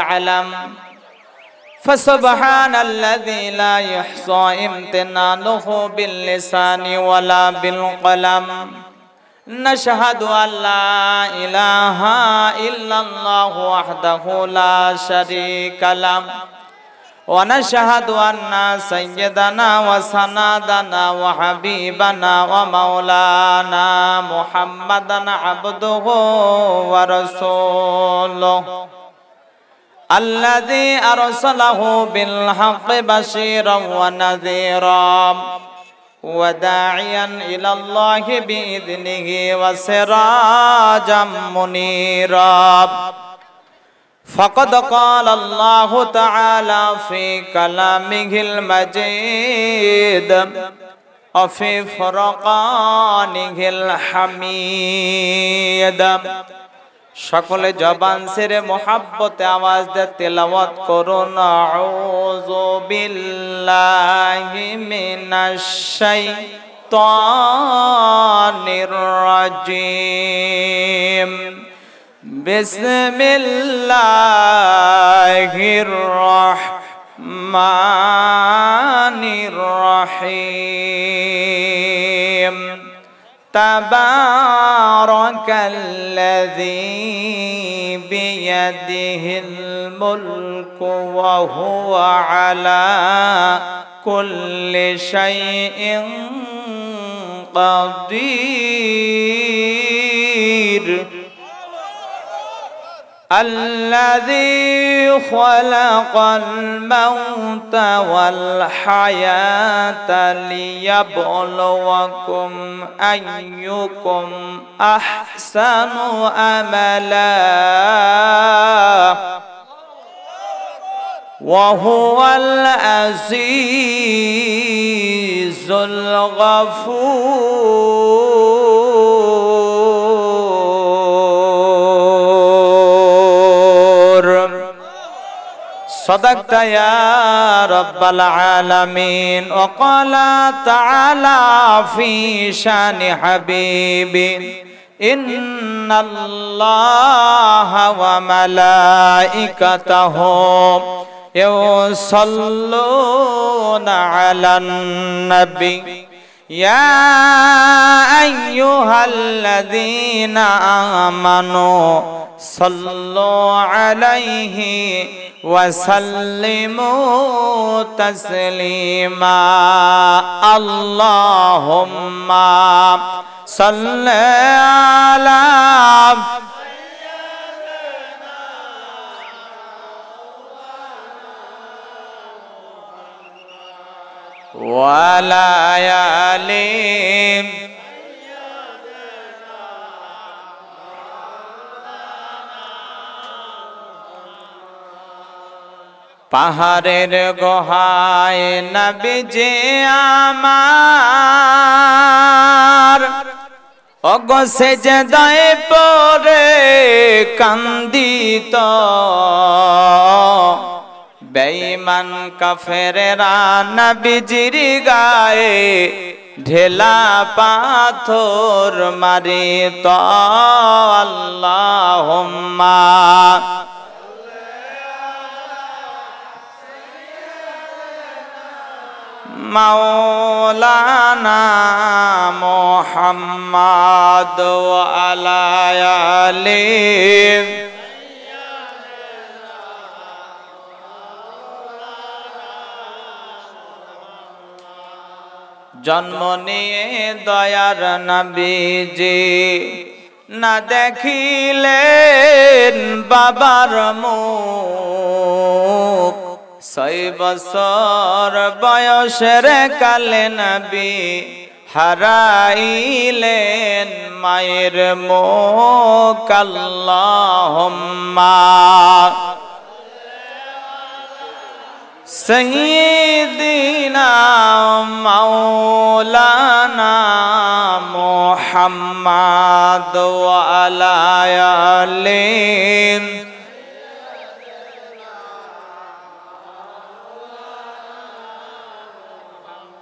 أعلم فسبحان الذي لا يحصى امتنانه باللسان ولا بالقلم نشهد أن لا إله إلا الله وحده لا شريك له ونشهد أن سيدنا وسندنا وحبيبنا ومولانا محمدا عبده ورسوله الذي أرسله بالحق بشيرا ونذيرا وداعيا إلى الله بإذنه وسراجا منيرا فقد قال الله تعالى في كلامه المجيد وفي فرقانه الحميد সকলে জবান সেরে মোহাব্বতে আওয়াজ দে তেলাওয়াত করুন আউযু বিল্লাহি মিনাশ শাইতানির রাজিম বিসমিল্লাহির রহমানির রহিম تبارك الذي بيده الملك وهو على كل شيء قدير الذي خلق الموت والحياة ليبلوكم أيكم أحسن أملا وهو العزيز الغفور صدقت يا رب العالمين وقال تعالى في شان حبيبي إن الله وملائكته يصلون على النبي يا أيها الذين آمنوا صلوا عليه وسلموا تسليما اللهم صل على ولياليم পাহাড়ের গোহায় নবী আমার অগসে যে দায় পরে কান্দিত বেঈমান কাফেরেরা নবীজির গায়ে ঢেলা পাথর মারি তো আল্লাহুম্মা মাওলানা মোহাম্মদ আলায়ালিম জন্ম নিয়ে দয়ার নবীজি না দেখিলেন বাবার মুখ ছয় বছর বয়সের কালে নবী হারাইলেন মায়ের মোকাল্লাহ سيدنا مولانا محمد وعلى آله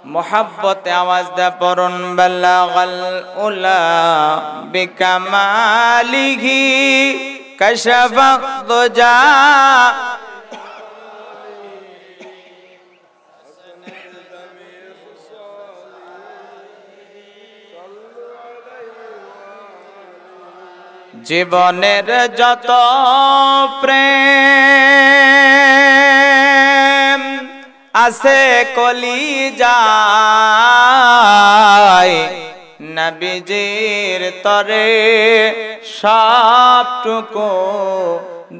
محبت آواز دا پرون بلغ الأولى بكماله كشف الضجاء জীবনের যত প্রেম আছে কলি যায় নবীজির তরে সবটুকু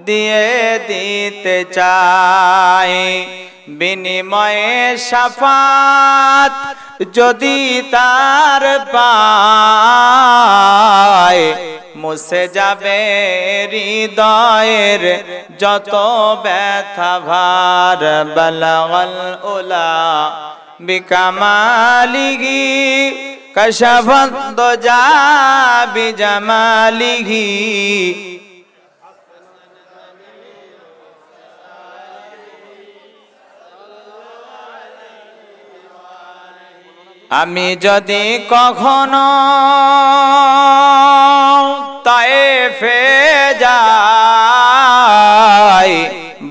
দিয়ে দিতে চাই বিনিময়ে সাফাত যদি তার পায় মুছে যাবে হৃদয়ের যত ব্যথা ভার বলগল উলা বিকামালিহি কশবন্দ যা বিজমালিহি আমি যদি কখনো ফে যাই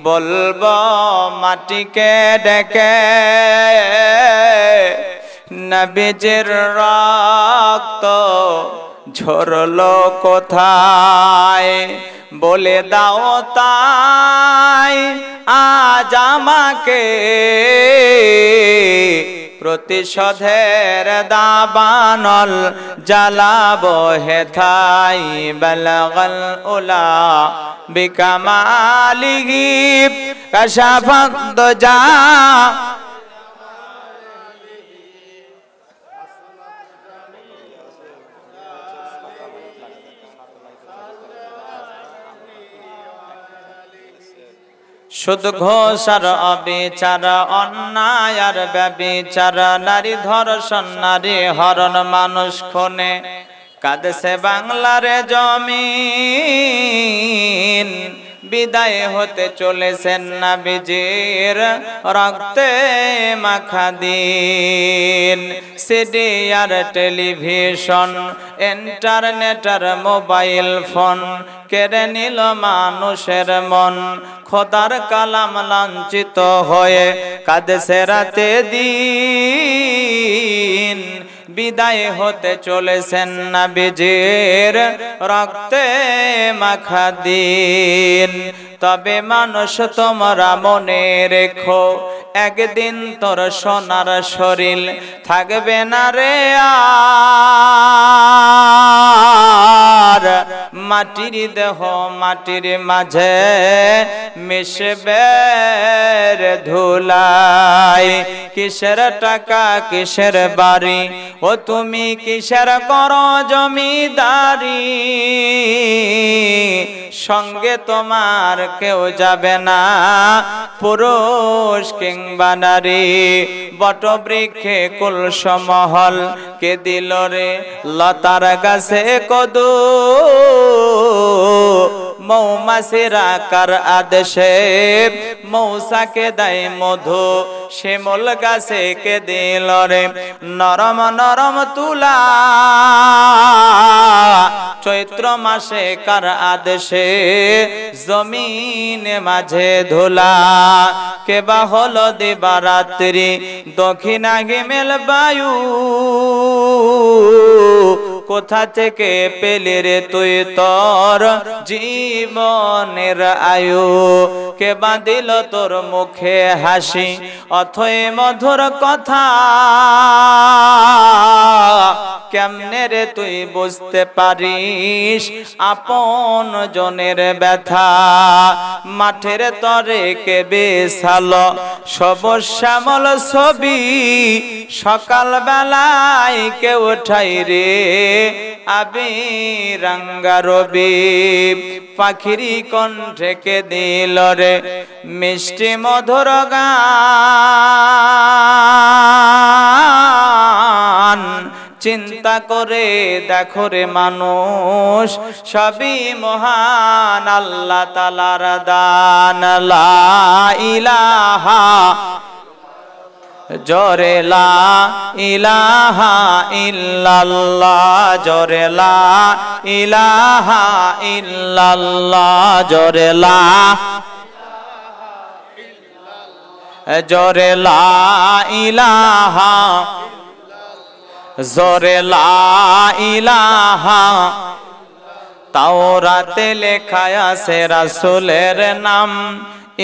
বলব মাটিকে ডেকে নবীজির রক্ত ঝরলো কোথায় বলে দাও তাই আজ আমাকে প্রতিশোধের দাবানল জ্বালাব হেথাই বলগল উলা বিকামালিগি কশাফদ জা সুদ ঘোষার অবিচার অন্যায় আর ব্যবিচার নারী ধর্ষণ নারী হরণ মানুষ খুনে কাঁদছে বাংলার জমিন বিদায় হতে চলেছেন না বিজির রক্তে মাখা দিন সিডি আর টেলিভিশন ইন্টারনেট আর মোবাইল ফোন কেড়ে নিল মানুষের মন খোদার কালাম লাঞ্ছিত হয়ে কাঁদেছে রাতে দিন বিদায় হতে চলেছেন না বিজের রক্তে মাখা দিন তবে মানুষ তোমরা মনে রেখো একদিন তোর সোনার শরীর থাকবে না রে আর মাটির দেহ মাটির মাঝে মিশবে ধুলাই কিসের টাকা কিসের বাড়ি ও তুমি কিসের কর জমিদারি সঙ্গে তোমার কেউ যাবে না পুরুষ কিংবা নারী বট বৃক্ষে কুলসমহল কে দিল রে লতার গাছে কদু মৌমাছির আকার আদেশে মৌসাকে দেয় মধু শ্যামল গাছে কে দিল রে নরম নরম তুলা চৈত্র মাসে কার আদেশে জমিন মাঝে ধুলা কেবা হলো দিবারাত্রি দক্ষিণা গেমেল বায়ু কোথা থেকে পেলে রে তুই তর জী জীবনের আয়ু কে বাঁধিল তোর মুখে হাসি অথই মধুর কথা কেমনে রে তুই বুঝতে পারিস আপন জনের ব্যথা মাঠের তরে কে বেশাল সব শ্যামল ছবি সকাল বেলায় কে ওঠাই রে আবি রঙ্গারবি পাখিরি কণ্ঠেকে দিল রে মিষ্টি মধুর গান চিন্তা করে দেখো রে মানুষ সবই মহান আল্লাহ তালার দান লা ইলাহা জরে লা ইলাহা ইল্লাল্লাহ জরে লা ইলাহা ইল্লাল্লাহ জরে লা জরে লা ইলাহা জরে লা ইলাহা তাওরাতে লেখা আছে রাসূলের নাম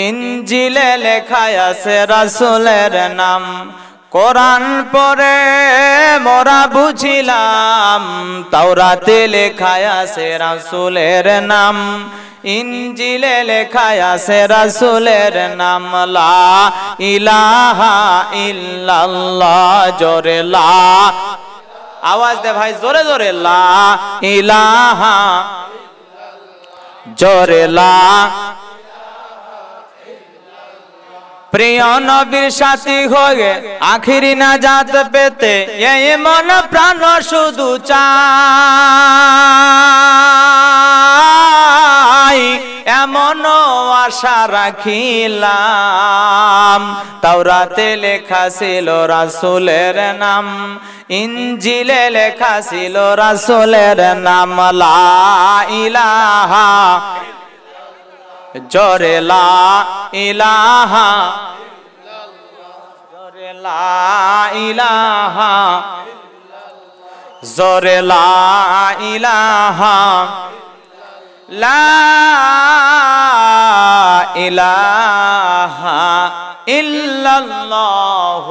ইঞ্জিলে লেখায় আছে রাসুলের নাম কোরআন পরে মোরা বুঝিলাম তাওরাতে লেখায় আছে রাসুলের নাম ইঞ্জিলে লেখায় আছে রাসুলের নাম লা ইলাহা ইল্লাল্লাহ জোরে লা আওয়াজ দে ভাই জোরে জোরে লা ইলাহা জোরে লা প্রিয় নবীর সাথী হয়ে আখিরি না জাত পেতে এই মন প্রাণ শুধু চাই এমন আশা রাখিলাম তাওরাতে লেখা ছিল রাসুলের নাম ইঞ্জিলে লেখা ছিল রাসুলের নাম লা ইলাহা জরে লা ইলাহা জরে লা ইলাহা জরে লা ইলাহা লা ইলাহা ইল্লাল্লাহ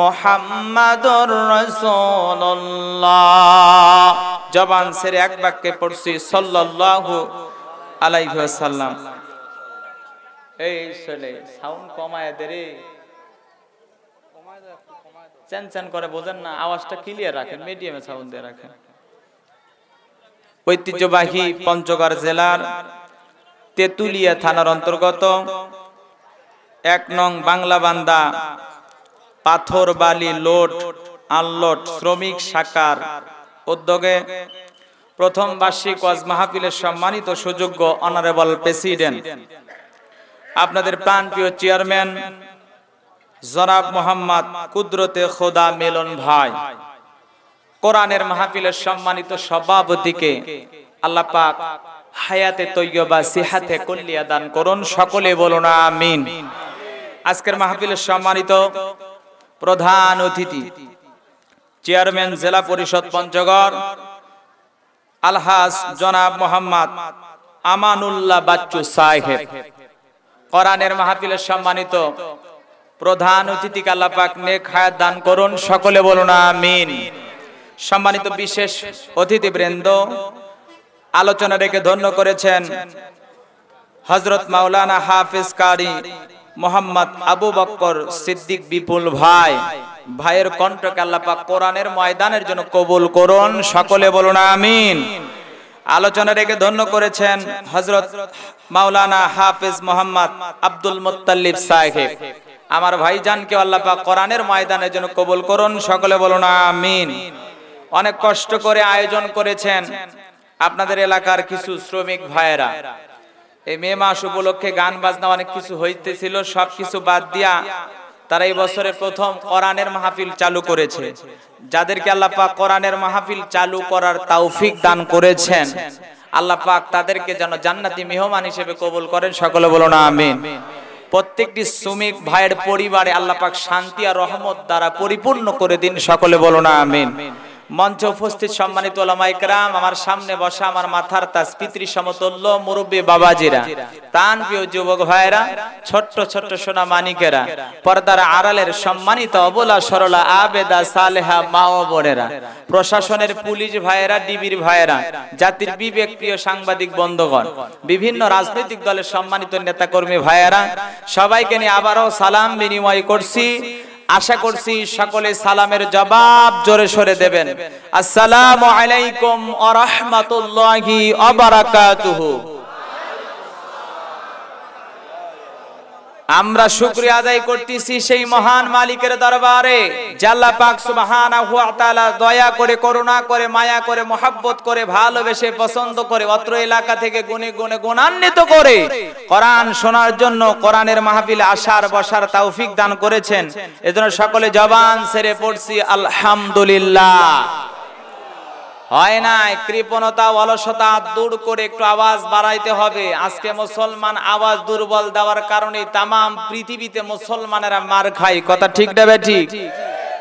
মোহাম্মদুর রাসূলুল্লাহ জবান সেরে এক বাক্যে পড়ছি সাল্লাল্লাহু আলাইসাল্লাম এই ছেলে সাউন্ড কমায় দে চ্যান চ্যান করে বোঝেন না আওয়াজটা ক্লিয়ার রাখেন মিডিয়ামে সাউন্ড দিয়ে রাখেন ঐতিহ্যবাহী পঞ্চগড় জেলার তেতুলিয়া থানার অন্তর্গত এক নং বাংলাবান্দা পাথর বালি লোট আল্লট শ্রমিক শাখার উদ্যোগে প্রথম বার্ষিক ওয়াজ মাহফিলের সম্মানিত সুযোগ্য অনারেবল প্রেসিডেন্ট আপনাদের প্রাণপ্রিয় চেয়ারম্যান জনাব মোহাম্মদ কুদরতে খোদা মিলন ভাই কোরআনের মাহফিলের সম্মানিত সভাপতিকে আল্লাহ পাক হায়াতে তৈয়বা সিহাতে কল্লিয়া দান করুন সকলে বলুন আমিন আজকের মাহফিলের সম্মানিত প্রধান অতিথি চেয়ারম্যান জেলা পরিষদ পঞ্চগড় আলহাজ জনাব মোহাম্মদ আমানুল্লাহ বাচ্চু সাহেব কোরআনের মাহফিলের সম্মানিত প্রধান অতিথি কালাপাক নেক হায়াত দান করুন সকলে বলুন আমিন সম্মানিত বিশেষ অতিথিবৃন্দ আলোচনা রেখে ধন্য করেছেন হজরত মাওলানা হাফিজ কারি মোহাম্মদ আবু বক্কর সিদ্দিক বিপুল ভাই ভাইয়ের কণ্ঠকে আল্লাপাক কোরআনের ময়দানের জন্য কবুল করুন সকলে বলুন আমিন আলোচনা রেখে ধন্য করেছেন হজরত মাওলানা হাফিজ মোহাম্মদ আব্দুল মুতাল্লিব সাহেব আমার ভাইজানকে আল্লাপা কোরআনের ময়দানের জন্য কবুল করুন সকলে বলুন আমিন অনেক কষ্ট করে আয়োজন করেছেন আপনাদের এলাকার কিছু শ্রমিক ভাইয়েরা এই মে মাস উপলক্ষে গান বাজনা অনেক কিছু হইতেছিল সবকিছু বাদ দিয়া তারা এই বছরে প্রথম কোরআনের মাহফিল চালু করেছে যাদেরকে আল্লাহ পাক কোরআনের মাহফিল চালু করার তৌফিক দান করেছেন আল্লাহ পাক তাদেরকে যেন জান্নাতি মেহমান হিসেবে কবুল করেন সকলে বলো না আমিন প্রত্যেকটি শ্রমিক ভাইয়ের পরিবারে আল্লাহ পাক শান্তি আর রহমত দ্বারা পরিপূর্ণ করে দিন সকলে বলো না আমিন মঞ্চে উপস্থিত সম্মানিত ওলামাইকরাম আমার সামনে বসা আমার মাথার তাজ পিতৃ সমতুল্য মুরব্বী বাবাজিরা তান প্রিয় যুবক ভাইরা ছোট্ট ছোট্ট সোনা মানিকেরা পর্দার আড়ালের সম্মানিত অবলা সরলা আবেদা সালেহা মা ও বোনেরা প্রশাসনের পুলিশ ভাইরা ডিবির ভাইরা জাতির বিবেক প্রিয় সাংবাদিক বন্ধগণ বিভিন্ন রাজনৈতিক দলের সম্মানিত নেতাকর্মী ভাইয়েরা সবাইকে নিয়ে আবারও সালাম বিনিময় করছি আশা করছি সকলে সালামের জবাব জোরে সরে দেবেন আসসালামু আলাইকুম ওয়া রাহমাতুল্লাহি ওয়া বারাকাতুহু আমরা শুক্রিয়া আদায় করতেছি সেই মহান মালিকের দরবারে জাল্লা পাক সুবহানাহু ওয়া তাআলা দয়া করে করুণা করে মায়া করে mohabbat করে ভালোবেসে পছন্দ করে অত্র এলাকা থেকে গুণে গুণে গুণান্বিত করে কোরআন শোনার জন্য কোরআনের মাহফিলে আসার বসার তৌফিক দান করেছেন এজন্য সকলে জবান সেরে পড়ছি আলহামদুলিল্লাহ হয় নাই কৃপণতা অলসতা দূর করে একটু আওয়াজ বাড়াইতে হবে আজকে মুসলমান আওয়াজ দুর্বল দেওয়ার কারণে তাম পৃথিবীতে মুসলমানেরা মার খাই কথা ঠিক দেবে ঠিক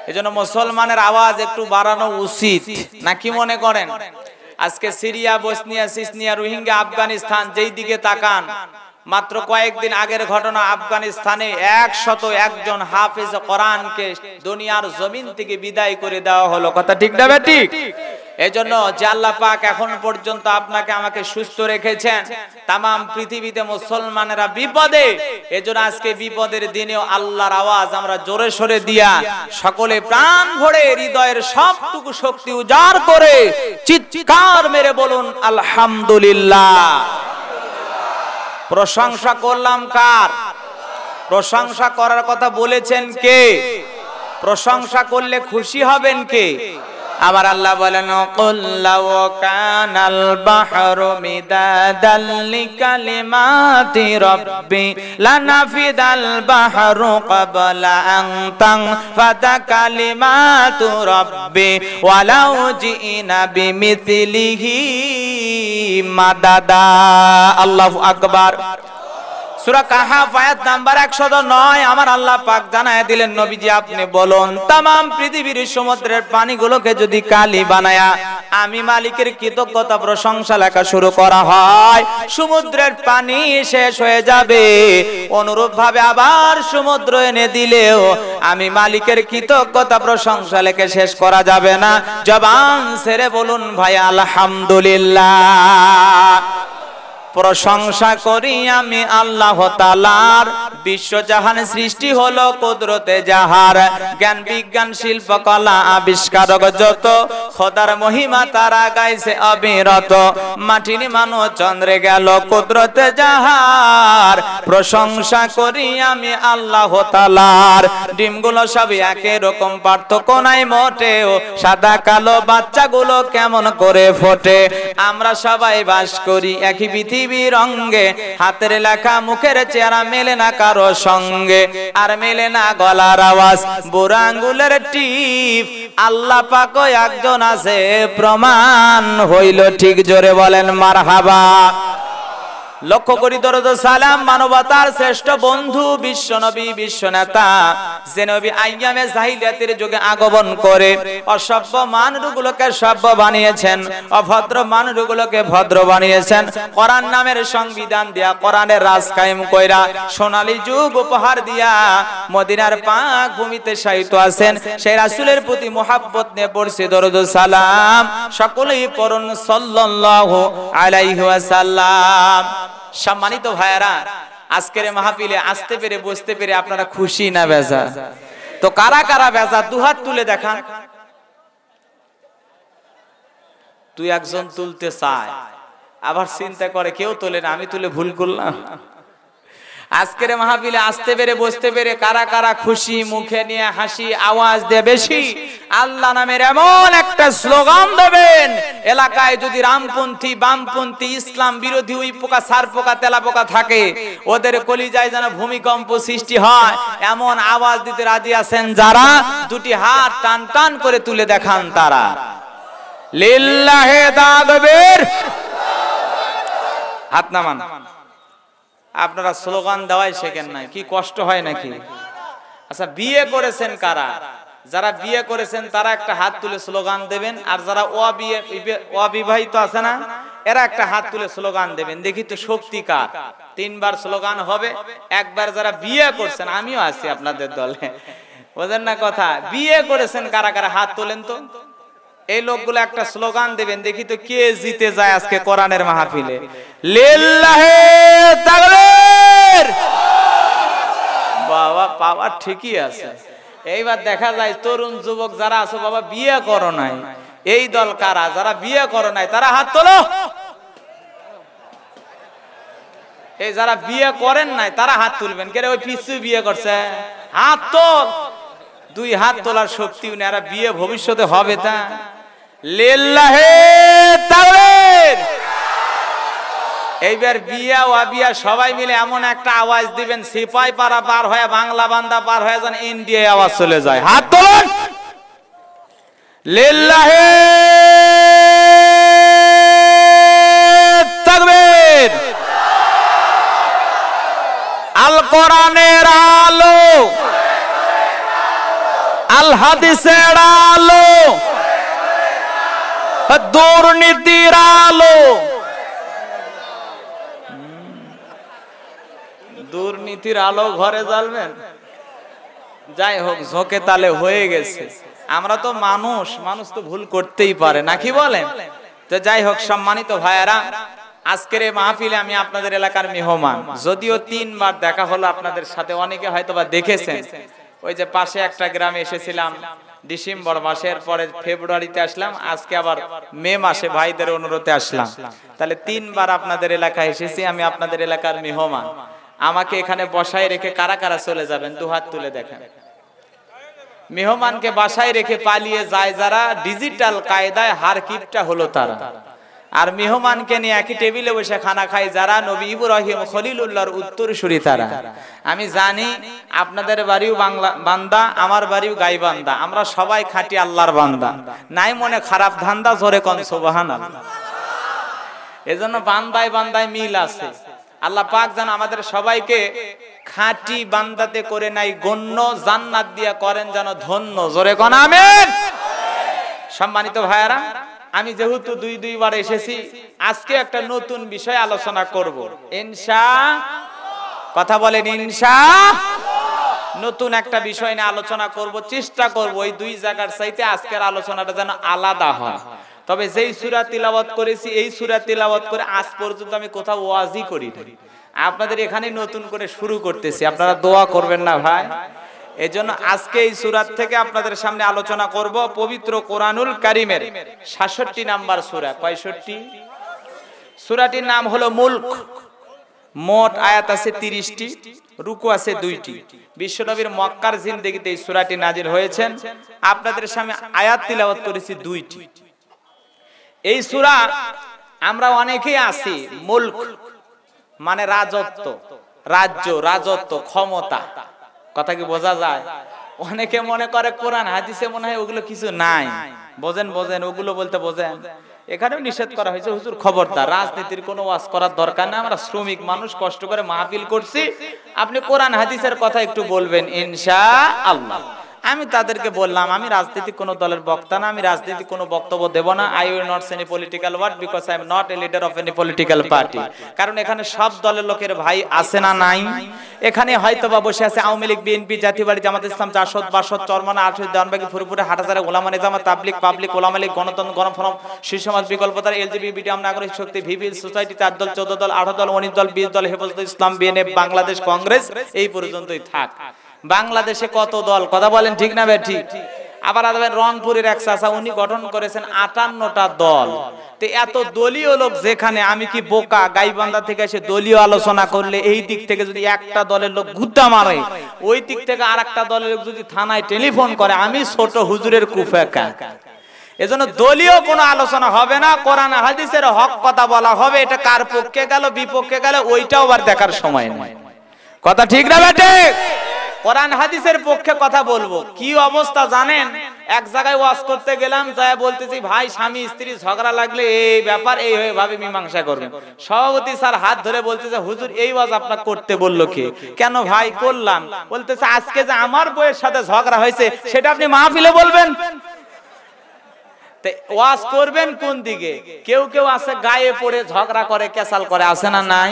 এজন্য মুসলমানের আওয়াজ একটু বাড়ানো উচিত নাকি মনে করেন আজকে সিরিয়া বসনিয়া সিসনিয়া রোহিঙ্গা আফগানিস্তান যেই দিকে তাকান মাত্র কয়েকদিন আগের ঘটনা আফগানিস্তানে একশত একজন হাফিজ কোরআনকে দুনিয়ার জমিন থেকে বিদায় করে দেওয়া হলো কথা ঠিক না ঠিক এজন্য যে আল্লাহ পাক এখন পর্যন্ত আপনাকে আমাকে সুস্থ রেখেছেন তাম পৃথিবীতে মুসলমানেরা বিপদে এজন্য আজকে বিপদের দিনেও আল্লাহর আওয়াজ আমরা জোরে সরে দিয়া সকলে প্রাণ ভরে হৃদয়ের সবটুকু শক্তি উজাড় করে চিৎকার মেরে বলুন আলহামদুলিল্লাহ প্রশংসা করলাম কার প্রশংসা করার কথা বলেছেন কে প্রশংসা করলে খুশি হবেন কে আমার আল্লাহ বলেন কুল্লাও কানাল বাহরু মিদাদাল লিকালিমাতি রব্বি লানাফিদাল বাহরু ক্বাবলা আন তানফাদা কালিমাতু রব্বি ওয়ালাউ জিনা বিমিথলিহি মাদাদা আল্লাহ আকবার সুরা কাহা ফায়াত নাম্বার একশত আমার আল্লাহ পাক জানায় দিলেন নবীজি আপনি বলুন তাম পৃথিবীর সমুদ্রের পানিগুলোকে যদি কালি বানায়া আমি মালিকের কৃতজ্ঞতা প্রশংসা লেখা শুরু করা হয় সমুদ্রের পানি শেষ হয়ে যাবে অনুরূপ ভাবে আবার সমুদ্র এনে দিলেও আমি মালিকের কৃতজ্ঞতা প্রশংসা লেখে শেষ করা যাবে না জবান ছেড়ে বলুন ভাই আলহামদুলিল্লাহ প্রশংসা করি আমি আল্লাহ তালার বিশ্বজাহান সৃষ্টি হলো কুদরতে যাহার জ্ঞান বিজ্ঞান শিল্প কলা আবিষ্কারক যত খোদার মহিমা তারা গাইছে অবিরত মাটির মানু চন্দ্রে গেল কুদরতে যাহার প্রশংসা করি আমি আল্লাহ তালার ডিমগুলো সব একই রকম পার্থক্য নাই মোটেও সাদা কালো বাচ্চাগুলো কেমন করে ফোটে আমরা সবাই বাস করি একই বিধি পৃথিবীর হাতের লেখা মুখের চেহারা মেলে না কারো সঙ্গে আর মেলে না গলার আওয়াজ বুড়া আঙ্গুলের টিপ আল্লাহ পাক একজন আছে প্রমাণ হইল ঠিক জোরে বলেন মারহাবা লক্ষ্য করি দরদ সালাম মানবতার শ্রেষ্ঠ বন্ধু বিশ্বনবী বিশ্বনেতা বিশ্ব যে নবী আইয়ামে জাহিলিয়াতের যুগে আগমন করে অসভ্য মানুষগুলোকে সভ্য বানিয়েছেন অভদ্র মানুষগুলোকে ভদ্র বানিয়েছেন কোরআন নামের সংবিধান দিয়া কোরআনের রাজ কায়েম কইরা সোনালী যুগ উপহার দিয়া মদিনার পাক ভূমিতে সাহিত্য আছেন সেই রাসূলের প্রতি মোহাব্বত নিয়ে পড়ছে দরদ সালাম সকলেই পড়ুন সাল্লাল্লাহু আলাইহি ওয়াসাল্লাম সম্মানিত ভাইয়ারা আজকের মাহফিলে আসতে পেরে বসতে পেরে আপনারা খুশি না বেজা তো কারা কারা বেজা দুহাত তুলে দেখান তুই একজন তুলতে চায় আবার চিন্তা করে কেউ তোলে না আমি তুলে ভুল করলাম আজকের মাহফিলে আসতে পেরে বসতে পেরে কারা কারা খুশি মুখে নিয়ে হাসি আওয়াজ দেয় বেশি আল্লাহ নামের এমন একটা স্লোগান দেবেন এলাকায় যদি রামপন্থী বামপন্থী ইসলাম বিরোধী ওই পোকা সার পোকা তেলা পোকা থাকে ওদের কলিজায় যেন ভূমিকম্প সৃষ্টি হয় এমন আওয়াজ দিতে রাজি আছেন যারা দুটি হাত টান টান করে তুলে দেখান তারা লিল্লাহে দাদবের হাত নামান আপনারা স্লোগান দেওয়াই শেখেন নাই কি কষ্ট হয় নাকি আচ্ছা বিয়ে করেছেন কারা যারা বিয়ে করেছেন তারা একটা হাত তুলে স্লোগান দেবেন আর যারা অবিবাহিত আছে না এরা একটা হাত তুলে স্লোগান দেবেন দেখি তো শক্তি কার তিনবার স্লোগান হবে একবার যারা বিয়ে করছেন আমিও আছি আপনাদের দলে বোঝেন না কথা বিয়ে করেছেন কারা কারা হাত তোলেন তো এই লোকগুলো একটা স্লোগান দেবেন দেখি তো কে জিতে যায় আজকে কোরআনের মাহফিলে বাবা পাওয়া ঠিকই আছে এইবার দেখা যায় তরুণ যুবক যারা আছো বাবা বিয়ে করো নাই এই দল কারা যারা বিয়ে করো নাই তারা হাত তোলো এই যারা বিয়ে করেন নাই তারা হাত তুলবেন কে ওই পিছু বিয়ে করছে হাত তোল দুই হাত তোলার শক্তি উনি আর বিয়ে ভবিষ্যতে হবে তা এইবার বিয়া ওয়াবিয়া সবাই মিলে এমন একটা আওয়াজ দিবেন সিপাই পাড়া পার হয়ে বাংলা বান্দা পার হয়ে যেন ইন্ডিয়ায় আওয়াজ চলে যায় হাত তোলেন আল কোরআনের আলো আল হাদিসের আলো দুর্নীতির আলো দুর্নীতির আলো ঘরে জ্বালবেন যাই হোক ঝোঁকে তালে হয়ে গেছে আমরা তো মানুষ মানুষ তো ভুল করতেই পারে নাকি বলেন তো যাই হোক সম্মানিত ভাইয়ারা আজকের এই মাহফিলে আমি আপনাদের এলাকার মেহমান যদিও তিনবার দেখা হলো আপনাদের সাথে অনেকে হয়তো বা দেখেছেন ওই যে পাশে একটা গ্রামে এসেছিলাম ডিসেম্বর মাসের পরে ফেব্রুয়ারিতে আসলাম আজকে আবার মে মাসে ভাইদের অনুরোধে আসলাম তাহলে তিনবার আপনাদের এলাকায় এসেছি আমি আপনাদের এলাকার মেহমান আমাকে এখানে বসায় রেখে কারা কারা চলে যাবেন দুহাত তুলে দেখেন মেহমানকে বাসায় রেখে পালিয়ে যায় যারা ডিজিটাল কায়দায় হার হলো তারা আর মেহমানকে নিয়ে একই টেবিলে বসে খানা খাই যারা নবী ইব্রাহিম খলিলুল্লাহর উত্তর সুরি তারা আমি জানি আপনাদের বাড়িও বাংলা বান্দা আমার বাড়িও গাই বান্দা আমরা সবাই খাটি আল্লাহর বান্দা নাই মনে খারাপ ধান্দা জোরে কন সোবাহান এজন্য বান্দায় বান্দায় মিল আছে আল্লাহ পাক যেন আমাদের সবাইকে খাঁটি বান্দাতে করে নাই গণ্য জান্নাত দিয়া করেন যেন ধন্য জোরে কন আমেন সম্মানিত ভাইয়ারা আমি যেহেতু দুই দুইবার এসেছি আজকে একটা নতুন বিষয় আলোচনা করব ইনশা কথা বলেন ইনশা নতুন একটা বিষয় নিয়ে আলোচনা করব চেষ্টা করব এই দুই জায়গার চাইতে আজকের আলোচনাটা যেন আলাদা হয় তবে যেই সুরা তিলাবত করেছি এই সুরা তিলাবত করে আজ পর্যন্ত আমি কোথাও ওয়াজই করি আপনাদের এখানে নতুন করে শুরু করতেছি আপনারা দোয়া করবেন না ভাই এই জন্য আজকে এই সুরাত থেকে আপনাদের সামনে আলোচনা করব পবিত্র কোরআনুল কারিমের সাতষট্টি নাম্বার সুরা পঁয়ষট্টি সুরাটির নাম হলো মুলক মোট আয়াত আছে তিরিশটি রুকু আছে দুইটি বিশ্বনবীর মক্কার দেখিতে এই সুরাটি নাজির হয়েছেন আপনাদের সামনে আয়াত তিলাওয়াত করেছি দুইটি এই সুরা আমরা অনেকেই আছি মুলক মানে রাজত্ব রাজ্য রাজত্ব ক্ষমতা কথা কি বোঝা যায় অনেকে মনে করে কোরআন হাদিসে মনে হয় ওগুলো কিছু নাই বোঝেন বোঝেন ওগুলো বলতে বোঝেন এখানেও নিষেধ করা হয়েছে হুজুর খবরদার রাজনীতির কোনো ওয়াজ করার দরকার নাই আমরা শ্রমিক মানুষ কষ্ট করে মাহফিল করছি আপনি কোরআন হাদিসের কথা একটু বলবেন ইনশা আল্লাহ আমি তাদেরকে বললাম আমি রাজনীতি কোনো দলের বক্তা না আমি রাজনীতি কোনো বক্তব্য দেব না I will not say any political word because I am not a leader of any political party কারণ এখানে সব দলের লোকের ভাই আছে না নাই এখানে হয়তো বা বসে আছে আওয়ামী লীগ বিএনপি জাতীয় জামাত ইসলাম জাসদ বাসদ চরমানা আটশো দানবাগী ফুরপুরে হাটাজারে গোলামা নিজামা তাবলিক পাবলিক গোলামা লীগ গণতন্ত্র গণফরম শীর্ষ সমাজ বিকল্প তার এলজিবিটি নাগরিক শক্তি ভিভি সোসাইটি চার দল চোদ্দ দল আঠারো দল উনিশ দল বিশ দল হেফাজত ইসলাম বিএনএফ বাংলাদেশ কংগ্রেস এই পর্যন্তই থাক বাংলাদেশে কত দল কথা বলেন ঠিক না ঠিক আবার আদাবেন রংপুরের এক চাষা উনি গঠন করেছেন আটান্নটা দল তো এত দলীয় লোক যেখানে আমি কি বোকা গাইবান্ধা থেকে এসে দলীয় আলোচনা করলে এই দিক থেকে যদি একটা দলের লোক গুদ্দা মারে ওই দিক থেকে আর একটা দলের লোক যদি থানায় টেলিফোন করে আমি ছোট হুজুরের কুফেকা এজন্য দলীয় কোনো আলোচনা হবে না কোরআন হাদিসের হক কথা বলা হবে এটা কার পক্ষে গেল বিপক্ষে গেল ওইটাও আবার দেখার সময় নয় কথা ঠিক না বেটে কোরআন হাদিসের পক্ষে কথা বলবো কি অবস্থা জানেন এক জায়গায় ওয়াজ করতে গেলাম যায় বলতেছি ভাই স্বামী স্ত্রী ঝগড়া লাগলে এই ব্যাপার এই হয়ে ভাবে মীমাংসা করবে সভাপতি স্যার হাত ধরে বলতেছে হুজুর এই ওয়াজ আপনার করতে বললো কি কেন ভাই করলাম বলতেছে আজকে যে আমার বইয়ের সাথে ঝগড়া হয়েছে সেটা আপনি মাহফিলে বলবেন ওয়াজ করবেন কোন দিকে কেউ কেউ আছে গায়ে পড়ে ঝগড়া করে কেসাল করে আছে না নাই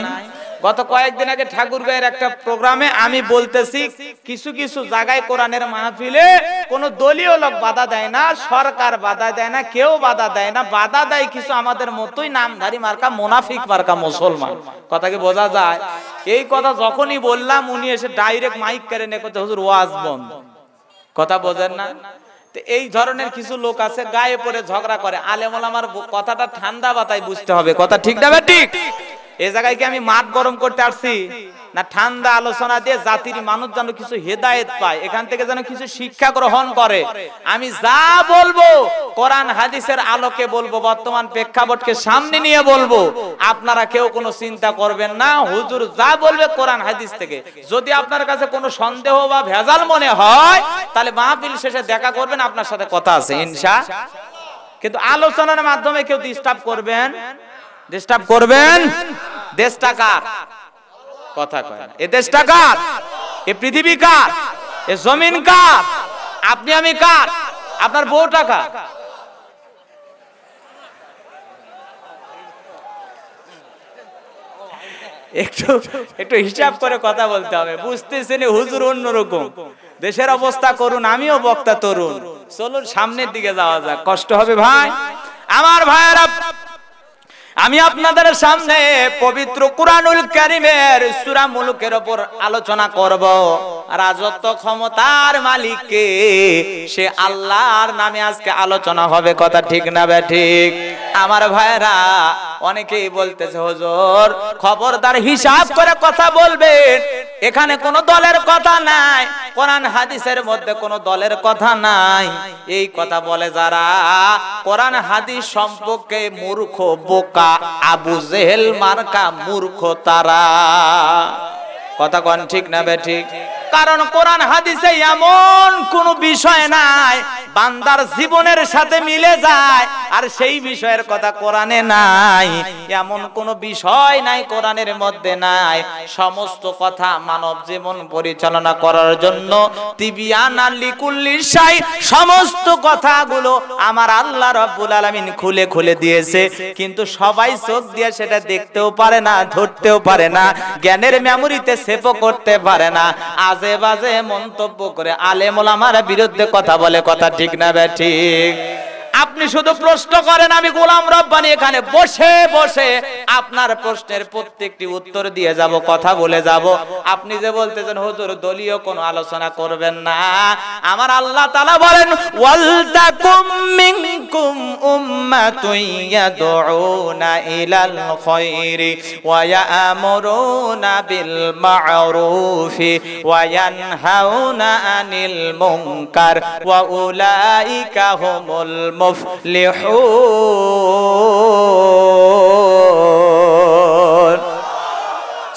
গত কয়েকদিন আগে ঠাকুর গায়ের একটা প্রোগ্রামে আমি বলতেছি কিছু কিছু জায়গায় কোরআনের মাহফিলে কোনো দলীয় লোক বাধা দেয় না সরকার বাধা দেয় না কেউ বাধা দেয় না বাধা দেয় কিছু আমাদের মতোই নামধারী মার্কা মোনাফিক মার্কা মুসলমান কথা কি বোঝা যায় এই কথা যখনই বললাম উনি এসে ডাইরেক্ট মাইক কেড়ে নে করতে হুজুর ওয়াজ বন্ধ কথা বোঝেন না এই ধরনের কিছু লোক আছে গায়ে পড়ে ঝগড়া করে আলেমল আমার কথাটা ঠান্ডা বাতায় বুঝতে হবে কথা ঠিক না ঠিক এ জায়গায় কি আমি মাঠ গরম করতে আসছি না ঠান্ডা আলোচনা দিয়ে জাতির মানুষ যেন কিছু হেদায়ত পায় এখান থেকে যেন কিছু শিক্ষা গ্রহণ করে আমি যা বলবো কোরআন হাদিসের আলোকে বলবো বর্তমান প্রেক্ষাপটকে সামনে নিয়ে বলবো আপনারা কেউ কোনো চিন্তা করবেন না হুজুর যা বলবে কোরআন হাদিস থেকে যদি আপনার কাছে কোনো সন্দেহ বা ভেজাল মনে হয় তাহলে মাহফিল শেষে দেখা করবেন আপনার সাথে কথা আছে ইনশা কিন্তু আলোচনার মাধ্যমে কেউ ডিস্টার্ব করবেন ডিস্টার্ব করবেন দেশটা কার কথা কয় এ দেশটা কার এ পৃথিবী কার এ জমিন কার আপনি আমি কার আপনার বউ টাকা একটু একটু হিসাব করে কথা বলতে হবে বুঝতেছেন হুজুর অন্যরকম দেশের অবস্থা করুন আমিও বক্তা তরুণ চলুন সামনের দিকে যাওয়া যাক কষ্ট হবে ভাই আমার ভাইয়েরা আমি আপনাদের সামনে পবিত্র কুরআনুল কারীমের সুরা মুলুকের উপর আলোচনা করব রাজত্ব ক্ষমতার মালিককে সে আল্লাহর নামে আজকে আলোচনা হবে কথা ঠিক না বে ঠিক আমার ভাইরা অনেকেই বলতেছে হুজুর খবরদার হিসাব করে কথা বলবেন এখানে কোন দলের কথা নাই কোরআন হাদিসের মধ্যে কোন দলের কথা নাই এই কথা বলে যারা কোরআন হাদিস সম্পর্কে মূর্খ বোকা বোকা আবু জেহেল মার্কা মূর্খ তারা কথা কন ঠিক না বে ঠিক কারণ কোরআন হাদিসে এমন কোন বিষয় নাই বান্দার জীবনের সাথে মিলে যায় আর সেই বিষয়ের কথা কোরআনে নাই এমন কোন বিষয় নাই কোরআনের মধ্যে নাই সমস্ত কথা মানব জীবন পরিচালনা করার জন্য সমস্ত কথাগুলো আমার আল্লাহ রব্বুল আলামিন খুলে খুলে দিয়েছে কিন্তু সবাই চোখ দিয়ে সেটা দেখতেও পারে না ধরতেও পারে না জ্ঞানের মেমোরিতে সেভ করতে পারে না আজ আজে বাজে মন্তব্য করে আলেম ওলামার বিরুদ্ধে কথা বলে কথা ঠিক না ব্যা ঠিক আপনি শুধু প্রশ্ন করেন আমি গোলাম রব্বানি এখানে বসে বসে আপনার প্রশ্নের প্রত্যেকটি উত্তর দিয়ে যাব কথা বলে যাব আপনি যে বলতেছেন হুজুর দলীয় কোনো আলোচনা করবেন না আমার আল্লাহ তাআলা বলেন ওয়ালতাকুম মিনকুম উম্মাতুন ইয়াদউনা ইলাল খায়রি ওয়া ইয়ামুরুনা বিল মা'রুফি ওয়া ইয়ানহাউনা আনিল মুনকার ওয়া উলাইকা হুমুল মুফলিহুন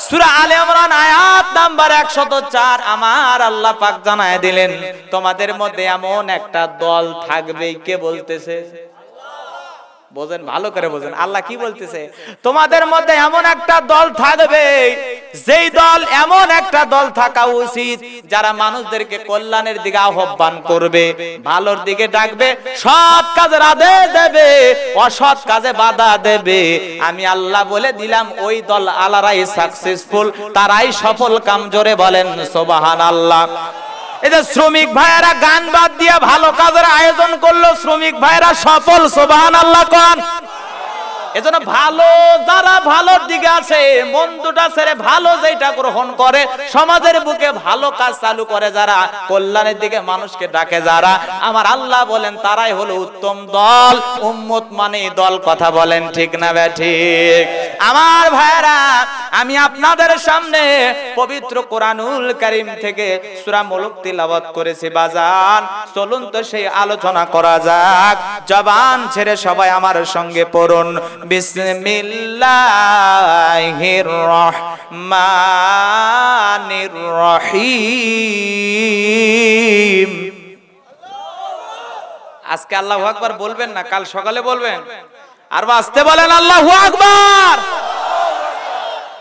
সূরা আলে ইমরান আয়াত নাম্বার 104 আমার আল্লাহ পাক জানায় দিলেন তোমাদের মধ্যে এমন একটা দল থাকবে কে বলতেছে বোঝেন ভালো করে বোঝেন আল্লাহ কি বলতেছে তোমাদের মধ্যে এমন একটা দল থাকবে যেই দল এমন একটা দল থাকা উচিত যারা মানুষদেরকে কল্যাণের দিকে আহ্বান করবে ভালোর দিকে ডাকবে সৎ কাজের আদেশ দেবে অসৎ কাজে বাধা দেবে আমি আল্লাহ বলে দিলাম ওই দল আলারাই সাকসেসফুল তারাই সফল কামজোরে বলেন সোবাহান আল্লাহ এদের শ্রমিক ভাইয়েরা গান বাদ দিয়ে ভালো কাজের আয়োজন করলো শ্রমিক ভাইয়েরা সফল সোবাহান আল্লাহ কন এজন্য ভালো যারা ভালোর দিকে আছে মন্দটা ছেড়ে ভালো যেটা গ্রহণ করে সমাজের বুকে ভালো কাজ চালু করে যারা কল্যাণের দিকে মানুষকে ডাকে যারা আমার আল্লাহ বলেন তারাই হলো উত্তম দল উম্মত মানে দল কথা বলেন ঠিক না ব্যা ঠিক আমার ভাইরা আমি আপনাদের সামনে পবিত্র কোরআনুল কারীম থেকে সূরা মুলক তিলাওয়াত করেছি বাজান চলুন তো সেই আলোচনা করা যাক জবান ছেড়ে সবাই আমার সঙ্গে পড়ুন বিসমিল্লাহির রহমানির রহিম আজকে আল্লাহু আকবার বলবেন না কাল সকালে বলবেন আর আসতে বলেন আল্লাহু আকবার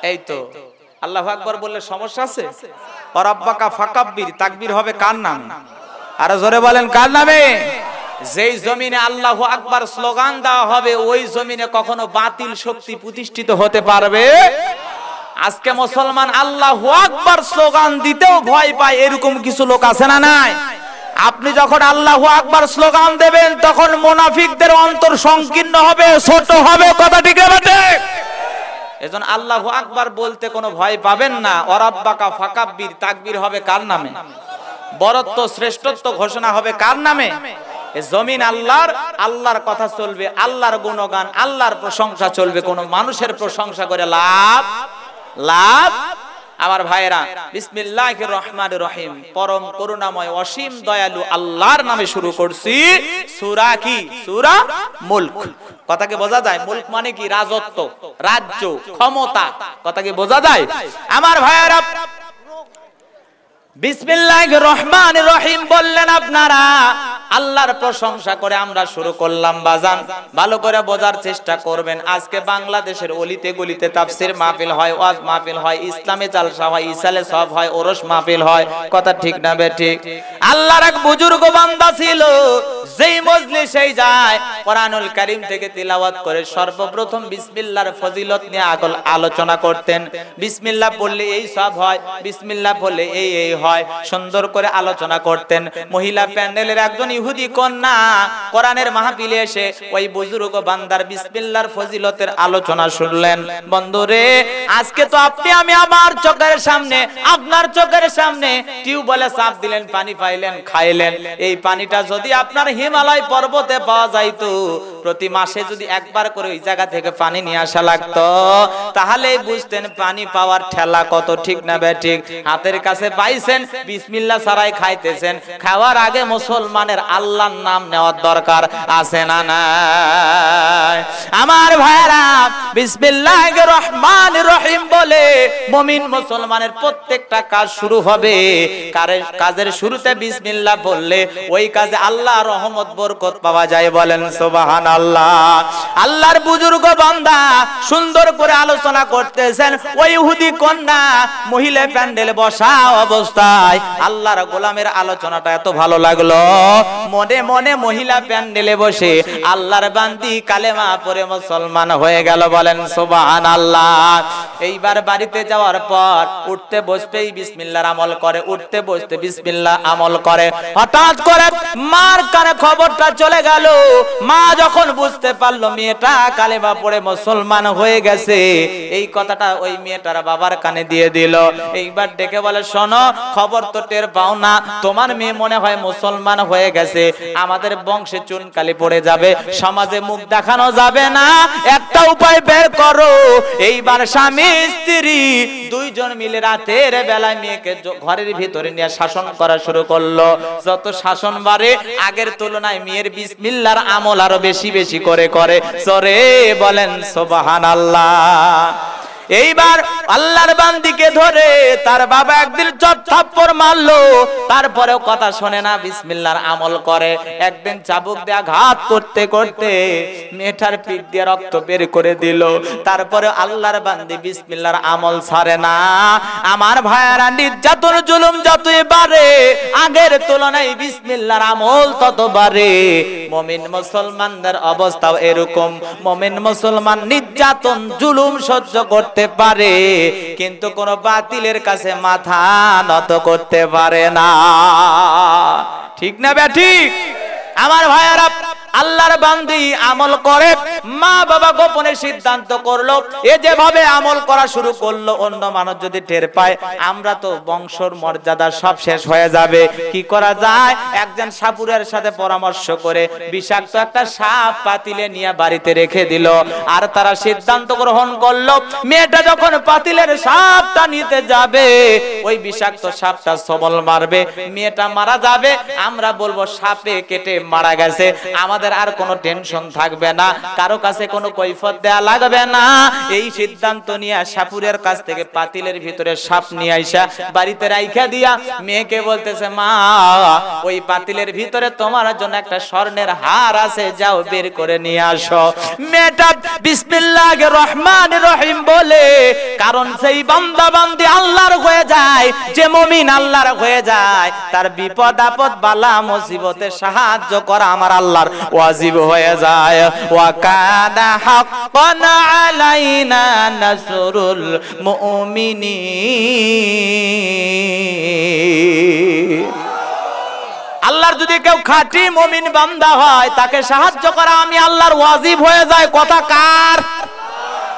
এই তো আল্লাহু আকবার বললে সমস্যা আছে রব্বাকা ফাকাব্বির তাকবীর হবে কার নাম আর জোরে বলেন কার নামে যেই জমিনে আল্লাহ আকবার স্লোগান দেওয়া হবে ওই জমিনে কখনো বাতিল শক্তি প্রতিষ্ঠিত হতে পারবে আজকে মুসলমান আল্লাহ আকবার স্লোগান দিতেও ভয় পায় এরকম কিছু লোক আছে না নাই আপনি যখন আল্লাহ আকবার স্লোগান দেবেন তখন মোনাফিকদের অন্তর সংকীর্ণ হবে ছোট হবে কথা ঠিক বাটে এজন আল্লাহ আকবার বলতে কোনো ভয় পাবেন না অরাব্বাকা ফাকাব্বির তাকবীর হবে কার নামে বরত্ব শ্রেষ্ঠত্ব ঘোষণা হবে কার নামে জমিন আল্লাহর আল্লাহর কথা চলবে আল্লাহর গুণগান আল্লাহর প্রশংসা চলবে কোন মানুষের প্রশংসা করে লাভ লাভ আমার ভাইরা বিসমিল্লাহ রহমান রহিম পরম করুণাময় অসীম দয়ালু আল্লাহর নামে শুরু করছি সুরা কি সুরা মুল্ক কথাকে বোঝা যায় মুল্ক মানে কি রাজত্ব রাজ্য ক্ষমতা কথাকে বোঝা যায় আমার ভাইরা বিসমিল্লাহ রহমান রহিম বললেন আপনারা আল্লাহর প্রশংসা করে আমরা শুরু করলাম বাজান ভালো করে বোঝার চেষ্টা করবেন আজকে বাংলাদেশের অলিতে গলিতে তাফসির মাহফিল হয় ওয়াজ মাহফিল হয় ইসলামে জলসা হয় ইসালে সব হয় ওরস মাহফিল হয় কথা ঠিক না বে ঠিক আল্লাহর এক বুজুর্গ বান্দা ছিল যেই মজলিসেই যায় কোরআনুল কারীম থেকে তেলাওয়াত করে সর্বপ্রথম বিসমিল্লাহর ফজিলত নিয়ে আগল আলোচনা করতেন বিসমিল্লাহ বললে এই সব হয় বিসমিল্লাহ বললে এই এই হয় সুন্দর করে আলোচনা করতেন মহিলা প্যান্ডেলের একজন ইহুদি কন্যা কোরআনের মাহফিলে এসে ওই বুজুর্গ বান্দার বিসমিল্লার ফজিলতের আলোচনা শুনলেন বন্ধুরে আজকে তো আপনি আমি আমার চোখের সামনে আপনার চোখের সামনে টিউবওয়েলে সাপ দিলেন পানি পাইলেন খাইলেন এই পানিটা যদি আপনার হিমালয় পর্বতে পাওয়া যাইতো প্রতি মাসে যদি একবার করে ওই জায়গা থেকে পানি নিয়ে আসা লাগতো তাহলে বুঝতেন পানি পাওয়ার ঠেলা কত ঠিক না ব্যাঠিক হাতের কাছে পাইছেন বিসমিল্লা সারাই খাইতেছেন খাওয়ার আগে মুসলমানের আল্লাহর নাম নেওয়ার দরকার আছে না নাই আমার ভাইরা বিসমিল্লাহির রহমানির রহিম বলে মুমিন মুসলমানের প্রত্যেকটা কাজ শুরু হবে কাজের শুরুতে বিসমিল্লাহ বললে ওই কাজে আল্লাহ রহমত বরকত পাওয়া যায় বলেন সুবহানাল্লাহ আল্লাহর বুজুর্গ বান্দা সুন্দর করে আলোচনা করতেছেন ওই ইহুদি কন্যা মহিলা প্যান্ডেলে বসা অবস্থায় আল্লাহর গোলামের আলোচনাটা এত ভালো লাগলো মনে মনে মহিলা প্যান্ডেলে বসে আল্লাহর বান্দি কালেমা পরে মুসলমান হয়ে গেল বলেন সুবাহান আল্লাহ এইবার বাড়িতে যাওয়ার পর উঠতে বসতেই বিসমিল্লার আমল করে উঠতে বসতে বিসমিল্লা আমল করে হঠাৎ করে মার কানে খবরটা চলে গেল মা যখন বুঝতে পারলো মেয়েটা কালেমা পরে মুসলমান হয়ে গেছে এই কথাটা ওই মেয়েটার বাবার কানে দিয়ে দিল এইবার ডেকে বলে শোনো খবর তো টের পাও না তোমার মেয়ে মনে হয় মুসলমান হয়ে গেছে গেছে আমাদের বংশে চুনকালি পড়ে যাবে সমাজে মুখ দেখানো যাবে না একটা উপায় বের করো এইবার স্বামী স্ত্রী দুইজন মিলে রাতের বেলায় মেয়েকে ঘরের ভিতরে নিয়ে শাসন করা শুরু করলো যত শাসন বাড়ে আগের তুলনায় মেয়ের বিসমিল্লার আমল আরো বেশি বেশি করে করে সরে বলেন সোবাহান আল্লাহ এইবার আল্লাহর বান্দিকে ধরে তার বাবা একদিন চট থাপ্পর মারলো তারপরেও কথা শোনে না বিসমিল্লার আমল করে একদিন চাবুক দিয়ে ঘাত করতে করতে মেঠার পিঠ দিয়ে রক্ত বের করে দিল তারপরে আল্লাহর বান্দি বিসমিল্লার আমল ছাড়ে না আমার ভাইয়ারা নির্যাতন জুলুম যতই বাড়ে আগের তুলনায় বিসমিল্লার আমল তত বাড়ে মমিন মুসলমানদের অবস্থাও এরকম মমিন মুসলমান নির্যাতন জুলুম সহ্য করতে করতে পারে কিন্তু কোন বাতিলের কাছে মাথা নত করতে পারে না ঠিক না ব্যাঠিক আমার ভাইয়ারা আল্লাহর বান্দি আমল করে মা বাবা গোপনে সিদ্ধান্ত করলো এ যেভাবে আমল করা শুরু করলো অন্য মানুষ যদি টের পায় আমরা তো বংশর মর্যাদা সব শেষ হয়ে যাবে কি করা যায় একজন সাপুরের সাথে পরামর্শ করে বিষাক্ত একটা সাপ পাতিলে নিয়ে বাড়িতে রেখে দিল আর তারা সিদ্ধান্ত গ্রহণ করলো মেয়েটা যখন পাতিলের সাপটা নিতে যাবে ওই বিষাক্ত সাপটা সবল মারবে মেয়েটা মারা যাবে আমরা বলবো সাপে কেটে মারা গেছে আমাদের আমাদের আর কোনো টেনশন থাকবে না কারো কাছে কোনো কৈফত দেয়া লাগবে না এই সিদ্ধান্ত নিয়ে সাপুরের কাছ থেকে পাতিলের ভিতরে সাপ নিয়ে আইসা বাড়িতে রাইখা দিয়া মেয়েকে বলতেছে মা ওই পাতিলের ভিতরে তোমার জন্য একটা স্বর্ণের হার আছে যাও বের করে নিয়ে আসো মেয়েটা বিসমিল্লাহ রহমান রহিম বলে কারণ সেই বান্দা বান্দি আল্লাহর হয়ে যায় যে মমিন আল্লাহর হয়ে যায় তার বিপদ আপদ বালা মুসিবতে সাহায্য করা আমার আল্লাহর ওয়াজিব হয়ে যায় ওয়া হাক্কান আলাইনা নাসরুল মুমিনিন আল্লাহর যদি কেউ খাঁটি মুমিন বান্দা হয় তাকে সাহায্য করা আমি আল্লাহর ওয়াজিব হয়ে যায় কথা কার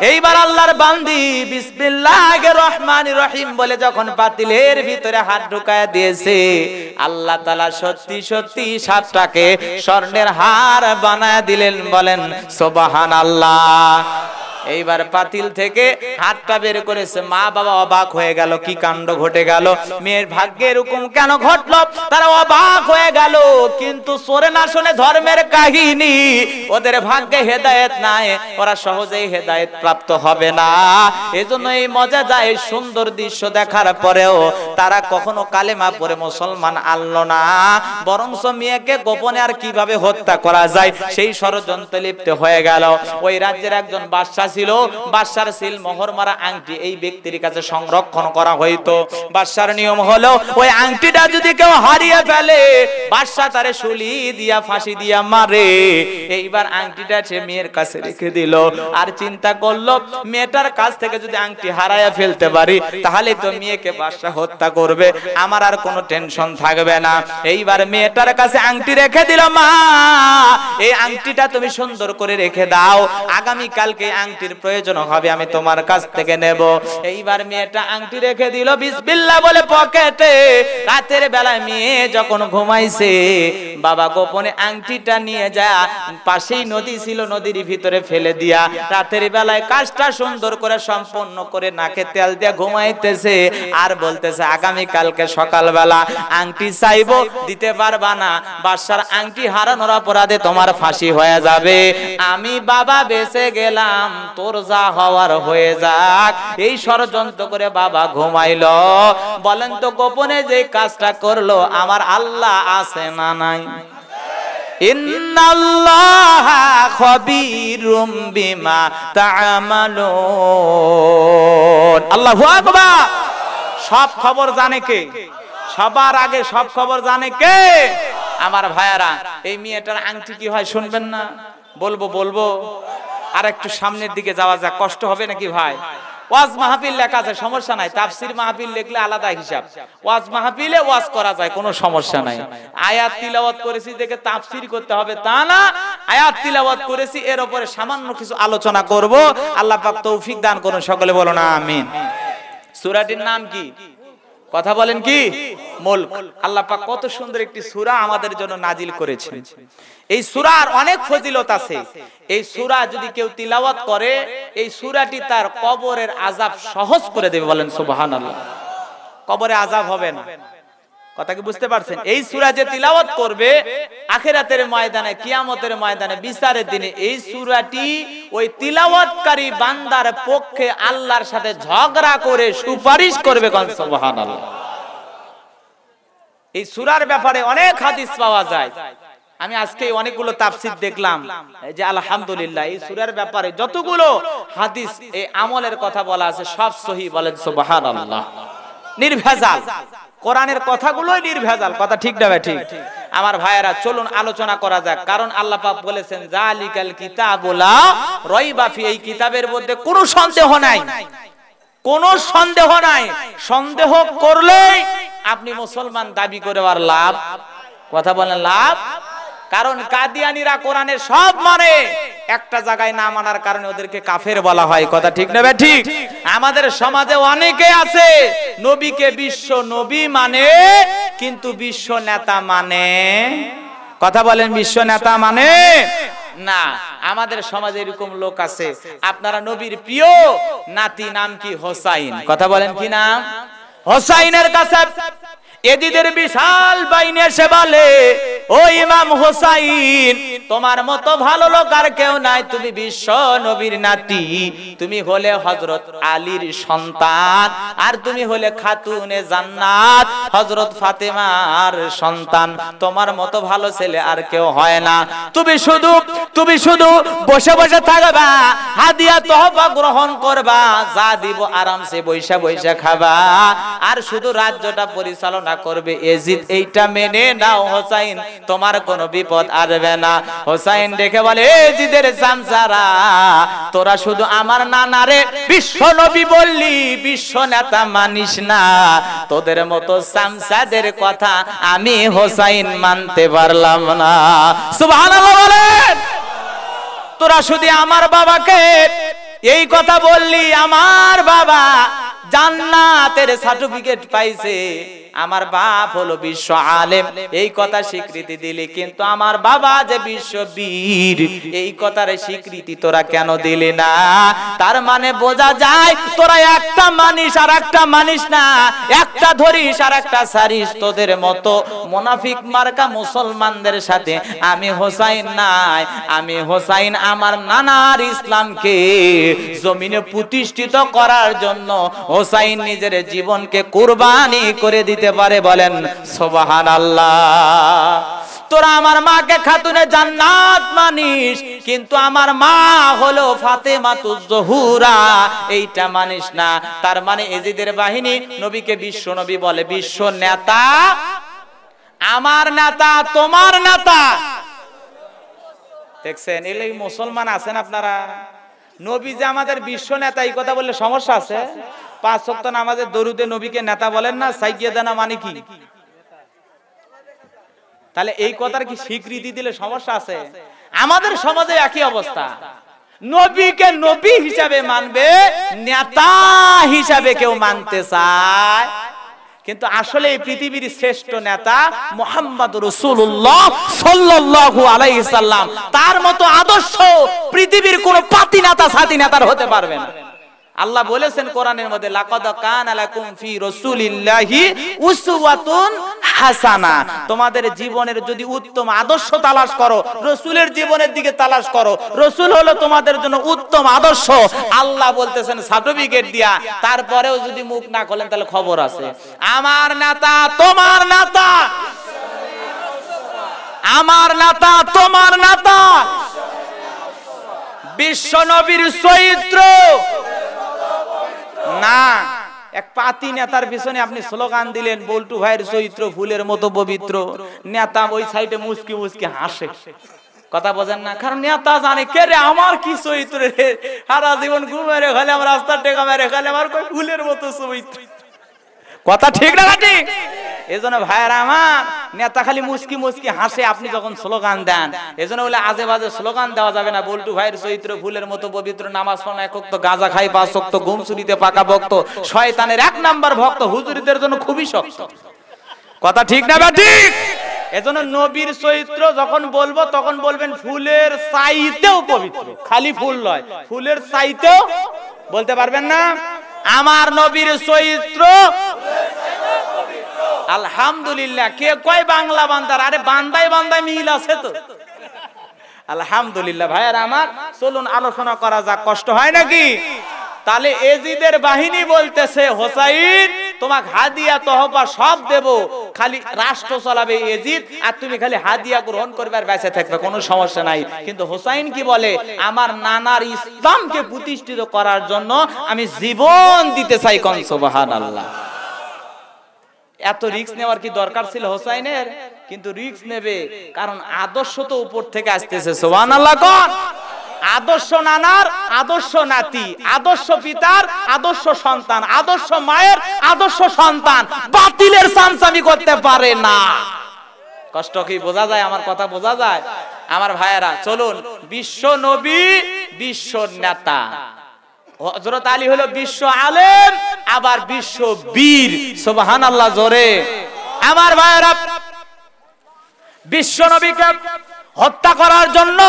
এইবার আল্লাহর বান্দি বিসমিল্লাহির রহমানির রহিম বলে যখন পাতিলের ভিতরে হাত ঢুকায় দিয়েছে আল্লাহ তাআলা সত্যি সত্যি সাতটাকে স্বর্ণের হার বানায় দিলেন বলেন সুবহানাল্লাহ এইবার পাতিল থেকে হাতটা বের করেছে মা বাবা অবাক হয়ে গেল কি কাণ্ড ঘটে গেল মেয়ের ভাগ্যে এরকম কেন ঘটল তারা অবাক হয়ে গেল কিন্তু সরে না শুনে ধর্মের কাহিনী ওদের ভাগ্যে হেদায়েত নাই ওরা সহজেই হেদায়েত প্রাপ্ত হবে না এজন্য এই মজা যায় সুন্দর দৃশ্য দেখার পরেও তারা কখনো কালেমা পরে মুসলমান আনলো না বরংস মেয়েকে গোপনে আর কিভাবে হত্যা করা যায় সেই ষড়যন্ত্র লিপ্ত হয়ে গেল ওই রাজ্যের একজন বাদশা ছিল বাদশার সিল মোহর মারা আংটি এই ব্যক্তির কাছে সংরক্ষণ করা হইতো বাদশার নিয়ম হলো ওই আংটিটা যদি কেউ হারিয়ে ফেলে বাদশা তারে শুলি দিয়া ফাঁসি দিয়া মারে এইবার আংটিটা সে মেয়ের কাছে রেখে দিল আর চিন্তা করল বলল মেয়েটার কাছ থেকে যদি আংটি হারায়া ফেলতে পারি তাহলে তো মেয়েকে বাদশা হত্যা করবে আমার আর কোনো টেনশন থাকবে না এইবার মেয়েটার কাছে আংটি রেখে দিল মা এই আংটিটা তুমি সুন্দর করে রেখে দাও আগামী কালকে আংটির প্রয়োজন হবে আমি তোমার কাছ থেকে নেব এইবার মেয়েটা আংটি রেখে দিল বিসমিল্লাহ বলে পকেটে রাতের বেলায় মেয়ে যখন ঘুমাইছে বাবা গোপনে আংটিটা নিয়ে যা পাশেই নদী ছিল নদীর ভিতরে ফেলে দিয়া রাতের বেলায় কাজটা সুন্দর করে সম্পন্ন করে নাকে তেল দিয়ে ঘুমাইতেছে আর বলতেছে আগামী কালকে সকালবেলা আংটি চাইব দিতে পারবা না বাসার আংটি হারানোর অপরাধে তোমার ফাঁসি হয়ে যাবে আমি বাবা বেঁচে গেলাম তোর যা হওয়ার হয়ে যাক এই ষড়যন্ত্র করে বাবা ঘুমাইল বলেন তো গোপনে যে কাজটা করলো আমার আল্লাহ আছে না নাই ইন্নাল্লাহা খবীরুম বিমা তা'মালুন আল্লাহু আকবার সব খবর জানে কে সবার আগে সব খবর জানে কে আমার ভাইয়ারা এই মেয়েটার আংটি কি হয় শুনবেন না বলবো বলবো আর একটু সামনের দিকে যাওয়া যাক কষ্ট হবে নাকি ভাই ওয়াজ মাহফিল লেখা আছে সমস্যা নাই তাফসির মাহফিল লিখলে আলাদা হিসাব ওয়াজ মাহফিলে ওয়াজ করা যায় কোনো সমস্যা নাই আয়াত তিলাওয়াত করেছি দেখে তাফসির করতে হবে তা না আয়াত তিলাওয়াত করেছি এর উপরে সামান্য কিছু আলোচনা করব আল্লাহ পাক তৌফিক দান করুন সকলে বলো না আমিন সূরাটির নাম কি কথা বলেন কি মুলক আল্লাহ পাক কত সুন্দর একটি সূরা আমাদের জন্য নাজিল করেছেন এই সুরার অনেক ফজিলত আছে এই সুরা যদি কেউ তিলাওয়াত করে এই সুরাটি তার কবরের আজাব সহজ করে দেবে বলেন সুবাহান আল্লাহ কবরে আজাব হবে না কথা কি বুঝতে পারছেন এই সুরা যে তিলাওয়াত করবে আখেরাতের ময়দানে কিয়ামতের ময়দানে বিচারের দিনে এই সুরাটি ওই তিলাওয়াতকারী বান্দার পক্ষে আল্লাহর সাথে ঝগড়া করে সুপারিশ করবে কোন সুবহানাল্লাহ এই সুরার ব্যাপারে অনেক হাদিস পাওয়া যায় আমি আজকে অনেকগুলো তাফসির দেখলাম যে আলহামদুলিল্লাহ এই সুরের ব্যাপারে যতগুলো হাদিস এই আমলের কথা বলা আছে সব সহি বলেন সুবহানাল্লাহ নির্ভেজাল কোরআনের কথাগুলোই নির্ভেজাল কথা ঠিক না ঠিক আমার ভাইয়েরা চলুন আলোচনা করা যাক কারণ আল্লাহ পাক বলেছেন জালিকাল কিতাবুলা রয়বা এই কিতাবের মধ্যে কোনো সন্দেহ নাই কোনো সন্দেহ নাই সন্দেহ করলেই আপনি মুসলমান দাবি করে আর লাভ কথা বলেন লাভ কারণ কাদিয়ানিরা কোরআনের সব মানে একটা জায়গায় না মানার কারণে ওদেরকে কাফের বলা হয় কথা ঠিক না নেবে ঠিক আমাদের সমাজে অনেকে আছে নবীকে বিশ্ব নবী মানে কিন্তু বিশ্ব নেতা মানে কথা বলেন বিশ্ব নেতা মানে না আমাদের সমাজে এরকম লোক আছে আপনারা নবীর প্রিয় নাতি নাম কি হোসাইন কথা বলেন কি নাম হোসাইনের কাছে এদিদের বিশাল বাইনে এসে বলে ও ইমাম হোসাইন তোমার মতো ভালো লোক আর কেউ নাই তুমি বিশ্ব নবীর নাতি তুমি হলে হজরত আলীর সন্তান আর তুমি হলে খাতুনে জান্নাত হজরত ফাতেমার সন্তান তোমার মতো ভালো ছেলে আর কেউ হয় না তুমি শুধু তুমি শুধু বসে বসে থাকবা হাদিয়া তহবা গ্রহণ করবা যা দিব আরামসে বৈশা বৈশা খাবা আর শুধু রাজ্যটা পরিচালনা করবে এজিদ এইটা মেনে নাও হোসাইন তোমার কোনো বিপদ আসবে না হোসাইন দেখে বলে এজিদের জামসারা তোরা শুধু আমার নানারে বিশ্ব নবী বললি বিশ্ব নেতা মানিস না তোদের মতো সামসাদের কথা আমি হোসাইন মানতে পারলাম না সুবহানাল্লাহ বলেন তোরা শুধু আমার বাবাকে এই কথা বললি আমার বাবা জান্নাতের সার্টিফিকেট পাইছে আমার বাপ হলো বিশ্ব আলেম এই কথা স্বীকৃতি দিলি কিন্তু আমার বাবা যে বিশ্ব বীর এই কথার স্বীকৃতি তোরা কেন দিলি না তার মানে বোঝা যায় তোরা একটা মানিস আর একটা মানিস না একটা ধরিস আর একটা সারিস তোদের মতো মোনাফিক মার্কা মুসলমানদের সাথে আমি হোসাইন নাই আমি হোসাইন আমার নানার ইসলামকে জমিনে প্রতিষ্ঠিত করার জন্য হোসাইন নিজের জীবনকে কুরবানি করে দিতে দিতে পারে বলেন সোবাহান আল্লাহ তোরা আমার মাকে খাতুনে জান্নাত মানিস কিন্তু আমার মা হলো ফাতেমাতুজহুরা এইটা মানিস না তার মানে এজিদের বাহিনী নবীকে বিশ্ব নবী বলে বিশ্ব নেতা আমার নেতা তোমার নেতা দেখছেন এলে মুসলমান আছেন আপনারা নবী যে আমাদের বিশ্ব নেতা এই কথা বললে সমস্যা আছে পাঁচ সপ্তাহ আমাদের দরুদে নবীকে নেতা বলেন না সাইকিয়া দানা মানে কি তাহলে এই কথার কি স্বীকৃতি দিলে সমস্যা আছে আমাদের সমাজে একই অবস্থা নবীকে নবী হিসাবে মানবে নেতা হিসাবে কেউ মানতে চায় কিন্তু আসলে এই পৃথিবীর শ্রেষ্ঠ নেতা মোহাম্মদ রসুল্লাহ সাল্লাল্লাহু আলাইহি তার মতো আদর্শ পৃথিবীর কোন পাতি নেতা সাতি নেতার হতে পারবে না আল্লাহ বলেছেন কোরআনের মধ্যে লাকাদ কান আলাকুম ফি রাসূলিল্লাহি উসওয়াতুন হাসানা তোমাদের জীবনের যদি উত্তম আদর্শ তালাশ করো রাসূলের জীবনের দিকে তালাশ করো রাসূল হলো তোমাদের জন্য উত্তম আদর্শ আল্লাহ বলতেছেন সার্টিফিকেট দিয়া তারপরেও যদি মুখ না খোলেন তাহলে খবর আছে আমার নেতা তোমার নেতা আমার নেতা তোমার নেতা বিশ্ব নবীর চরিত্র না এক পাতি নেতার পিছনে আপনি স্লোগান দিলেন বল্টু ভাইয়ের চরিত্র ফুলের মতো পবিত্র নেতা ওই সাইডে মুসকি মুসকি হাসে কথা বোঝেন না কারণ নেতা জানে কে রে আমার কি চরিত্র রে সারা জীবন ঘুমে রে খেলে আমার রাস্তা টেকা মেরে খেলে আমার ফুলের মতো চরিত্র কথা ঠিক না ঠিক এজন্য ভাইয়েরা আমার নেতা খালি মুসকি মুসকি হাসে আপনি যখন স্লোগান দেন এজন্য বলে আজে বাজে স্লোগান দেওয়া যাবে না বল্টু ভাইয়ের চরিত্র ফুলের মতো পবিত্র নামাজ পড়া এক গাঁজা খাই পাঁচ শক্ত গুম পাকা ভক্ত শয়তানের এক নাম্বার ভক্ত হুজুরিদের জন্য খুবই শক্ত কথা ঠিক না বাটি এজন্য নবীর চরিত্র যখন বলবো তখন বলবেন ফুলের সাইতেও পবিত্র খালি ফুল নয় ফুলের সাইতেও বলতে পারবেন না আমার নবীর চরিত্র আলহামদুলিল্লাহ কে কয় বাংলা বান্দার আরে বান্দাই বান্দাই মিল আছে তো আলহামদুলিল্লাহ ভাইয়ার আমার চলুন আলোচনা করা যা কষ্ট হয় নাকি তাহলে এজিদের বাহিনী বলতেছে হোসাইন তোমাকে হাদিয়া তহবা সব দেব খালি রাষ্ট্র চলাবে এজিদ আর তুমি খালি হাদিয়া গ্রহণ করবে আর বেঁচে থাকবে কোনো সমস্যা নাই কিন্তু হোসাইন কি বলে আমার নানার ইসলামকে প্রতিষ্ঠিত করার জন্য আমি জীবন দিতে চাই কম সোবাহান আল্লাহ এত রিক্স নেওয়ার কি দরকার ছিল হোসাইনের কিন্তু রিক্স নেবে কারণ আদর্শ তো উপর থেকে আসতেছে সোবান আল্লাহ আদর্শ নানার আদর্শ নাতি আদর্শ পিতার আদর্শ সন্তান আদর্শ মায়ের আদর্শ সন্তান বাতিলের সামসামি করতে পারে না কষ্ট কি বোঝা যায় আমার কথা বোঝা যায় আমার ভাইয়েরা চলুন বিশ্ব নবী বিশ্ব নেতা হজরত আলী হলো বিশ্ব আলেম আবার বিশ্ব বীর সোবাহান আল্লাহ জোরে আমার ভাইয়েরা বিশ্ব নবীকে হত্যা করার জন্য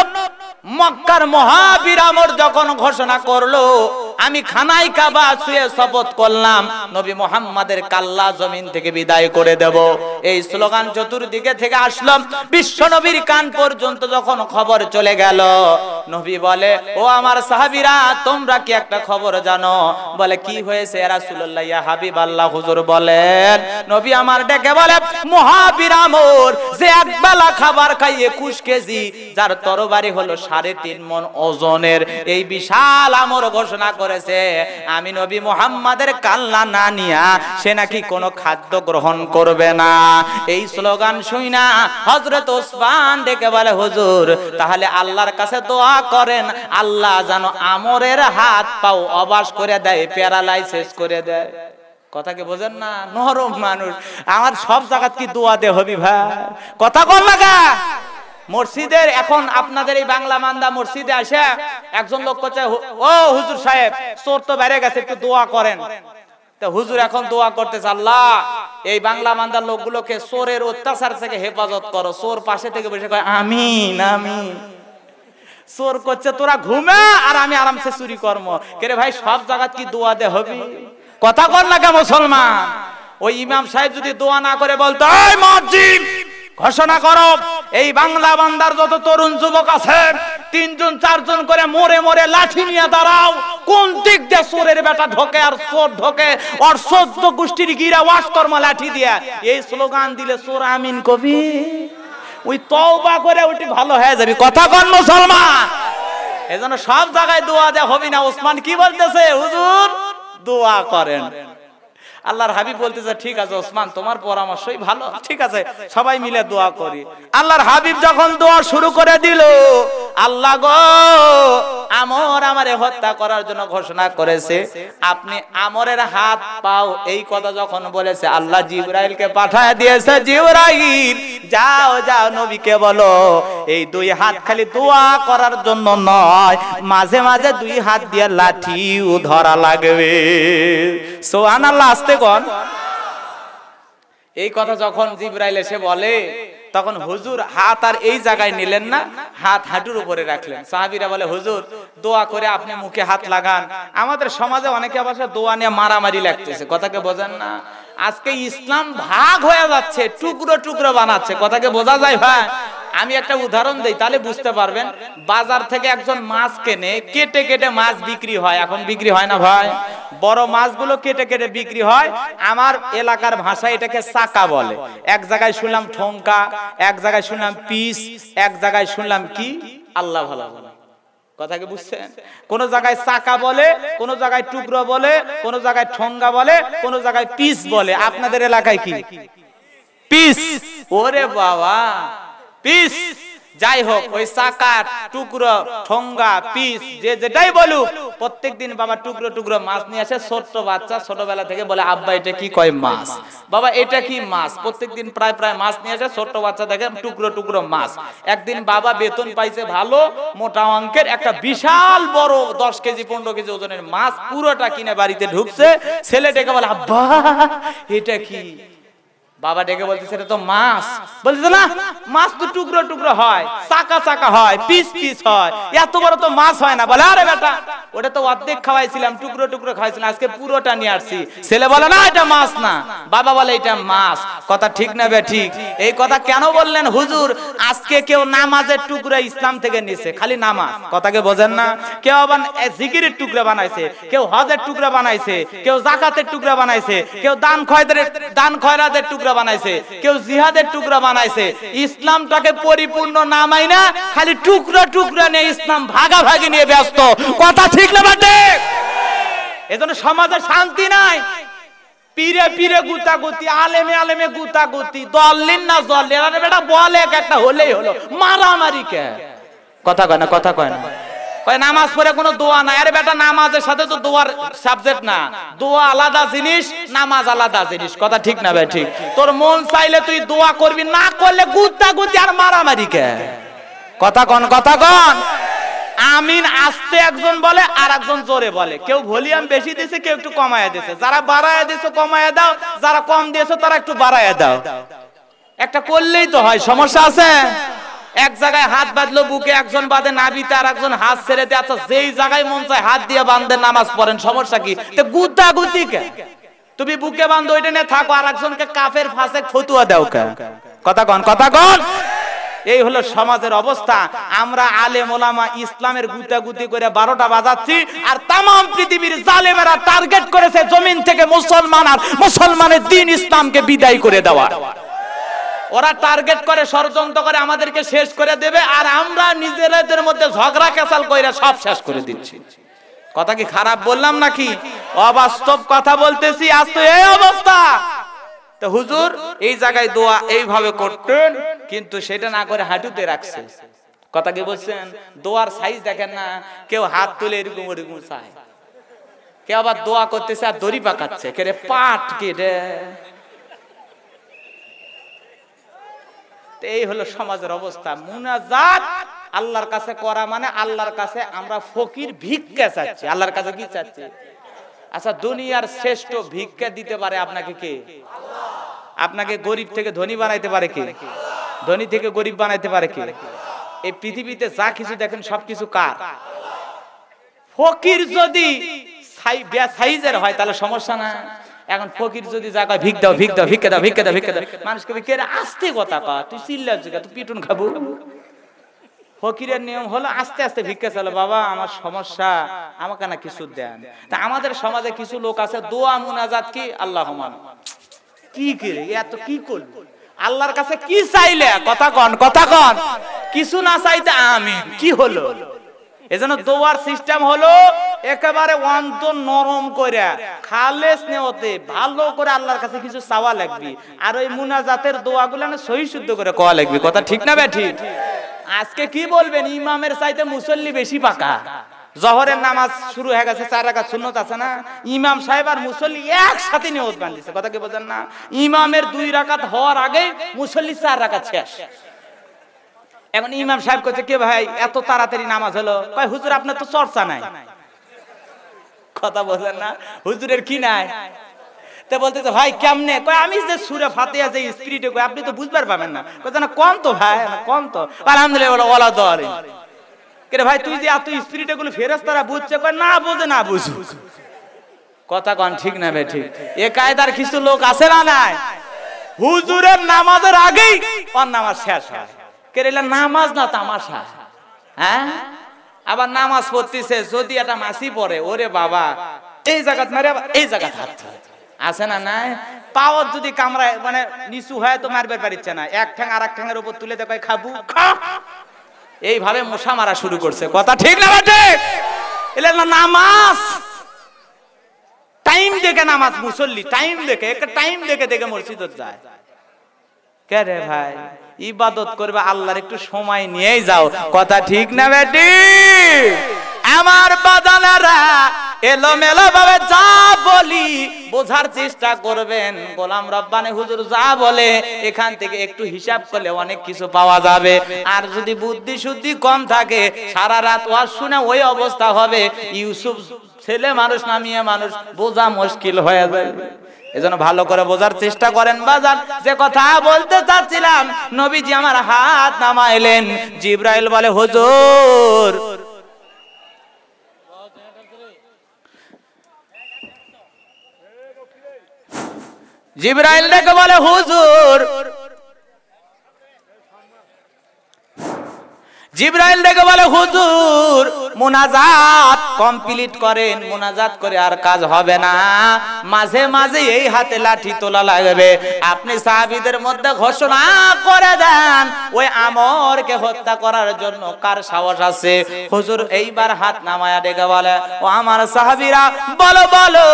মক্কার মহাবীর আমর যখন ঘোষণা করলো আমি খানাই কাবা শুয়ে শপথ করলাম নবী মোহাম্মদের কাল্লা জমিন থেকে বিদায় করে দেব এই স্লোগান চতুর্দিকে থেকে আসলাম বিশ্ব নবীর কান পর্যন্ত যখন খবর চলে গেল নবী বলে ও আমার সাহাবিরা তোমরা কি একটা খবর জানো বলে কি হয়েছে রাসূলুল্লাহ ইয়া হাবিব আল্লাহ হুজুর বলেন নবী আমার ডেকে বলে মহাবিরামর যে এক বেলা খাবার খাইয়ে কুশ কেজি যার তরবারি হলো সাড়ে তিন মন ওজনের এই বিশাল আমর ঘোষণা করে করেছে আমি নবী মোহাম্মদের কাল্লা না নিয়া সে নাকি কোনো খাদ্য গ্রহণ করবে না এই স্লোগান শুই না হজরত ওসমান ডেকে বলে হুজুর তাহলে আল্লাহর কাছে দোয়া করেন আল্লাহ যেন আমরের হাত পাও অবাস করে দেয় প্যারালাইসিস করে দেয় কথা কি বোঝেন না নরম মানুষ আমার সব জায়গা কি দোয়া দে হবি ভাই কথা বল লাগা মসজিদের এখন আপনাদের এই বাংলা মান্দা মসজিদে আসে একজন লোক করছে ও হুজুর সাহেব চোর তো বেড়ে গেছে একটু দোয়া করেন তো হুজুর এখন দোয়া করতেছে আল্লাহ এই বাংলা মান্দার লোকগুলোকে চোরের অত্যাচার থেকে হেফাজত করো চোর পাশে থেকে বসে কয় আমি আমি চোর করছে তোরা ঘুমে আর আমি আরামসে চুরি কর্ম কেরে ভাই সব জায়গা কি দোয়া দে হবি কথা কর না কে মুসলমান ওই ইমাম সাহেব যদি দোয়া না করে বলতো মসজিদ ঘোষণা কর এই বাংলা বান্দার যত তরুণ যুবক আছে তিনজন চারজন করে মোরে মোরে লাঠি নিয়ে দাঁড়াও কোন দিক দিয়ে চোরের বেটা ঢোকে আর চোর ঢোকে আর সদ্য গোষ্ঠীর গিরা ওয়াশ কর্মা লাঠি দিয়া এই স্লোগান দিলে চোর আমিন কবি ওই তওবা করে ওটি ভালো হয়ে যাবে কথা কন মুসলমান এজন্য সব জায়গায় দোয়া দেয়া হবে না ওসমান কি বলতেছে হুজুর দোয়া করেন আল্লাহর হাবিব বলতেছে ঠিক আছে ওসমান তোমার পরামর্শই ভালো ঠিক আছে সবাই মিলে দোয়া করি আল্লাহর হাবিব যখন দোয়া শুরু করে দিল আল্লাহ গো আমর আমারে হত্যা করার জন্য ঘোষণা করেছে আপনি আমরের হাত পাও এই কথা যখন বলেছে আল্লাহ জিব্রাইলকে পাঠায় দিয়েছে জিব্রাইল যাও যাও নবীকে বলো এই দুই হাত খালি দোয়া করার জন্য নয় মাঝে মাঝে দুই হাত দিয়ে লাঠিও ধরা লাগবে সোহান আল্লাহ আস্তে বন্ধুগণ এই কথা যখন জিব্রাইল এসে বলে তখন হুজুর হাত আর এই জায়গায় নিলেন না হাত হাঁটুর উপরে রাখলেন সাহাবিরা বলে হুজুর দোয়া করে আপনি মুখে হাত লাগান আমাদের সমাজে অনেকে আবার দোয়া নিয়ে মারামারি লাগতেছে কথাকে বোঝান না আজকে ইসলাম ভাগ হয়ে যাচ্ছে টুকরো টুকরো বানাচ্ছে কথাকে বোঝা যায় ভাই আমি একটা উদাহরণ দিই তাহলে বুঝতে পারবেন বাজার থেকে একজন মাছ কেনে কেটে কেটে মাছ বিক্রি হয় এখন বিক্রি হয় না ভাই বড় মাছগুলো কেটে কেটে বিক্রি হয় আমার এলাকার ভাষায় এটাকে চাকা বলে এক জায়গায় শুনলাম ঠোঙ্কা এক জায়গায় শুনলাম পিস এক জায়গায় শুনলাম কি আল্লাহ ভালো ভালো কথাকে বুঝছেন কোন জায়গায় চাকা বলে কোন জায়গায় টুকরো বলে কোন জায়গায় ঠোঙ্গা বলে কোন জায়গায় পিস বলে আপনাদের এলাকায় কি পিস ওরে বাবা পিস যাই হোক ওই সাকার টুকরো ঠোঙ্গা পিস যে যেটাই বলু প্রত্যেক দিন বাবা টুকরো টুকরো মাছ নিয়ে আসে ছোট্ট বাচ্চা ছোটবেলা থেকে বলে আব্বা এটা কি কয় মাছ বাবা এটা কি মাছ প্রত্যেক দিন প্রায় প্রায় মাছ নিয়ে আসে ছোট্ট বাচ্চা থেকে টুকরো টুকরো মাছ একদিন বাবা বেতন পাইছে ভালো মোটা অঙ্কের একটা বিশাল বড় দশ কেজি পনেরো কেজি ওজনের মাছ পুরোটা কিনে বাড়িতে ঢুকছে ছেলেটাকে বলে আব্বা এটা কি বাবা ডেকে বলছে সেটা তো মাছ বলছে না মাছ তো টুকরো টুকরো হয় চাকা চাকা হয় পিস পিস হয় এত বড় তো মাছ হয় না বলে আরে বেটা ওটা তো অর্ধেক খাওয়াইছিলাম টুকরো টুকরো খাওয়াইছিলাম আজকে পুরোটা নিয়ে আসছি ছেলে বলে না এটা মাছ না বাবা বলে এটা মাছ কথা ঠিক না বে ঠিক এই কথা কেন বললেন হুজুর আজকে কেউ নামাজের টুকরো ইসলাম থেকে নিছে খালি নামাজ কথাকে বোঝেন না কেউ আবার জিকিরের টুকরো বানাইছে কেউ হজের টুকরো বানাইছে কেউ জাকাতের টুকরো বানাইছে কেউ দান খয়দের দান খয়রাতের টুকরো টুকরা বানাইছে কেউ জিহাদের টুকরা বানাইছে ইসলামটাকে পরিপূর্ণ না মাইনা খালি টুকরা টুকরা নিয়ে ইসলাম ভাগা ভাগি নিয়ে ব্যস্ত কথা ঠিক না বাটে এজন্য সমাজে শান্তি নাই পিরে পিরে গুতাগুতি আলেমে আলেমে গুতাগুতি দলিন না জল আরে বেটা বলে একটা হলেই হলো মারামারি কে কথা কয় না কথা কয় না ওই নামাজ পড়ে কোনো দোয়া নাই আরে বেটা নামাজের সাথে তো দোয়ার সাবজেক্ট না দোয়া আলাদা জিনিস নামাজ আলাদা জিনিস কথা ঠিক না ভাই ঠিক তোর মন চাইলে তুই দোয়া করবি না করলে গুদ্দা গুতি আর মারামারি কে কথা কন কথা কন আমিন আস্তে একজন বলে আর একজন জোরে বলে কেউ ভলিউম বেশি দিয়েছে কেউ একটু কমায়া দিয়েছে যারা বাড়ায়া দিয়েছো কমায়া দাও যারা কম দিয়েছে তারা একটু বাড়ায়া দাও একটা করলেই তো হয় সমস্যা আছে এক জায়গায় হাত বাঁধলো বুকে একজন বাঁধে নাবিতে আর একজন হাত ছেড়ে দিয়ে আচ্ছা যেই জায়গায় মন চায় হাত দিয়ে বাঁধে নামাজ পড়েন সমস্যা কি তো গুদা গুতি কে তুমি বুকে বাঁধো ওইটা নিয়ে থাকো আর একজনকে কাফের ফাঁসে ফতুয়া দাও কে কথা কন কথা কন এই হলো সমাজের অবস্থা আমরা আলে মোলামা ইসলামের গুতা গুতি করে বারোটা বাজাচ্ছি আর তাম পৃথিবীর জালেমেরা টার্গেট করেছে জমিন থেকে মুসলমান আর মুসলমানের দিন ইসলামকে বিদায় করে দেওয়া ওরা টার্গেট করে ষড়যন্ত্র করে আমাদেরকে শেষ করে দেবে আর আমরা নিজেদের মধ্যে ঝগড়া কেসাল করে সব শেষ করে দিচ্ছি কথা কি খারাপ বললাম নাকি অবাস্তব কথা বলতেছি আজ তো এই অবস্থা তো হুজুর এই জায়গায় দোয়া এইভাবে করতেন কিন্তু সেটা না করে হাঁটুতে রাখছে কথা কি বলছেন দোয়ার সাইজ দেখেন না কেউ হাত তুলে এরকম এরকম চায় কেউ আবার দোয়া করতেছে আর দড়ি পাকাচ্ছে কে রে পাট কে রে এই হলো সমাজের অবস্থা মুনাজাত আল্লাহর কাছে করা মানে আল্লাহর কাছে আমরা ফকির ভিক্ষা চাচ্ছি আল্লাহর কাছে কি চাচ্ছি আচ্ছা দুনিয়ার শ্রেষ্ঠ ভিক্ষা দিতে পারে আপনাকে কে আপনাকে গরিব থেকে ধনী বানাইতে পারে কে ধনী থেকে গরিব বানাইতে পারে কে এই পৃথিবীতে যা কিছু দেখেন সবকিছু কার ফকির যদি সাইজের হয় তাহলে সমস্যা না এখন ফকির যদি জায়গায় ভিক দাও ভিক দাও ভিক্ষে দাও ভিক্ষে দাও ভিক্ষে দাও মানুষকে ভিক্ষে আসতে কথা কা তুই চিল্লাচ্ছি তুই পিটুন খাবো ফকিরের নিয়ম হলো আস্তে আস্তে ভিক্ষা চালো বাবা আমার সমস্যা আমাকে না কিছু দেন তা আমাদের সমাজে কিছু লোক আছে দোয়া মুনাজাত কি আল্লাহ কি কি এত কি করবো আল্লাহর কাছে কি চাইলে কথা কন কথা কন কিছু না চাইতে আমি কি হলো এজন্য দোয়ার সিস্টেম হলো একেবারে নরম করে ভালো করে আল্লাহর কাছে কিছু চাওয়া লাগবে আর ওই মুনাজাতের দোয়াগুলো না সহি শুদ্ধ করে কোয়া লাগবে কথা ঠিক না ব্যাঠি আজকে কি বলবেন ইমামের চাইতে মুসল্লি বেশি পাকা জহরের নামাজ শুরু হয়ে গেছে চার রাখা শূন্য আছে না ইমাম সাহেব আর মুসল্লি একসাথে নিয়ত বান্ধিছে কথা কি বলছেন না ইমামের দুই রাকাত হওয়ার আগে মুসল্লি চার রাকাত শেষ এখন ইমাম সাহেব কচ্ছে কে ভাই এত তাড়াতাড়ি নামাজ হলো ভাই হুজুর আপনার তো চর্চা নাই কথা বলেন না হুজুরের কি নাই তে ভাই কেমনে আমি যে সুরে আপনি তো না কম তো ভাই কম তো আলহামদুলিল্লাহ কে ভাই তুই যে এত তারা বুঝছে না না কথা কন ঠিক না ঠিক এ কায়দার কিছু লোক আছে না নাই হুজুরের নামাজের আগেই ওর নামাজ শেষ হয় কেরেলা নামাজ না তামাশা হ্যাঁ আবার নামাজ পড়তেছে যদি একটা মাসি পড়ে ওরে বাবা এই জায়গা মারে এই জায়গা হাত আছে না নাই পাওয়ার যদি কামড়ায় মানে নিচু হয় তো মারবে পারিচ্ছে না এক ঠ্যাং আর এক ঠ্যাঙের উপর তুলে দেখায় খাবু এইভাবে মশা মারা শুরু করছে কথা ঠিক না বাটে এলে না নামাজ টাইম দেখে নামাজ মুসল্লি টাইম দেখে একটা টাইম দেখে দেখে মসজিদত যায় কে রে ভাই ইবাদত করবে আল্লাহর একটু সময় নিয়েই যাও কথা ঠিক না বেটি আমার বাদানারা এলোমেলো ভাবে যা বলি বোঝার চেষ্টা করবেন গোলাম রব্বানি হুজুর যা বলে এখান থেকে একটু হিসাব করলে অনেক কিছু পাওয়া যাবে আর যদি বুদ্ধি শুদ্ধি কম থাকে সারা রাত ওয়াজ শুনে ওই অবস্থা হবে ইউসুফ ছেলে মানুষ নামিয়ে মানুষ বোঝা মুশকিল হয়ে যাবে এজন্য ভালো করে বোঝার চেষ্টা করেন বাজার যে কথা বলতে চাচ্ছিলাম নবীজি আমার হাত নামাইলেন জিব্রাইল বলে হুজুর জিব্রাইল ডেকে বলে হুজুর জিব্রাইল ডেকে বলে হুজুর মোনাজাত কমপ্লিট করেন মোনাজাত করে আর কাজ হবে না মাঝে মাঝে এই হাতে লাঠি তোলা লাগবে আপনি সাহাবিদের মধ্যে ঘোষণা করে দেন ওই আমরকে হত্যা করার জন্য কার সাহস আছে হুজুর এইবার হাত নামায়া ডেকে বলে ও আমার সাহাবিরা বলো বলো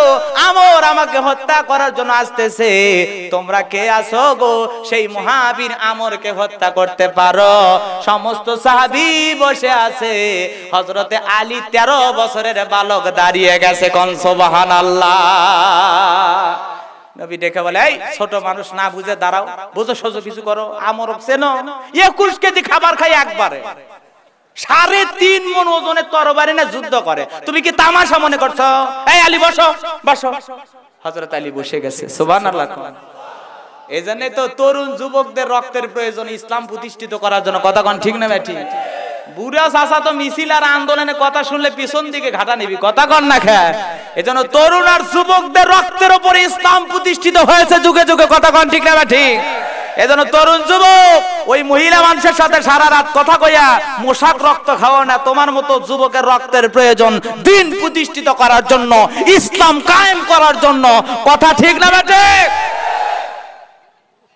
আমর আমাকে হত্যা করার জন্য আসতেছে তোমরা কে আসো গো সেই মহাবীর আমরকে হত্যা করতে পারো সমস্ত সাহাবি নবী বসে আছে হজরতে আলী তেরো বছরের বালক দাঁড়িয়ে গেছে কনসবাহান আল্লাহ নবী দেখে বলে এই ছোট মানুষ না বুঝে দাঁড়াও বুঝো কিছু করো আমর একুশ কেজি খাবার খাই একবারে সাড়ে তিন মন ওজনের তরবারি না যুদ্ধ করে তুমি কি তামাশা মনে করছো এই আলী বসো বসো হজরত আলী বসে গেছে আল্লাহ এজন্য তো তরুণ যুবকদের রক্তের প্রয়োজন ইসলাম প্রতিষ্ঠিত করার জন্য কথা কন ঠিক না ব্যাটি বুড়া চাষা তো মিছিল আর আন্দোলনের কথা শুনলে পিছন দিকে ঘাটা নিবি কথা কন না খে এজন্য তরুণ আর যুবকদের রক্তের উপরে ইসলাম প্রতিষ্ঠিত হয়েছে যুগে যুগে কথা কন ঠিক না ঠিক এজন্য তরুণ যুবক ওই মহিলা মানুষের সাথে সারা রাত কথা কইয়া মোশাক রক্ত খাওয়া না তোমার মতো যুবকের রক্তের প্রয়োজন দিন প্রতিষ্ঠিত করার জন্য ইসলাম কায়েম করার জন্য কথা ঠিক না বেটে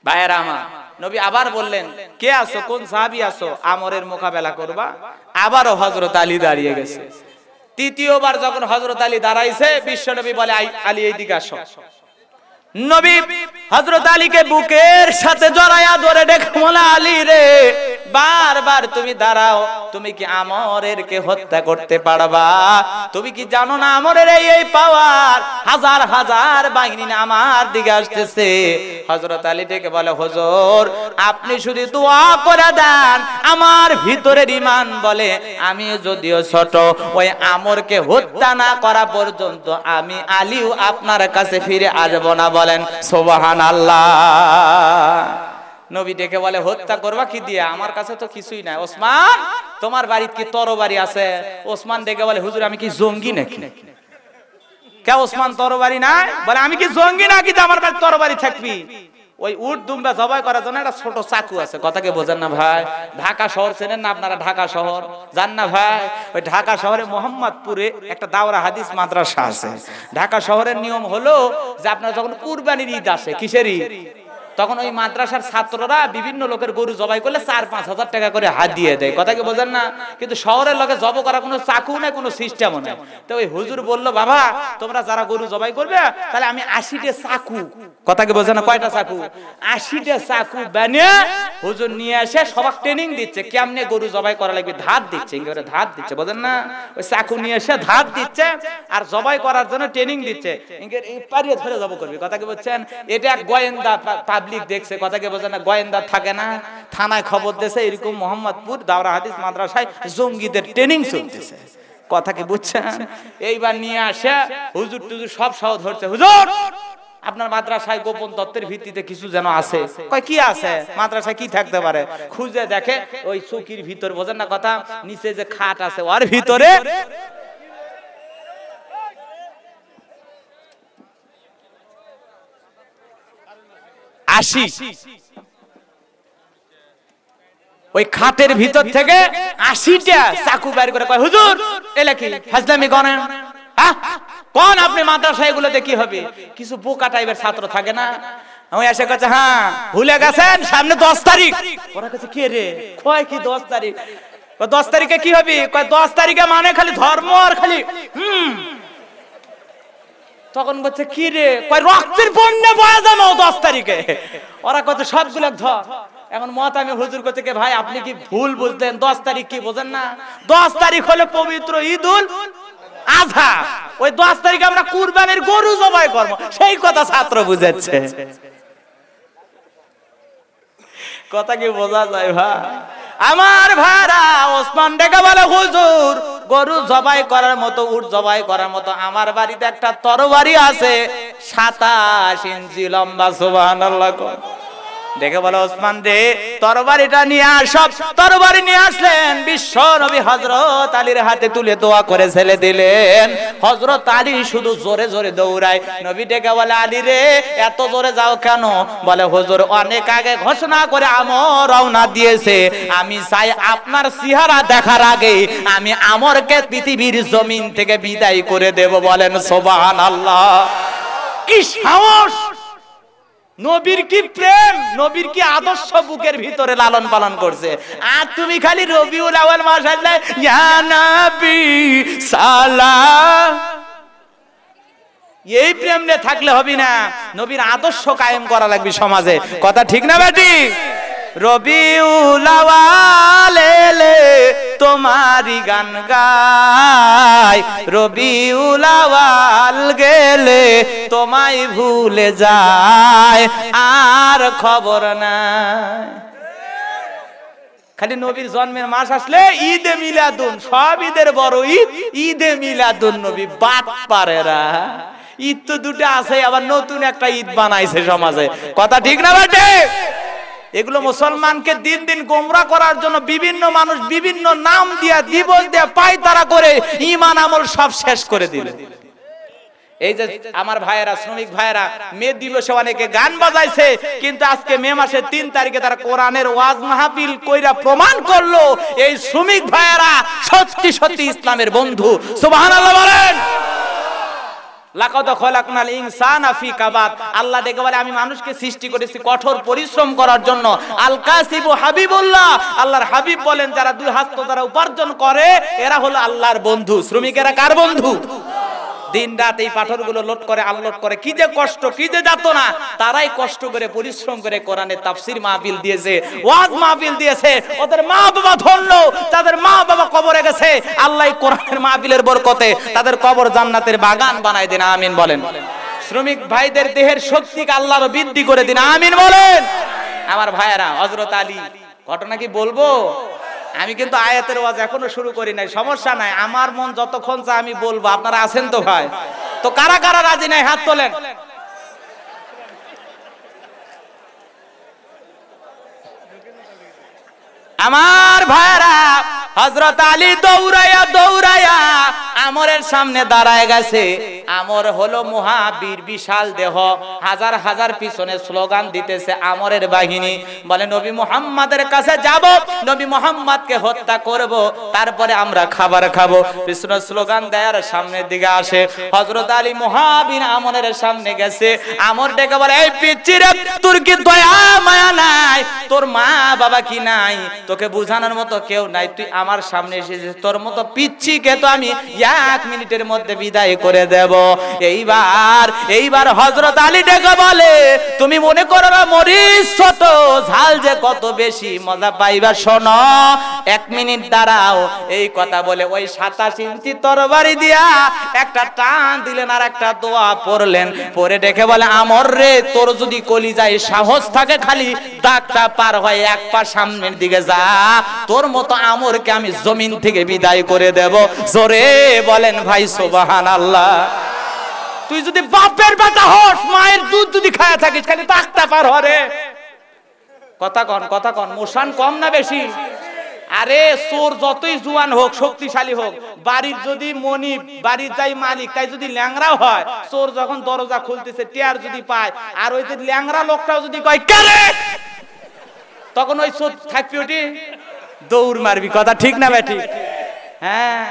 ভাইয়ের আমার নবী আবার বললেন কে আসো কোন সাহাবি আসো আমরের মোকাবেলা করবা আবারও হজরত আলী দাঁড়িয়ে গেছে তৃতীয়বার যখন হজরত আলী দাঁড়াইছে বিশ্বনবী বলে আলী এইদিকে আসো নবী হজরত আলীকে বুকের সাথে জড়াইয়া ধরে দেখ মোলা আলী রে বারবার তুমি দাঁড়াও তুমি কি আমরের কে হত্যা করতে পারবা তুমি কি জানো না আমরের এই এই পাওয়ার হাজার হাজার বাহিনী আমার দিকে আসতেছে হজরত আলী ডেকে বলে হজর আপনি শুধু দোয়া করে দেন আমার ভিতরের ইমান বলে আমি যদিও ছোট ওই আমরকে হত্যা না করা পর্যন্ত আমি আলীও আপনার কাছে ফিরে আসবো না বলে বলেন সোবাহান আল্লাহ নবী ডেকে বলে হত্যা করবা কি দিয়ে আমার কাছে তো কিছুই নাই ওসমান তোমার বাড়ির কি তরবারি আছে ওসমান ডেকে বলে হুজুর আমি কি জঙ্গি নাকি কে ওসমান তরবারি নাই বলে আমি কি জঙ্গি নাকি আমার বাড়ি তরবারি থাকবি ওই উট দুম্বা জবাই করার জন্য একটা ছোট চাকু আছে কথাকে বোঝেন না ভাই ঢাকা শহর চেনেন না আপনারা ঢাকা শহর জান না ভাই ওই ঢাকা শহরে মোহাম্মদপুরে একটা দাওরা হাদিস মাদ্রাসা আছে ঢাকা শহরের নিয়ম হলো যে আপনারা যখন কুরবানির ঈদ আসে কিসের ঈদ তখন ওই মাদ্রাসার ছাত্ররা বিভিন্ন লোকের গরু জবাই করলে চার পাঁচ হাজার টাকা করে হাত দিয়ে দেয় কথা কি বোঝেন না কিন্তু শহরের লোকে জব করা কোনো চাকু নেই কোনো সিস্টেম নেই তো ওই হুজুর বললো বাবা তোমরা যারা গরু জবাই করবে তাহলে আমি আশিটা চাকু কথা কি বোঝেন না কয়টা চাকু আশিটা চাকু বানিয়ে হুজুর নিয়ে এসে সবার ট্রেনিং দিচ্ছে কেমনে গরু জবাই করা লাগবে ধাত দিচ্ছে একেবারে ধার দিচ্ছে বোঝেন না ওই চাকু নিয়ে এসে ধাত দিচ্ছে আর জবাই করার জন্য ট্রেনিং দিচ্ছে এই পারিয়ে ধরে জব করবে কথা কি বলছেন এটা এক গোয়েন্দা পাবলিক দেখছে কথাকে বোঝে না গোয়েন্দা থাকে না থানায় খবর দিয়েছে এরকম মোহাম্মদপুর দাওরা হাদিস মাদ্রাসায় জঙ্গিদের ট্রেনিং চলতেছে কথা কি বুঝছেন এইবার নিয়ে আসে হুজুর টুজুর সব সহ ধরছে হুজুর আপনার মাদ্রাসায় গোপন তত্ত্বের ভিত্তিতে কিছু যেন আছে কয় কি আছে মাদ্রাসায় কি থাকতে পারে খুঁজে দেখে ওই চুকির ভিতর বোঝেন না কথা নিচে যে খাট আছে ওর ভিতরে আশি ওই খাতের ভিতর থেকে আশিটা চাকু বাইর করে কয় হুজুর এলে কি ফাজলামি করেন হ্যাঁ? কোন আপনি মাদ্রাসা এগুলোতে কি হবে কিছু বোকা টাইপের ছাত্র থাকে না আমি এসে কাছে হ্যাঁ ভুলে গেছেন সামনে দশ তারিখ ওরা কাছে কে রে কয় কি দশ তারিখ দশ তারিখে কি হবে কয় দশ তারিখে মানে খালি ধর্ম আর খালি হুম তখন বলছে কি রে কয় রক্তের বন্যা বয়া জানো দশ তারিখে ওরা কত সবগুলো ধর এখন মত আমি হুজুর কে ভাই আপনি কি ভুল বুঝলেন দশ তারিখ কি বোঝেন না দশ তারিখ হলো পবিত্র ঈদুল আধা ওই দশ তারিখে আমরা কুরবানির গরু জবাই করবো সেই কথা ছাত্র বুঝাচ্ছে কথা কি বোঝা যায় ভাই আমার ভাড়া ওসমান ডেকে বলে হুজুর গরু জবাই করার মতো উট জবাই করার মতো আমার বাড়িতে একটা তরবারি আছে সাতাশ ইঞ্চি লম্বা সোবাহ দেখে বলো ওসমান দে তরবারিটা নিয়ে আসব তরবারি নিয়ে আসলেন বিশ্ব নবী হজরত আলীর হাতে তুলে দোয়া করে ছেলে দিলেন হজরত আলী শুধু জোরে জোরে দৌড়ায় নবী ডেকে বলে আলী রে এত জোরে যাও কেন বলে হুজুর অনেক আগে ঘোষণা করে আমর রওনা দিয়েছে আমি চাই আপনার চেহারা দেখার আগে আমি আমরকে পৃথিবীর জমিন থেকে বিদায় করে দেব বলেন সুবহানাল্লাহ আল্লাহ কি সাহস নবীর কি প্রেম নবীর কি আদর্শ বুকের ভিতরে লালন পালন করছে আর তুমি খালি রবিউল আউয়াল মাস আসলে ইয়া নবী সালাম এই প্রেম নে থাকলে হবে না নবীর আদর্শ কায়েম করা লাগবে সমাজে কথা ঠিক না বেটি রবিউলাওয়ালে তোমারি গান গাই রবিউলাওয়াল গেলে তোমায় ভুলে যায় আর খবর না খালি নবীর জন্মের মাস আসলে ঈদে মিলাদুন সব ঈদের বড় ঈদ ঈদে মিলাদুন নবী বাদ রা ঈদ তো দুটো আছে আবার নতুন একটা ঈদ বানাইছে সমাজে কথা ঠিক না বাটে এগুলো মুসলমানকে দিন দিন গোমরা করার জন্য বিভিন্ন মানুষ বিভিন্ন নাম দিয়া দিবস দিয়া পায় তারা করে ইমান আমল সব শেষ করে দিল এই যে আমার ভাইয়েরা শ্রমিক ভাইয়েরা মে দিবসে অনেকে গান বাজাইছে কিন্তু আজকে মে মাসের তিন তারিখে তারা কোরআনের ওয়াজ মাহফিল কইরা প্রমাণ করলো এই শ্রমিক ভাইয়েরা সত্যি সত্যি ইসলামের বন্ধু সুবহানাল্লাহ বলেন লাকাদ খলাকনাল ইনসানা ফি কাবাদ আল্লাহ দেখে বলে আমি মানুষকে সৃষ্টি করেছি কঠোর পরিশ্রম করার জন্য আল কাসিবু হাবিবুল্লাহ আল্লাহর হাবিব বলেন যারা দুই হাত দ্বারা উপার্জন করে এরা হলো আল্লাহর বন্ধু শ্রমিকেরা কার বন্ধু দিন রাত এই পাথরগুলো লোড করে আনলোড করে কি যে কষ্ট কি যে যাত না তারাই কষ্ট করে পরিশ্রম করে কোরআনে তাফসির মাহফিল দিয়েছে ওয়াজ মাহফিল দিয়েছে ওদের মা বাবা ধন্য তাদের মা বাবা কবরে গেছে আল্লাহ কোরআনের মাহফিলের বরকতে তাদের কবর জান্নাতের বাগান বানায় দিন আমিন বলেন শ্রমিক ভাইদের দেহের শক্তিকে আল্লাহর বৃদ্ধি করে দিন আমিন বলেন আমার ভাইয়েরা হযরত আলী ঘটনা কি বলবো আমি কিন্তু আয়াতের ওয়াজ এখনো শুরু করি নাই সমস্যা নাই আমার মন যতক্ষণ চা আমি বলবো আপনারা আছেন তো ভাই তো কারা কারা রাজি নাই হাত তোলেন আমার ভাইরা হজরত আলী দৌড়াইয়া দৌড়াইয়া আমরের সামনে দাঁড়ায় গেছে আমর হলো মহাবীর বিশাল দেহ হাজার হাজার পিছনে স্লোগান দিতেছে আমরের বাহিনী বলে নবী মোহাম্মদের কাছে যাব নবী মোহাম্মদকে হত্যা করব তারপরে আমরা খাবার খাবো পিছনে স্লোগান দেয়ার সামনের দিকে আসে হজরত আলী মহাবীর আমরের সামনে গেছে আমর ডেকে বলে এই পিচ্ছি রে তোর কি দয়া মায়া নাই তোর মা বাবা কি নাই তোকে বুঝানোর মতো কেউ নাই তুই আমার সামনে এসেছিস তোর মতো পিচ্ছি কে তো আমি এক মিনিটের মধ্যে বিদায় করে দেব এইবার এইবার হজরত আলী ডেকে বলে তুমি মনে করো না মরিস ছোট ঝাল যে কত বেশি মজা পাইবা শোনো এক মিনিট দাঁড়াও এই কথা বলে ওই সাতাশ ইঞ্চি তরবারি দিয়া একটা টান দিলেন আর একটা দোয়া পড়লেন পরে ডেকে বলে আমর রে তোর যদি কলি যায় সাহস থাকে খালি দাগটা পার হয় এক পা সামনের দিকে যায় আল্লাহ তোর মতো আমরকে আমি জমিন থেকে বিদায় করে দেব জোরে বলেন ভাই সোবাহান আল্লাহ তুই যদি বাপের বেটা হস মায়ের দুধ যদি খায়া থাকিস খালি তাকতা পার হরে কথা কন কথা কন মোশান কম না বেশি আরে চোর যতই জুয়ান হোক শক্তিশালী হোক বাড়ির যদি মনি বাড়ির যাই মালিক তাই যদি ল্যাংরাও হয় চোর যখন দরজা খুলতেছে টিয়ার যদি পায় আর ওই যে ল্যাংরা লোকটাও যদি কয় কারে তখন ওই সোদ থাকবি ওটি দৌড় মারবি কথা ঠিক না ব্যাটি হ্যাঁ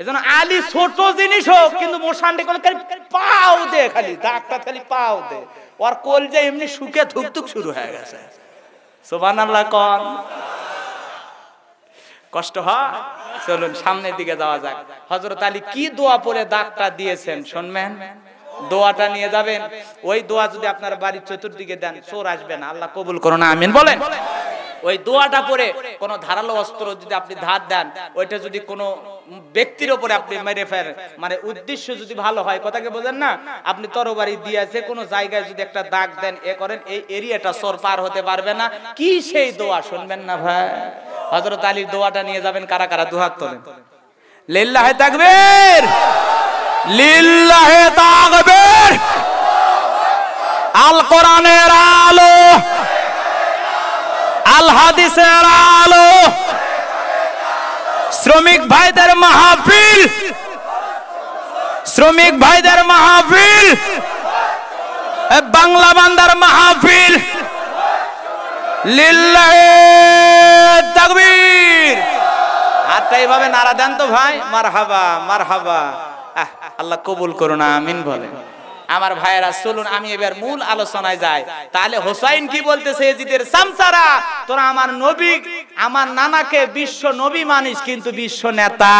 এজন্য আলী ছোট জিনিস হোক কিন্তু পাও দে খালি দাগটা খালি পাও দে ওর কোল যে এমনি শুকে ধুকধুক শুরু হয়ে গেছে সোবান আল্লাহ কন কষ্ট হয় চলুন সামনের দিকে যাওয়া যাক হজরত আলী কি দোয়া পরে দাগটা দিয়েছেন শুনবেন দোয়াটা নিয়ে যাবেন ওই দোয়া যদি আপনার বাড়ির চতুর্দিকে দেন চোর আসবে না আল্লাহ কবুল করো না আমিন বলেন ওই দোয়াটা পরে কোন ধারালো অস্ত্র যদি আপনি ধার দেন ওইটা যদি কোনো ব্যক্তির ওপরে আপনি মেরে ফেলেন মানে উদ্দেশ্য যদি ভালো হয় কথাকে বোঝেন না আপনি তরবারি দিয়েছে কোনো জায়গায় যদি একটা দাগ দেন এ করেন এই এরিয়াটা সর পার হতে পারবে না কি সেই দোয়া শুনবেন না ভাই হজরত আলীর দোয়াটা নিয়ে যাবেন কারা কারা দুহাত তোলেন লিল্লাহে তাকবীর আল্লাহু আকবার আল কোরআনের আলো আল হাদিসের আলো শ্রমিক ভাইদের মাহফিল শ্রমিক ভাইদের মাহফিল বাংলা বান্দার মাহফিল লিল্লাহে তাকবীর হাতটা এইভাবে নারা দেন তো ভাই মার হাবা আল্লাহ কবুল করুন আমিন বলে আমার ভাইয়েরা চলুন আমি এবার মূল আলোচনায় যাই তাহলে হোসাইন কি বলতেছে এজিদের সামসারা তোরা আমার নবী আমার নানাকে বিশ্ব নবী মানিস কিন্তু বিশ্ব নেতা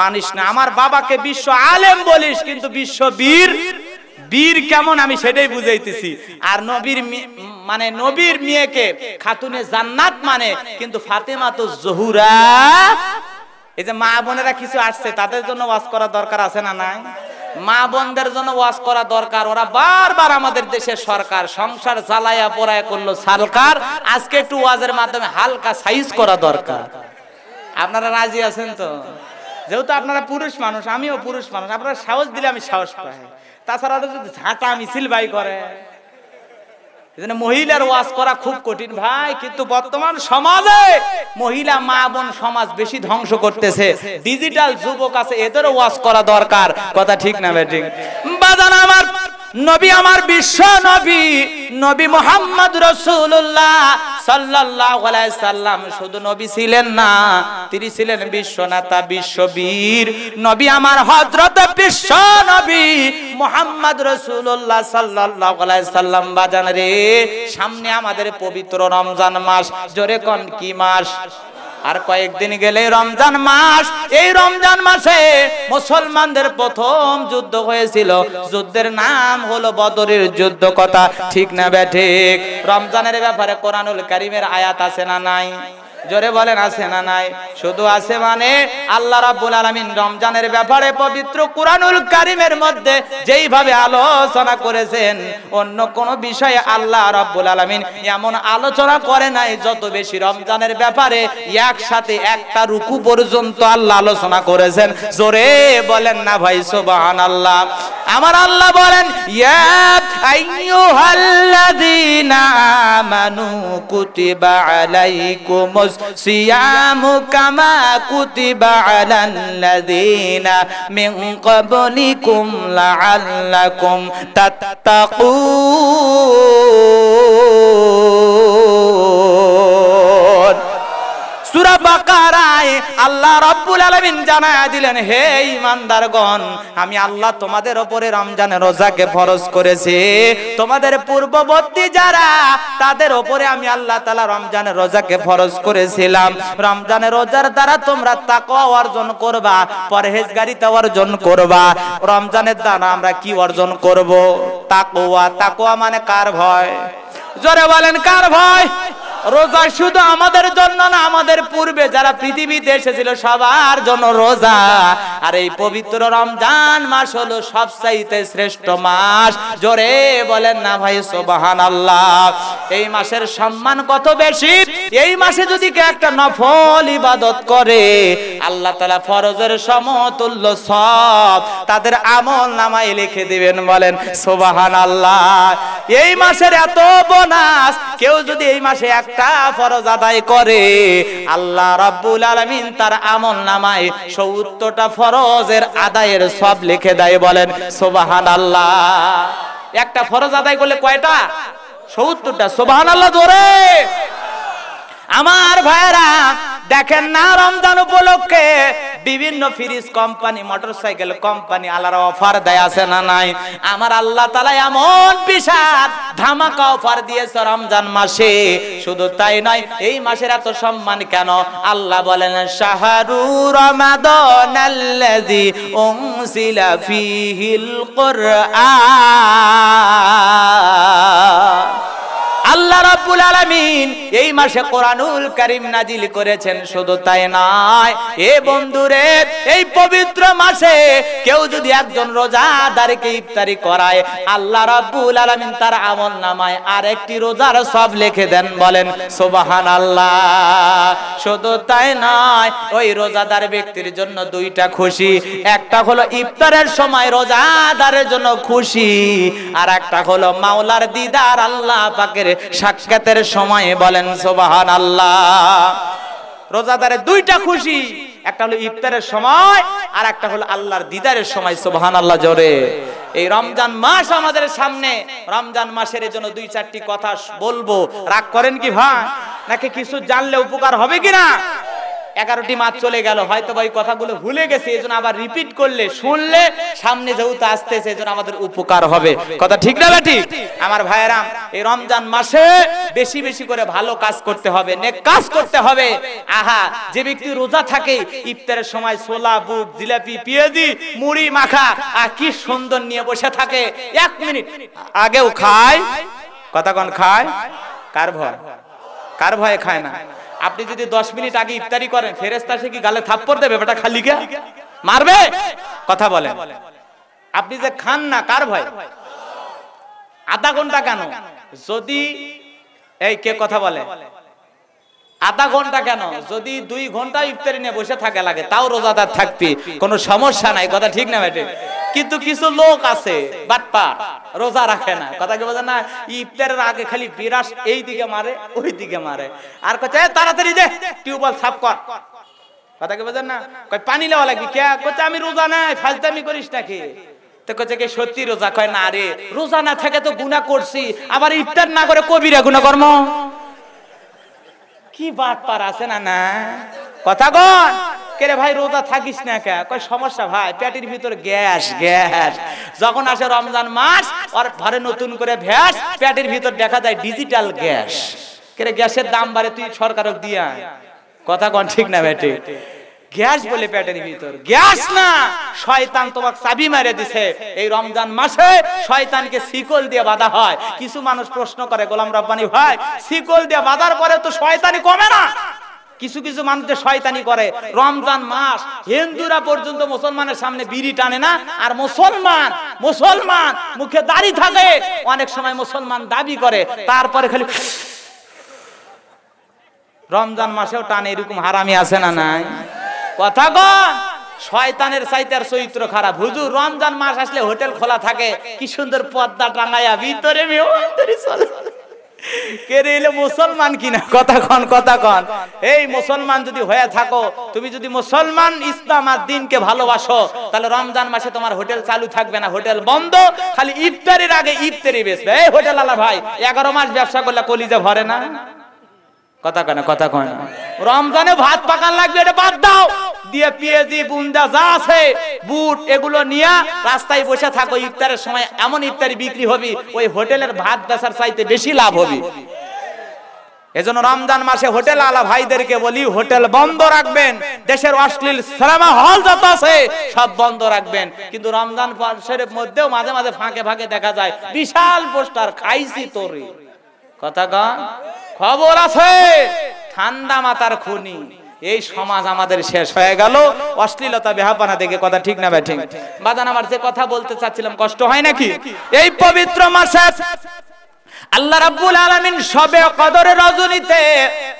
মানিস না আমার বাবাকে বিশ্ব আলেম বলিস কিন্তু বিশ্ব বীর বীর কেমন আমি সেটাই বুঝাইতেছি আর নবীর মানে নবীর মেয়েকে খাতুনে জান্নাত মানে কিন্তু ফাতেমা তো জহুরা এই যে মা বোনেরা কিছু আসছে তাদের জন্য ওয়াজ করা দরকার আছে না নাই মা বোনদের জন্য ওয়াজ করা দরকার ওরা বারবার আমাদের দেশের সরকার সংসার চালায়া পোড়ায় করলো সালকার আজকে একটু ওয়াজের মাধ্যমে হালকা সাইজ করা দরকার আপনারা রাজি আছেন তো যেহেতু আপনারা পুরুষ মানুষ আমিও পুরুষ মানুষ আপনারা সাহস দিলে আমি সাহস পাই তাছাড়া ঝাঁটা মিছিল বাই করে এজন্য মহিলার ওয়াজ করা খুব কঠিন ভাই কিন্তু বর্তমান সমাজে মহিলা মা বোন সমাজ বেশি ধ্বংস করতেছে ডিজিটাল যুবক আছে এদেরও ওয়াজ করা দরকার কথা ঠিক না ব্যাটিং বাদান আমার নবী আমার বিশ্ব নবী নবী মোহাম্মদ রসুল্লাহ সাল্লাম শুধু নবী ছিলেন না তিনি ছিলেন বিশ্বনাথা বিশ্ববীর নবী আমার হজরত বিশ্ব নবী মোহাম্মদ রসুল্লাহ সাল্লাহ সাল্লাম বাজান রে সামনে আমাদের পবিত্র রমজান মাস জোরে কন কি মাস আর কয়েকদিন গেলে রমজান মাস এই রমজান মাসে মুসলমানদের প্রথম যুদ্ধ হয়েছিল যুদ্ধের নাম হলো বদরের যুদ্ধ কথা ঠিক না ব্যাঠিক রমজানের ব্যাপারে কোরআনুল কারিমের আয়াত আছে না নাই জোরে বলেন আছে না নাই শুধু আছে মানে আল্লাহ রাব্বুল আলামিন রমজানের ব্যাপারে পবিত্র কুরআনুল কারীমের মধ্যে যেইভাবে আলোচনা করেছেন অন্য কোন বিষয়ে আল্লাহ রাব্বুল আলামিন এমন আলোচনা করে নাই যত বেশি রমজানের ব্যাপারে একসাথে একটা রুকু পর্যন্ত আল্লাহ আলোচনা করেছেন জোরে বলেন না ভাই সুবহানাল্লাহ আমার আল্লাহ বলেন ইয়া আইয়ুহাল্লাযীনা আমানু কুতিবা আলাইকুম ينقص صيام كما كتب على الذين من قبلكم لعلكم تتقون সুরা বাকারায় আল্লাহ রব্বুল আলামিন জানায়া দিলেন হে ইমানদার গণ আমি আল্লাহ তোমাদের উপরে রমজানের রোজাকে ফরজ করেছি তোমাদের পূর্ববর্তী যারা তাদের উপরে আমি আল্লাহ তাআলা রমজানের রোজাকে ফরজ করেছিলাম রমজানের রোজার দ্বারা তোমরা তাকওয়া অর্জন করবা পরহেজগারিতা অর্জন করবা রমজানের দ্বারা আমরা কি অর্জন করব তাকওয়া তাকওয়া মানে কার ভয় জোরে বলেন কার ভয় রোজা শুধু আমাদের জন্য না আমাদের পূর্বে যারা পৃথিবীতে এসেছিল সবার জন্য রোজা আর এই পবিত্র রমজান মাস হলো সবচাইতে শ্রেষ্ঠ মাস জোরে বলেন না ভাই সোবাহান আল্লাহ এই মাসের সম্মান কত বেশি এই মাসে যদি কে একটা নফল ইবাদত করে আল্লাহ তালা ফরজের সমতুল্য সব তাদের আমল নামায় লিখে দিবেন বলেন সোবাহান আল্লাহ এই মাসের এত বোনাস কেউ যদি এই মাসে এক একটা ফরজ আদায় করে আল্লাহ রাব্বুল আলামিন তার আমল নামায় সত্তরটা ফরজের আদায়ের সব লিখে দেয় বলেন সুবহানাল্লাহ একটা ফরজ আদায় করলে কয়টা সত্তরটা সুবহানাল্লাহ ধরে আমার ভাইরা দেখেন না রমজান উপলক্ষে বিভিন্ন ফ্রিজ কোম্পানি মোটরসাইকেল কোম্পানি আলার অফার দেয় আছে না নাই আমার আল্লাহ তালা এমন বিশাল ধামাকা অফার দিয়েছে রমজান মাসে শুধু তাই নয় এই মাসের এত সম্মান কেন আল্লাহ বলেন শাহরু রমাদন আল্লাযী উনসিলা ফিহিল কোরআন আল্লাহ রাব্বুল আলামিন এই মাসে কোরআনুল কারীম নাজিল করেছেন শুধু তাই নয় এ বন্ধুরে এই পবিত্র মাসে কেউ যদি একজন রোজাদারকে ইফতারি করায় আল্লাহ রাব্বুল আলামিন তার আমল নামায় আরেকটি রোজার সব লিখে দেন বলেন সুবহানাল্লাহ শুধু তাই নয় ওই রোজাদার ব্যক্তির জন্য দুইটা খুশি একটা হলো ইফতারের সময় রোজাদারের জন্য খুশি আর একটা হলো মাওলার দিদার আল্লাহ পাকের সাক্ষাতের সময়ে বলেন সোবাহান আল্লাহ রোজাদারের দুইটা খুশি একটা হলো ইফতারের সময় আর একটা হলো আল্লাহর দিদারের সময় সোবাহান আল্লাহ জোরে এই রমজান মাস আমাদের সামনে রমজান মাসের জন্য দুই চারটি কথা বলবো রাগ করেন কি ভাই নাকি কিছু জানলে উপকার হবে কিনা এগারোটি মাছ চলে গেল হয়তো ভাই কথাগুলো ভুলে এই এজন্য আবার রিপিট করলে শুনলে সামনে যেহেতু আসতেছে এজন্য আমাদের উপকার হবে কথা ঠিক না বেটি আমার ভাইয়েরাম এই রমজান মাসে বেশি বেশি করে ভালো কাজ করতে হবে নেক কাজ করতে হবে আহা যে ব্যক্তি রোজা থাকে ইফতারের সময় ছোলা বুট জিলাপি পেঁয়াজি মুড়ি মাখা আর কি সুন্দর নিয়ে বসে থাকে এক মিনিট আগেও খায় কথা কন খায় কার ভয় কার ভয়ে খায় না আপনি যদি দশ মিনিট আগে ইফতারি করেন ফেরেস্তা সে কি গালে থাপ্পর দেবে বেটা খালি কে মারবে কথা বলে আপনি যে খান না কার ভয় আধা ঘন্টা কেন যদি এই কে কথা বলে আধা ঘন্টা কেন যদি দুই ঘন্টা ইফতারি নিয়ে বসে থাকা লাগে তাও রোজাদার থাকতে কোনো সমস্যা নাই কথা ঠিক না ম্যাডাম কিন্তু কিছু লোক আছে বাটপার রোজা রাখে না কথা কি বোঝেন না ইফতারের আগে খালি বিরাস এই দিকে মারে ওই দিকে মারে আর কচ্ছে তাড়াতাড়ি দে টিউবওয়েল সাফ কর কথা কি বোঝেন না কয় পানি লেওয়া লাগবে কে কচ্ছে আমি রোজা নাই ফাজদামি করিস নাকি তো কচ্ছে কি সত্যি রোজা কয় না আরে রোজা না থাকে তো গুনাহ করছি আবার ইফতার না করে কবিরা গুনাহ কর্ম কি বাটপার আছে না না কথা কয় কেরে ভাই রোজা থাকিস না কে কয় সমস্যা ভাই পেটের ভিতর গ্যাস গ্যাস যখন আসে রমজান মাস আর ঘরে নতুন করে ভ্যাস পেটের ভিতর দেখা যায় ডিজিটাল গ্যাস কেরে গ্যাসের দাম বাড়ে তুই সরকারক দিয়া কথা কন ঠিক না গ্যাস বলে পেটের ভিতর গ্যাস না শয়তান তোমাকে চাবি মেরে দিছে এই রমজান মাসে শয়তানকে শিকল দিয়ে বাধা হয় কিছু মানুষ প্রশ্ন করে গোলাম রব্বানি ভাই শিকল দিয়ে বাঁধার পরে তো শয়তানি কমে না কিছু কিছু মানুষের শয়তানি করে রমজান মাস হিন্দুরা পর্যন্ত মুসলমানের সামনে বিড়ি টানে না আর মুসলমান মুসলমান মুখে দাঁড়িয়ে থাকে অনেক সময় মুসলমান দাবি করে তারপরে খালি রমজান মাসেও টানে এরকম হারামি আছে না নাই কথা কন শয়তানের চাইতে আর চরিত্র খারাপ হুজুর রমজান মাস আসলে হোটেল খোলা থাকে কি সুন্দর পদ্মা টাঙায়া ভিতরে মেয়ে চলে কেড়ে মুসলমান কিনা কথা কন কথা কন এই মুসলমান যদি হয়ে থাকো তুমি যদি মুসলমান ইসলাম আর দিনকে ভালোবাসো তাহলে রমজান মাসে তোমার হোটেল চালু থাকবে না হোটেল বন্ধ খালি ইফতারের আগে ইফতারি বেচবে এই হোটেল আলা ভাই এগারো মাস ব্যবসা করলে কলিজা ভরে না কথা কন কথা কন রমজানে ভাত পাকান লাগবে এটা বাদ দাও দিয়ে পেঁয়াজি বুন্দা যা আছে বুট এগুলো নিয়ে রাস্তায় বসে থাকো ইফতারের সময় এমন ইফতারি বিক্রি হবে ওই হোটেলের ভাত বেচার চাইতে বেশি লাভ হবে এজন্য রমজান মাসে হোটেল আলা ভাইদেরকে বলি হোটেল বন্ধ রাখবেন দেশের অশ্লীল সিনেমা হল যত আছে সব বন্ধ রাখবেন কিন্তু রমজান মাসের মধ্যেও মাঝে মাঝে ফাঁকে ফাঁকে দেখা যায় বিশাল পোস্টার খাইছি তোরে কথা খবর আছে ঠান্ডা মাতার খুনি এই সমাজ আমাদের শেষ হয়ে গেল অশ্লীলতা বেহাপানা দেখে কথা ঠিক না ব্যাঠিক বাদান আমার যে কথা বলতে চাচ্ছিলাম কষ্ট হয় নাকি এই পবিত্র মাসে আল্লাহ রাব্বুল আলামিন সবে কদরের রজনীতে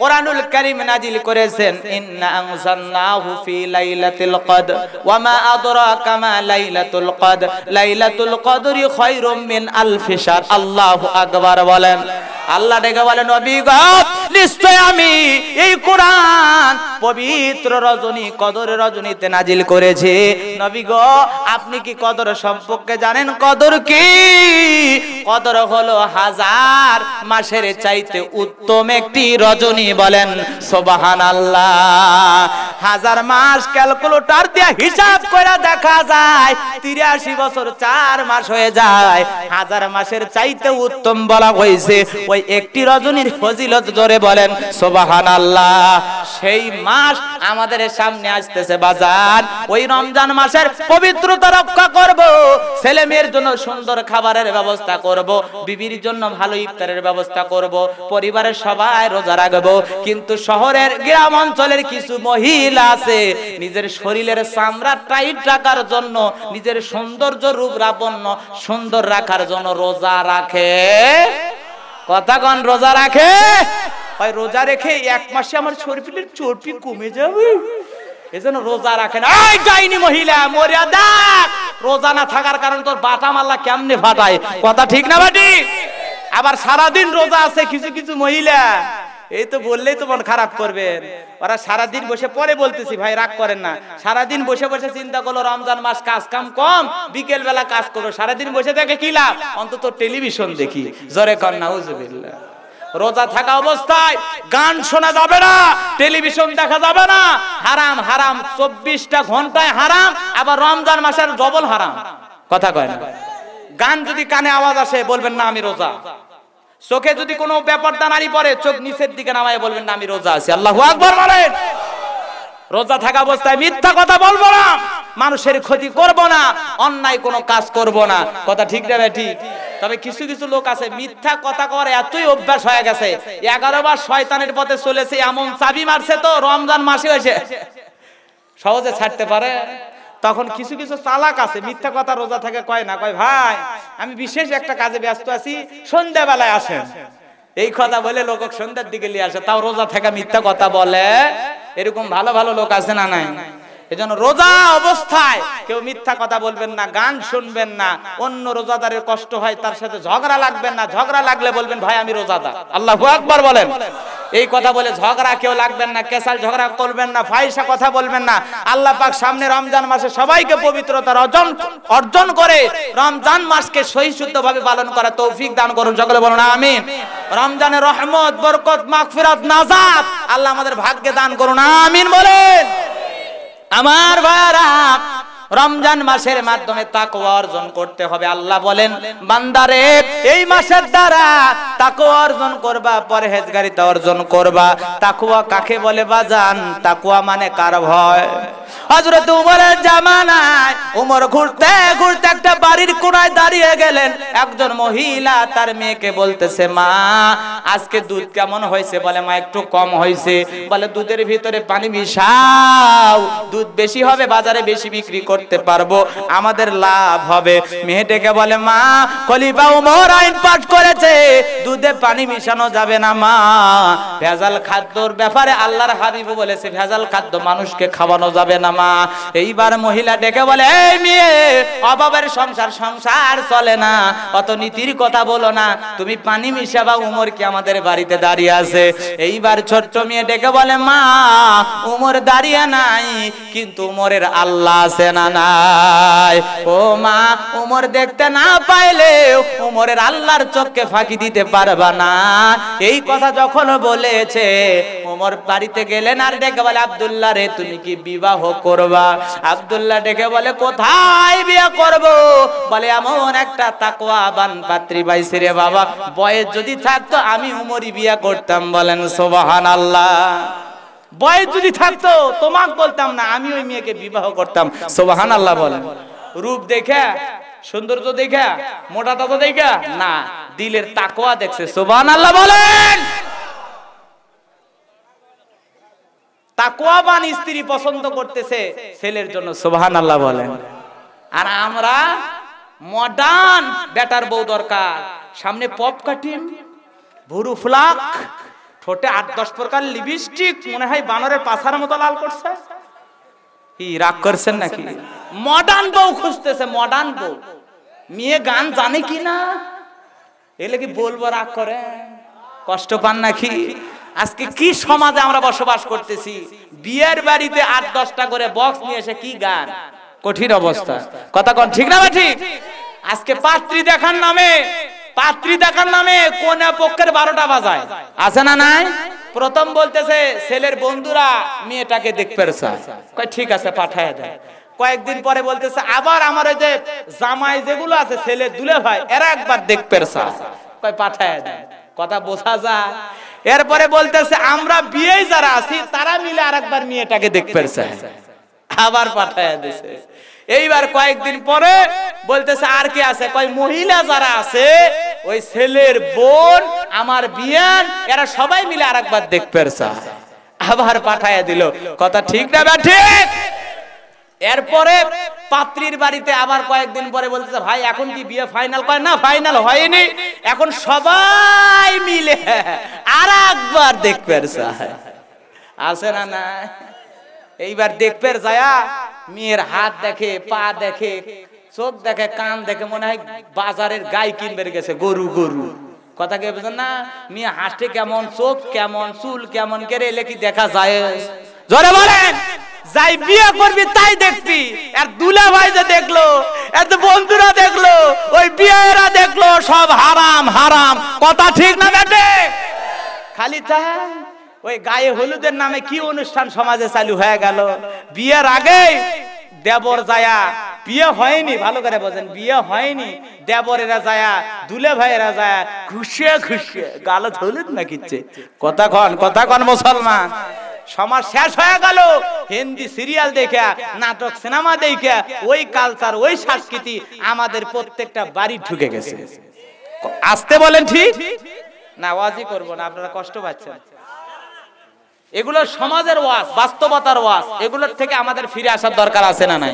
কোরআনুল কারীম নাজিল করেছেন ইন্না আনজালনাহু ফি লাইলাতুল কদর ওয়া মা আদরাকা মা লাইলাতুল কদর লাইলাতুল কদরি খায়রুম মিন আলফি শাহর আল্লাহু আকবার বলেন আল্লাহ ডেকে বলেন নবী নিশ্চয় আমি এই কোরআন পবিত্র রজনী কদর রজনীতে নাজিল করেছে নবী আপনি কি কদর সম্পর্কে জানেন কদর কি কদর হলো হাজার হাজার মাসের চাইতে উত্তম একটি রজনী বলেন সোবাহান হাজার মাস ক্যালকুলেটর দিয়ে হিসাব করে দেখা যায় তিরাশি বছর চার মাস হয়ে যায় হাজার মাসের চাইতে উত্তম বলা হয়েছে ওই একটি রজনীর ফজিলত জোরে বলেন সোবাহান সেই মাস আমাদের সামনে আসতেছে বাজার ওই রমজান মাসের পবিত্রতা রক্ষা করব ছেলে মেয়ের জন্য সুন্দর খাবারের ব্যবস্থা করব বিবির জন্য ভালো ভালো ইফতারের ব্যবস্থা করব পরিবারের সবাই রোজা রাখব কিন্তু শহরের গ্রাম অঞ্চলের কিছু মহিলা আছে নিজের শরীরের চামড়া টাইট রাখার জন্য নিজের সৌন্দর্য রূপ রাবণ্য সুন্দর রাখার জন্য রোজা রাখে কথা কন রোজা রাখে হয় রোজা রেখে এক মাসে আমার শরীরের চর্বি কমে যাবে এজন্য রোজা রাখেন এই ডাইনি মহিলা মর্যাদা রোজা না থাকার কারণে তোর বাটা মাল্লা কেমনে ফাটায় কথা ঠিক না বাটি আবার সারাদিন রোজা আছে কিছু কিছু মহিলা এই তো বললেই তো মন খারাপ করবেন ওরা সারাদিন বসে পরে বলতেছি ভাই রাগ করেন না সারাদিন বসে বসে চিন্তা করলো রমজান মাস কাজ কাম কম বিকেল বেলা কাজ করো সারাদিন বসে দেখে কি লাভ অন্তত টেলিভিশন দেখি জরে কর না হুজুবিল্লাহ রোজা থাকা অবস্থায় গান শোনা যাবে না টেলিভিশন দেখা যাবে না হারাম হারাম চব্বিশটা ঘন্টায় হারাম আবার রমজান মাসের ডবল হারাম কথা কয় না গান যদি কানে আওয়াজ আসে বলবেন না আমি রোজা চোখে যদি কোনো ব্যাপার দানারি পরে চোখ নিচের দিকে নামায় বলবেন আমি রোজা আছি আল্লাহ আকবর বলেন রোজা থাকা অবস্থায় মিথ্যা কথা বলবো না মানুষের ক্ষতি করব না অন্যায় কোনো কাজ করব না কথা ঠিক না ঠিক তবে কিছু কিছু লোক আছে মিথ্যা কথা করে এতই অভ্যাস হয়ে গেছে এগারো বার শয়তানের পথে চলেছে এমন চাবি মারছে তো রমজান মাসে হয়েছে সহজে ছাড়তে পারে তখন কিছু কিছু চালাক আছে মিথ্যা কথা রোজা থাকে কয় না কয় ভাই আমি বিশেষ একটা কাজে ব্যস্ত আছি সন্ধ্যাবেলায় আসেন এই কথা বলে লোক সন্ধ্যার দিকে নিয়ে আসে তাও রোজা থাকা মিথ্যা কথা বলে এরকম ভালো ভালো লোক আছে না নাই এজন্য রোজা অবস্থায় কেউ মিথ্যা কথা বলবেন না গান শুনবেন না অন্য রোজাদারের কষ্ট হয় তার সাথে ঝগড়া লাগবেন না ঝগড়া লাগলে বলবেন ভাই আমি রোজাদার আল্লাহ আকবার বলেন এই কথা বলে ঝগড়া কেউ লাগবেন না কেসাল ঝগড়া করবেন না ফাইসা কথা বলবেন না আল্লাহ পাক সামনে রমজান মাসে সবাইকে পবিত্রতা অর্জন অর্জন করে রমজান মাসকে সহিশুদ্ধভাবে পালন করা তৌফিক দান করুন সকলে বলুন আমিন রমজানের রহমত বরকত মাগফিরাত নাজাত আল্লাহ আমাদের ভাগ্যে দান করুন আমিন বলেন আমার ভাইরা রমজান মাসের মাধ্যমে তাকুয়া অর্জন করতে হবে আল্লাহ বলেন বান্দারে এই মাসের দ্বারা তাকুয়া অর্জন করবা পরহেজগারিতা অর্জন করবা তাকুয়া কাকে বলে বাজান তাকুয়া মানে কার ভয় হযরত উমরের জামানায় উমর ঘুরতে ঘুরতে একটা বাড়ির কোনায় দাঁড়িয়ে গেলেন একজন মহিলা তার মেয়েকে বলতেছে মা আজকে দুধ কেমন হয়েছে বলে মা একটু কম হয়েছে বলে দুধের ভিতরে পানি মিশাও দুধ বেশি হবে বাজারে বেশি বিক্রি কর করতে পারবো আমাদের লাভ হবে মেয়েটাকে বলে মা খলিফা উমর আইন পাঠ করেছে দুধে পানি মিশানো যাবে না মা ভেজাল খাদ্যর ব্যাপারে আল্লাহর হাবিব বলেছে ভেজাল খাদ্য মানুষকে খাওয়ানো যাবে না মা এইবার মহিলা ডেকে বলে এই মেয়ে অভাবের সংসার সংসার চলে না অত নীতির কথা বলো না তুমি পানি মিশাবা উমর কি আমাদের বাড়িতে দাঁড়িয়ে আছে এইবার ছোট্ট মেয়ে ডেকে বলে মা উমর দাঁড়িয়ে নাই কিন্তু উমরের আল্লাহ আছে না নাই ও মা উমর দেখতে না পাইলে উমরের আল্লাহর চোখকে ফাঁকি দিতে পারবা না এই কথা যখন বলেছে উমর বাড়িতে গেলেন আর ডেকে বলে আবদুল্লাহ রে তুমি কি বিবাহ করবা আবদুল্লাহ ডেকে বলে কোথায় বিয়ে করব বলে এমন একটা তাকওয়া বান পাত্রী পাইছি রে বাবা বয়স যদি থাকতো আমি উমরই বিয়ে করতাম বলেন সোবাহান আল্লাহ বয়স যদি থাকতো তোমাকে বলতাম না আমি ওই মেয়েকে বিবাহ করতাম সোবাহান আল্লাহ বলেন রূপ দেখে সৌন্দর্য দেখে মোটা তো দেখে না দিলের তাকোয়া দেখছে সোবাহান আল্লাহ বলেন তাকোয়াবান স্ত্রী পছন্দ করতেছে ছেলের জন্য সোবাহান আল্লাহ বলেন আর আমরা মডার্ন বেটার বউ দরকার সামনে পপ কাটিন ভুরু ফ্লাক ঠোঁটে আট দশ প্রকার লিপস্টিক মনে হয় বানরের পাশার মতো লাল করছে কি রাগ করছেন নাকি মডার্ন বউ খুঁজতেছে মডার্ন বউ মেয়ে গান জানে কি না এলে কি বলবো রাগ করে কষ্ট পান নাকি আজকে কি সমাজে আমরা বসবাস করতেছি বিয়ের বাড়িতে আট দশটা করে বক্স নিয়ে এসে কি গান কঠিন অবস্থা কথা কন ঠিক না ঠিক আজকে পাত্রী দেখার নামে পাত্রী দেখার নামে কোনা পক্ষের বারোটা বাজায় আছে না নাই প্রথম বলতেছে ছেলের বন্ধুরা মেয়েটাকে দেখতে ঠিক আছে পাঠায় দেয় কয়েকদিন পরে বলতেছে আবার আমার ওই যে জামাই যেগুলো আছে ছেলে দুলে ভাই এরা একবার দেখতে পাঠায় দেয় কথা বোঝা যায় এরপরে বলতেছে আমরা বিয়ে যারা আছি তারা মিলে আরেকবার মেয়েটাকে দেখতে আবার পাঠায় দিছে এইবার কয়েকদিন পরে বলতেছে আর কে আছে কয় মহিলা যারা আছে ওই ছেলের বোন আমার বিয়ান এরা সবাই মিলে আরেকবার দেখবে আবার পাঠায় দিল কথা ঠিক না বা ঠিক এরপরে পাত্রীর বাড়িতে আবার কয়েকদিন পরে বলতেছে ভাই এখন কি বিয়ে ফাইনাল কয় না ফাইনাল হয়নি এখন সবাই মিলে আর একবার দেখবে আছে না না এইবার দেখবে যায়া মেয়ের হাত দেখে পা দেখে চোখ দেখে কান দেখে মনে হয় বাজারের গাই কিনবে গেছে গরু গরু কথা কে বুঝেন না মেয়ে হাসতে কেমন চোখ কেমন চুল কেমন কে এলে কি দেখা যায় জোরে বলেন যাই বিয়ে করবি তাই দেখবি আর দুলা ভাই যে দেখলো এত বন্ধুরা দেখলো ওই বিয়েরা দেখলো সব হারাম হারাম কথা ঠিক না বেটে খালি তাই ওই গায়ে হলুদের নামে কি অনুষ্ঠান সমাজে চালু হয়ে গেল বিয়ের আগে দেবর যায়া বিয়ে হয়নি ভালো করে বোঝেন বিয়ে হয়নি দেবরেরা যায়া দুলে ভাইয়েরা যায়া খুশিয়ে খুশিয়ে গাল হলুদ না কিচ্ছে কথা কন কথা কন মুসলমান সমাজ শেষ হয়ে গেল হিন্দি সিরিয়াল দেখে নাটক সিনেমা দেখে ওই কালচার ওই সংস্কৃতি আমাদের প্রত্যেকটা বাড়ি ঢুকে গেছে আসতে বলেন ঠিক না ওয়াজি করবো না আপনারা কষ্ট পাচ্ছেন এগুলো সমাজের ওয়াজ বাস্তবতার ওয়াজ এগুলোর থেকে আমাদের ফিরে আসার দরকার আছে না নাই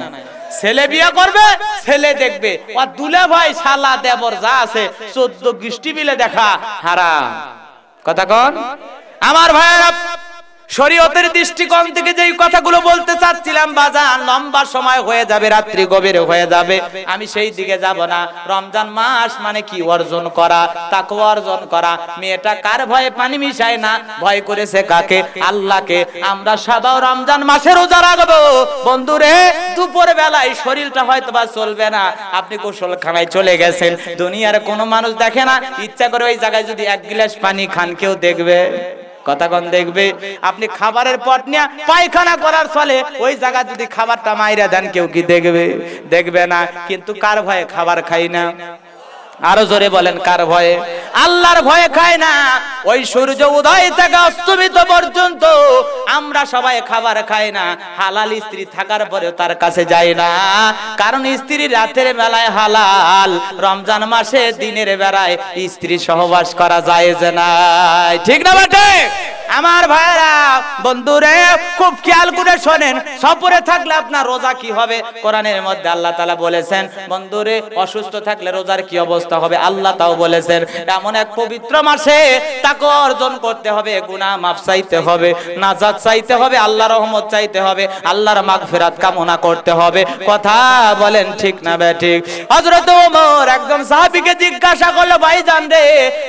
ছেলে বিয়ে করবে ছেলে দেখবে আর দুলে ভাই শালা দেবর যা আছে চোদ্দ গৃষ্টি মিলে দেখা হারা কথা কন আমার ভাই শরীয়তের দৃষ্টিকোণ থেকে যেই কথাগুলো বলতে চাচ্ছিলাম বাজান লম্বা সময় হয়ে যাবে রাত্রি গভীর হয়ে যাবে আমি সেই দিকে যাব না রমজান মাস মানে কি অর্জন করা তাকে অর্জন করা মেয়েটা কার ভয়ে পানি মিশায় না ভয় করেছে কাকে আল্লাহকে আমরা সাদাও রমজান মাসের রোজা রাখবো বন্ধুরে দুপুর বেলায় শরীরটা হয়তো বা চলবে না আপনি খানায় চলে গেছেন দুনিয়ার কোনো মানুষ দেখে না ইচ্ছা করে ওই জায়গায় যদি এক গিলাস পানি খান কেউ দেখবে কতক্ষণ দেখবে আপনি খাবারের পট নিয়ে পায়খানা করার ফলে ওই জায়গা যদি খাবারটা মাইরা দেন কেউ কি দেখবে দেখবে না কিন্তু কার ভয়ে খাবার খাই না আরো জোরে বলেন কার ভয়ে আল্লাহর ভয়ে খায় না ওই সূর্য উদয় থেকে অস্তমিত পর্যন্ত আমরা সবাই খাবার খাই না হালাল স্ত্রী থাকার পরেও তার কাছে যায় না কারণ স্ত্রী রাতের বেলায় হালাল রমজান মাসে দিনের বেলায় স্ত্রী সহবাস করা যায় যে না ঠিক না বটে আমার ভাইরা বন্ধুরে খুব খেয়াল করে শোনেন সফরে থাকলে আপনার রোজা কি হবে কোরআনের মধ্যে আল্লাহ তাআলা বলেছেন বন্ধুরে অসুস্থ থাকলে রোজার কি অবস্থা অবস্থা হবে আল্লাহ তাও বলেছেন এমন এক পবিত্র মাসে তাকে অর্জন করতে হবে গুনাহ মাফ চাইতে হবে নাজাত চাইতে হবে আল্লাহ রহমত চাইতে হবে আল্লাহর মাগফিরাত কামনা করতে হবে কথা বলেন ঠিক না বে ঠিক হযরত ওমর একদম সাহাবীকে জিজ্ঞাসা করলো ভাই জান রে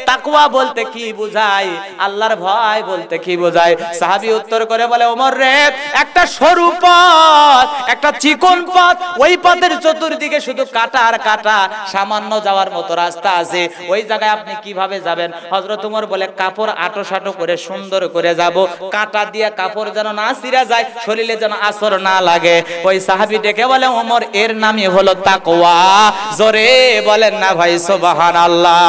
তাকওয়া বলতে কি বোঝায় আল্লাহর ভয় বলতে কি বোঝায় সাহাবী উত্তর করে বলে ওমর রে একটা সরু পথ একটা চিকন পথ ওই পথের চতুর্দিকে শুধু কাটা আর কাটা সামান্য যাওয়ার মতো যত রাস্তা আছে ওই জায়গায় আপনি কিভাবে যাবেন হজরত উমর বলে কাপড় আটো সাটো করে সুন্দর করে যাব কাটা দিয়ে কাপড় যেন না ছিঁড়া যায় শরীরে যেন আসর না লাগে ওই সাহাবি ডেকে বলে ওমর এর নামই হলো তাকোয়া জোরে বলেন না ভাই সোবাহান আল্লাহ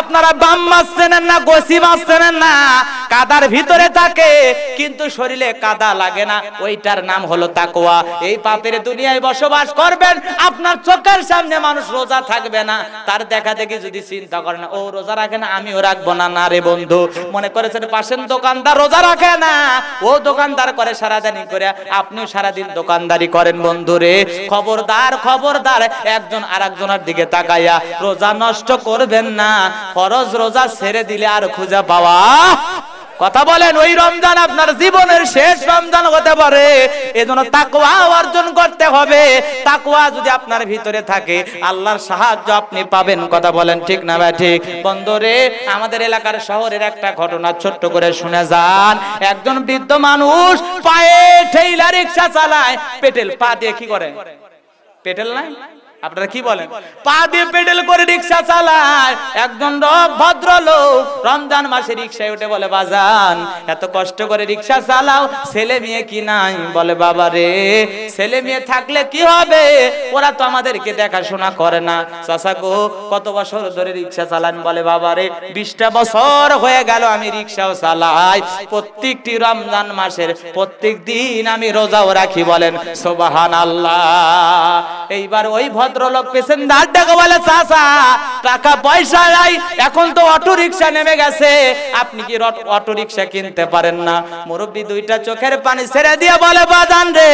আপনারা বাম মাছ না গোসি মাছ না কাদার ভিতরে থাকে কিন্তু শরীরে কাদা লাগে না ওইটার নাম হলো তাকোয়া এই পাপের দুনিয়ায় বসবাস করবেন আপনার চোখের সামনে মানুষ রোজা থাকবে না তার দেখা দেখি যদি চিন্তা করে না ও রোজা রাখে না আমিও রাখবো না না রে বন্ধু মনে করেছেন পাশের দোকানদার রোজা রাখে না ও দোকানদার করে সারাদানি করে আপনিও সারাদিন দোকানদারি করেন বন্ধু রে খবরদার খবরদার একজন আর একজনের দিকে তাকাইয়া রোজা নষ্ট করবেন না ফরজ রোজা ছেড়ে দিলে আর খুঁজে পাওয়া কথা বলেন ওই রমজান আপনার জীবনের শেষ রমজান হতে পারে এজন্য তাকুয়া অর্জন করতে হবে তাকুয়া যদি আপনার ভিতরে থাকে আল্লাহর সাহায্য আপনি পাবেন কথা বলেন ঠিক না ভাই ঠিক বন্দরে আমাদের এলাকার শহরের একটা ঘটনা ছোট্ট করে শুনে যান একজন বৃদ্ধ মানুষ পায়ে ঠেইলা রিক্সা চালায় পেটেল পা দিয়ে কি করে পেটেল নাই আপনারা কি বলেন পা দিয়ে পেডেল করে রিক্সা চালায় একজন ভদ্রলোক রমজান মাসে রিক্সায় উঠে বলে বাজান এত কষ্ট করে রিক্সা চালাও ছেলে মেয়ে কি নাই বলে বাবা রে ছেলে মেয়ে থাকলে কি হবে ওরা তো আমাদেরকে দেখাশোনা করে না চাচা গো কত বছর ধরে রিক্সা চালান বলে বাবা রে বিশটা বছর হয়ে গেল আমি রিক্সাও চালাই প্রত্যেকটি রমজান মাসের প্রত্যেক দিন আমি রোজাও রাখি বলেন সোবাহান আল্লাহ এইবার ওই ভদ্র ভদ্রলোক পেসেন্দার বলে টাকা পয়সা নাই এখন তো অটো রিক্সা নেমে গেছে আপনি কি অটো রিক্সা কিনতে পারেন না মুরব্বী দুইটা চোখের পানি ছেড়ে দিয়ে বলে বাদান রে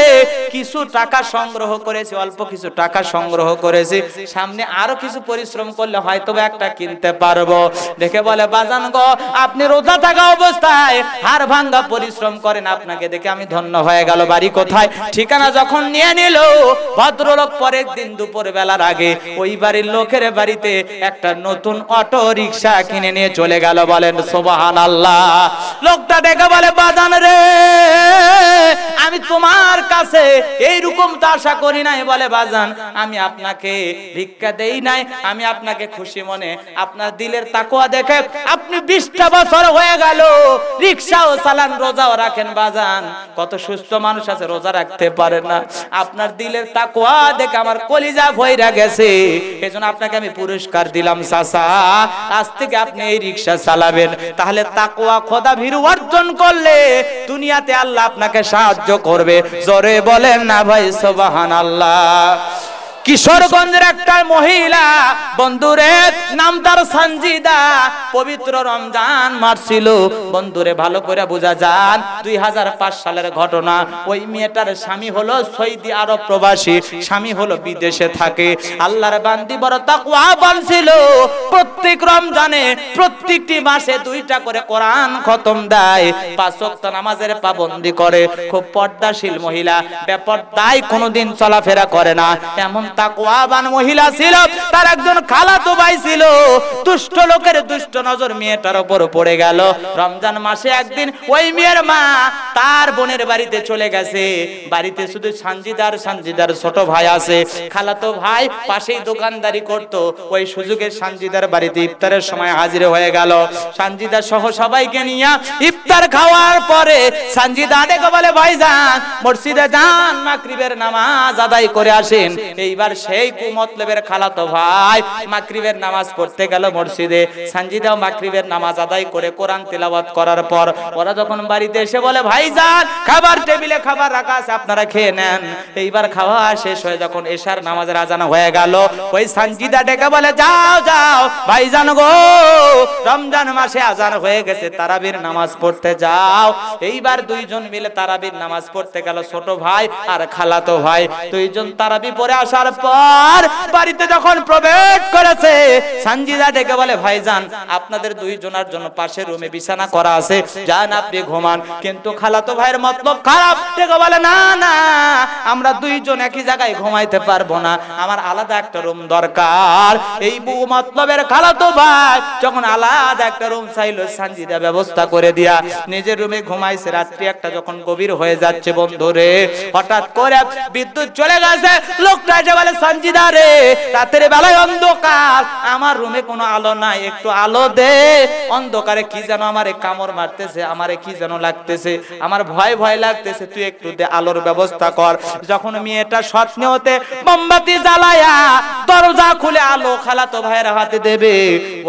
কিছু টাকা সংগ্রহ করেছি অল্প কিছু টাকা সংগ্রহ করেছি সামনে আরো কিছু পরিশ্রম করলে হয়তো একটা কিনতে পারবো দেখে বলে বাজান গো আপনি রোজা থাকা অবস্থায় হার ভাঙ্গা পরিশ্রম করেন আপনাকে দেখে আমি ধন্য হয়ে গেল বাড়ি কোথায় ঠিকানা যখন নিয়ে নিল ভদ্রলোক পরের দিন দুপুর ভোরবেলার আগে ওই বাড়ির লোকের বাড়িতে একটা নতুন অটো রিক্সা কিনে নিয়ে চলে গেল বলেন সোবাহান আল্লাহ লোকটা দেখে বলে বাদান রে আমি তোমার কাছে এইরকম তো আশা করি নাই বলে বাজান আমি আপনাকে ভিক্ষা দেই নাই আমি আপনাকে খুশি মনে আপনার দিলের তাকোয়া দেখে আপনি বিশটা বছর হয়ে গেল রিক্সাও চালান রোজাও রাখেন বাজান কত সুস্থ মানুষ আছে রোজা রাখতে পারে না আপনার দিলের তাকোয়া দেখে আমার কলিজা হইরা গেছে এজন্য আপনাকে আমি পুরস্কার দিলাম চাচা আজ থেকে আপনি এই রিক্সা চালাবেন তাহলে তাকওয়া খোদা ভীরু অর্জন করলে দুনিয়াতে আল্লাহ আপনাকে সাহায্য করবে জোরে বলেন না ভাই সুবহানাল্লাহ কিশোরগঞ্জের একটা মহিলা বন্ধুরে নাম তার সঞ্জিদা পবিত্র রমজান মারছিল বন্ধুরে ভালো করে বোঝা যান দুই সালের ঘটনা ওই মেয়েটার স্বামী হলো সৈদি আরব প্রবাসী স্বামী হলো বিদেশে থাকে আল্লাহর বান্দি বড় তাকুয়া বলছিল প্রত্যেক রমজানে প্রত্যেকটি মাসে দুইটা করে কোরআন খতম দেয় পাঁচ নামাজের পাবন্দি করে খুব পর্দাশীল মহিলা ব্যাপার তাই কোনোদিন চলাফেরা করে না এমন তাকওয়াবান মহিলা ছিল তার একজন খালাতো ভাই ছিল দুষ্ট লোকের দুষ্ট নজর মেয়েটার উপর পড়ে গেল রমজান মাসে একদিন ওই মেয়ের মা তার বোনের বাড়িতে চলে গেছে বাড়িতে শুধু সানজিদার সানজিদার ছোট ভাই আছে খালাতো ভাই পাশেই দোকানদারি করত ওই সুযোগে সানজিদার বাড়িতে ইফতারের সময় হাজির হয়ে গেল সানজিদা সহ সবাইকে নিয়ে ইফতার খাওয়ার পরে সানজিদা ডেকে বলে ভাই যান মসজিদে যান নামাজ আদায় করে আসেন এই এইবার সেই কুমতলেবের খালাতো ভাই মাকরিবের নামাজ পড়তে গেল মসজিদে সানজিদাও মাকরিবের নামাজ আদায় করে কোরআন তেলাওয়াত করার পর ওরা যখন বাড়িতে এসে বলে ভাই যান খাবার টেবিলে খাবার রাখা আছে আপনারা খেয়ে নেন এইবার খাওয়া শেষ হয়ে যখন এশার নামাজের আজান হয়ে গেল ওই সানজিদা ডেকে বলে যাও যাও ভাই ভাইজান গো রমজান মাসে আজান হয়ে গেছে তারাবির নামাজ পড়তে যাও এইবার দুইজন মিলে তারাবির নামাজ পড়তে গেল ছোট ভাই আর খালাতো ভাই দুইজন তারাবি পড়ে আসার আসার পর বাড়িতে যখন প্রবেশ করেছে সানজিদা ডেকে বলে ভাইজান আপনাদের দুইজনার জন্য পাশে রুমে বিছানা করা আছে যান আপনি ঘুমান কিন্তু খালাতো ভাইয়ের মতলব খারাপ ডেকে বলে না না আমরা দুইজন একই জায়গায় ঘুমাইতে পারবো না আমার আলাদা একটা রুম দরকার এই বউ মতলবের খালাতো ভাই যখন আলাদা একটা রুম চাইলো সানজিদা ব্যবস্থা করে দিয়া নিজের রুমে ঘুমাইছে রাত্রি একটা যখন গভীর হয়ে যাচ্ছে বন্ধুরে হঠাৎ করে বিদ্যুৎ চলে গেছে লোকটা যে বলে সঞ্জিদা রে রাতের বেলায় অন্ধকার আমার রুমে কোনো আলো নাই একটু আলো দে অন্ধকারে কি যেন আমারে কামড় মারতেছে আমারে কি যেন লাগতেছে আমার ভয় ভয় লাগতেছে তুই একটু দে আলোর ব্যবস্থা কর যখন মেয়েটা স্বপ্নে হতে মোমবাতি জ্বালায়া দরজা খুলে আলো খালা তো ভাইয়ের হাতে দেবে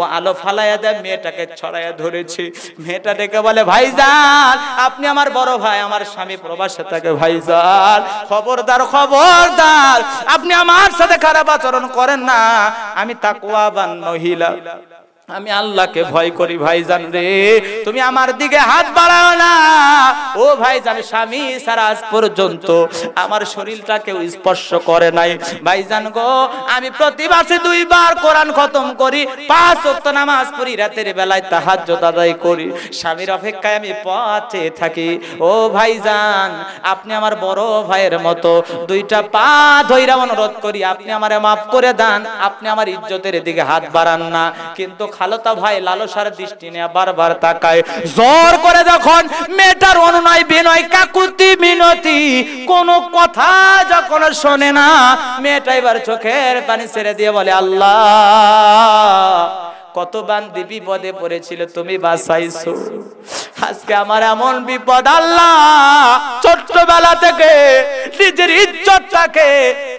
ও আলো ফালাইয়া দেয় মেয়েটাকে ছড়াইয়া ধরেছে মেয়েটা ডেকে বলে ভাইজান আপনি আমার বড় ভাই আমার স্বামী প্রবাসে থাকে ভাইজান খবরদার খবরদার আপনি আমার সাথে খারাপ আচরণ করেন না আমি তাকুয়াবান মহিলা আমি আল্লাহকে ভয় করি ভাই জান রে তুমি আমার দিকে হাত বাড়াও না ও ভাই জান স্বামী সারা আজ পর্যন্ত আমার শরীরটা কেউ স্পর্শ করে নাই ভাই জান গো আমি প্রতি মাসে দুইবার কোরআন খতম করি পাঁচ ওয়াক্ত নামাজ পড়ি রাতের বেলায় তাহাজ্জুদ আদায় করি স্বামীর অপেক্ষায় আমি পথে থাকি ও ভাই জান আপনি আমার বড় ভাইয়ের মতো দুইটা পা ধইরা অনুরোধ করি আপনি আমারে মাফ করে দেন আপনি আমার ইজ্জতের দিকে হাত বাড়ান না কিন্তু খালতা ভাই লালসার দৃষ্টি নেয়া বারবার তাকায় জোর করে যখন মেয়েটার অনুনয় বিনয় কাকুতি মিনতি কোন কথা যখন শোনে না মেয়েটা এবার চোখের পানি ছেড়ে দিয়ে বলে আল্লাহ কত বান্দি বিপদে পড়েছিল তুমি বাঁচাইছো আজকে আমার এমন বিপদ আল্লাহ ছোট্টবেলা থেকে নিজের ইজ্জতটাকে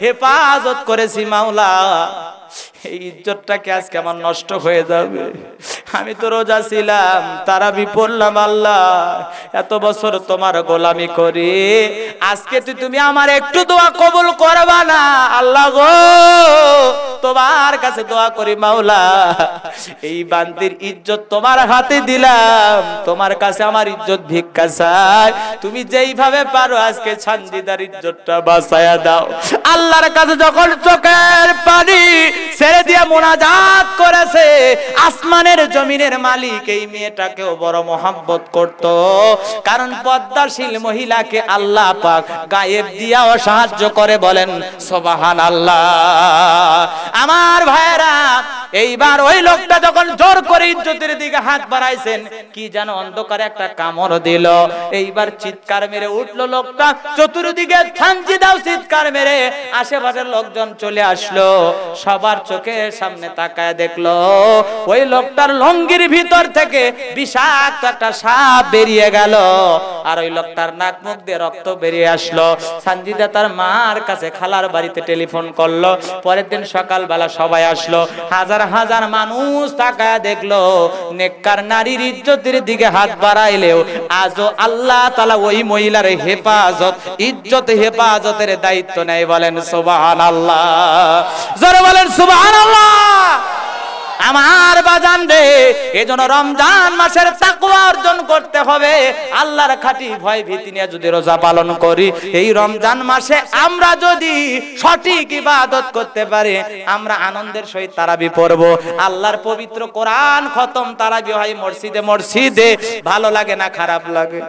হেফাজত করেছি মাওলা এই ইজ্জতটাকে আজকে আমার নষ্ট হয়ে যাবে আমি তো রোজা ছিলাম তারাবি পড়লাম আল্লাহ এত বছর তোমার গোলামি করি আজকে তুই তুমি আমার একটু দোয়া কবুল করবা না আল্লাহ গো তোমার কাছে দোয়া করি মাওলা এই বান্দির ইজ্জত তোমার হাতে দিলাম তোমার কাছে আমার ইজ্জত ভিক্ষা চাই তুমি যেইভাবে পারো আজকে ছান্দিদার ইজ্জতটা বাঁচায়া দাও আল্লাহর কাছে যখন চোখের পানি ছেড়ে দিয়ে মোনাজাত করেছে আসমানের জমিনের মালিক এই মেয়েটাকেও বড় মহাব্বত করত কারণ পদ্মাশীল মহিলাকে আল্লাহ পাক গায়েব দিয়াও সাহায্য করে বলেন সোবাহান আল্লাহ আমার ভাইরা এইবার ওই লোকটা যখন জোর করে ইজ্জতের দিকে হাত বাড়াইছেন কি যেন অন্ধকারে একটা কামড় দিল এইবার চিৎকার মেরে উঠলো লোকটা চতুর্দিকে থানজি দাও চিৎকার মেরে আশেপাশের লোকজন চলে আসলো সবাই বাবার চোখের সামনে তাকায় দেখলো ওই লোকটার লঙ্গির ভিতর থেকে বিষাক্ত একটা সাপ বেরিয়ে গেল আর ওই লোকটার নাক মুখ দিয়ে রক্ত বেরিয়ে আসলো সঞ্জিদা তার মার কাছে খালার বাড়িতে টেলিফোন করলো পরের দিন সকালবেলা সবাই আসলো হাজার হাজার মানুষ তাকায় দেখলো নেককার নারীর ইজ্জতের দিকে হাত বাড়াইলেও আজও আল্লাহ তালা ওই মহিলার হেফাজত ইজ্জত হেফাজতের দায়িত্ব নেয় বলেন সোবাহ আল্লাহ বলেন আমার বাজান রে এই জন্য রমজান মাসের তাকুয়া অর্জন করতে হবে আল্লাহর খাটি ভয় ভীতি নিয়ে যদি রোজা পালন করি এই রমজান মাসে আমরা যদি সঠিক ইবাদত করতে পারি আমরা আনন্দের সহিত তারাবি পড়ব আল্লাহর পবিত্র কোরআন খতম তারাবি হয় মসজিদে মসজিদে ভালো লাগে না খারাপ লাগে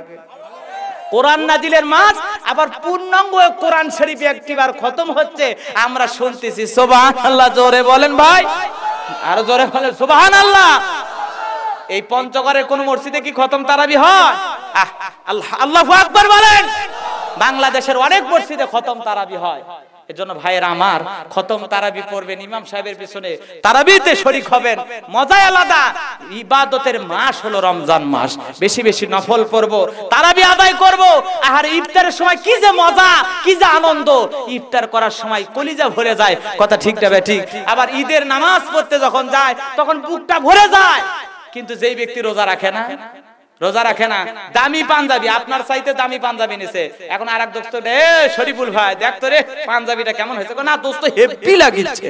কোরআন নাজিলের মাস আবার পূর্ণাঙ্গ কোরআন শরীফ একটিবার খতম হচ্ছে আমরা শুনতেছি সোবাহান আল্লাহ জোরে বলেন ভাই আরো জোরে বলেন সোবাহান আল্লাহ এই পঞ্চগড়ের কোন মসজিদে কি খতম তারাবি হয় আল্লাহ আল্লাহ আকবর বলেন বাংলাদেশের অনেক মসজিদে খতম তারাবি হয় এজন্য ভাইয়ের আমার খতম তারাবি পড়বেন ইমাম সাহেবের পিছনে তারাবিতে শরিক হবেন মজাই আলাদা ইবাদতের মাস হলো রমজান মাস বেশি বেশি নফল পড়ব তারাবি আদায় করব আর ইফতারের সময় কি যে মজা কি যে আনন্দ ইফতার করার সময় কলিজা ভরে যায় কথা ঠিক না ঠিক আবার ঈদের নামাজ পড়তে যখন যায় তখন বুকটা ভরে যায় কিন্তু যেই ব্যক্তি রোজা রাখে না রোজা রাখে না দামি পাঞ্জাবি আপনার চাইতে দামি পাঞ্জাবি নিছে এখন আরেক দোস্ত রে শরীফুল ভাই দেখ তো রে পাঞ্জাবিটা কেমন হয়েছে না দোস্ত হেপি লাগিছে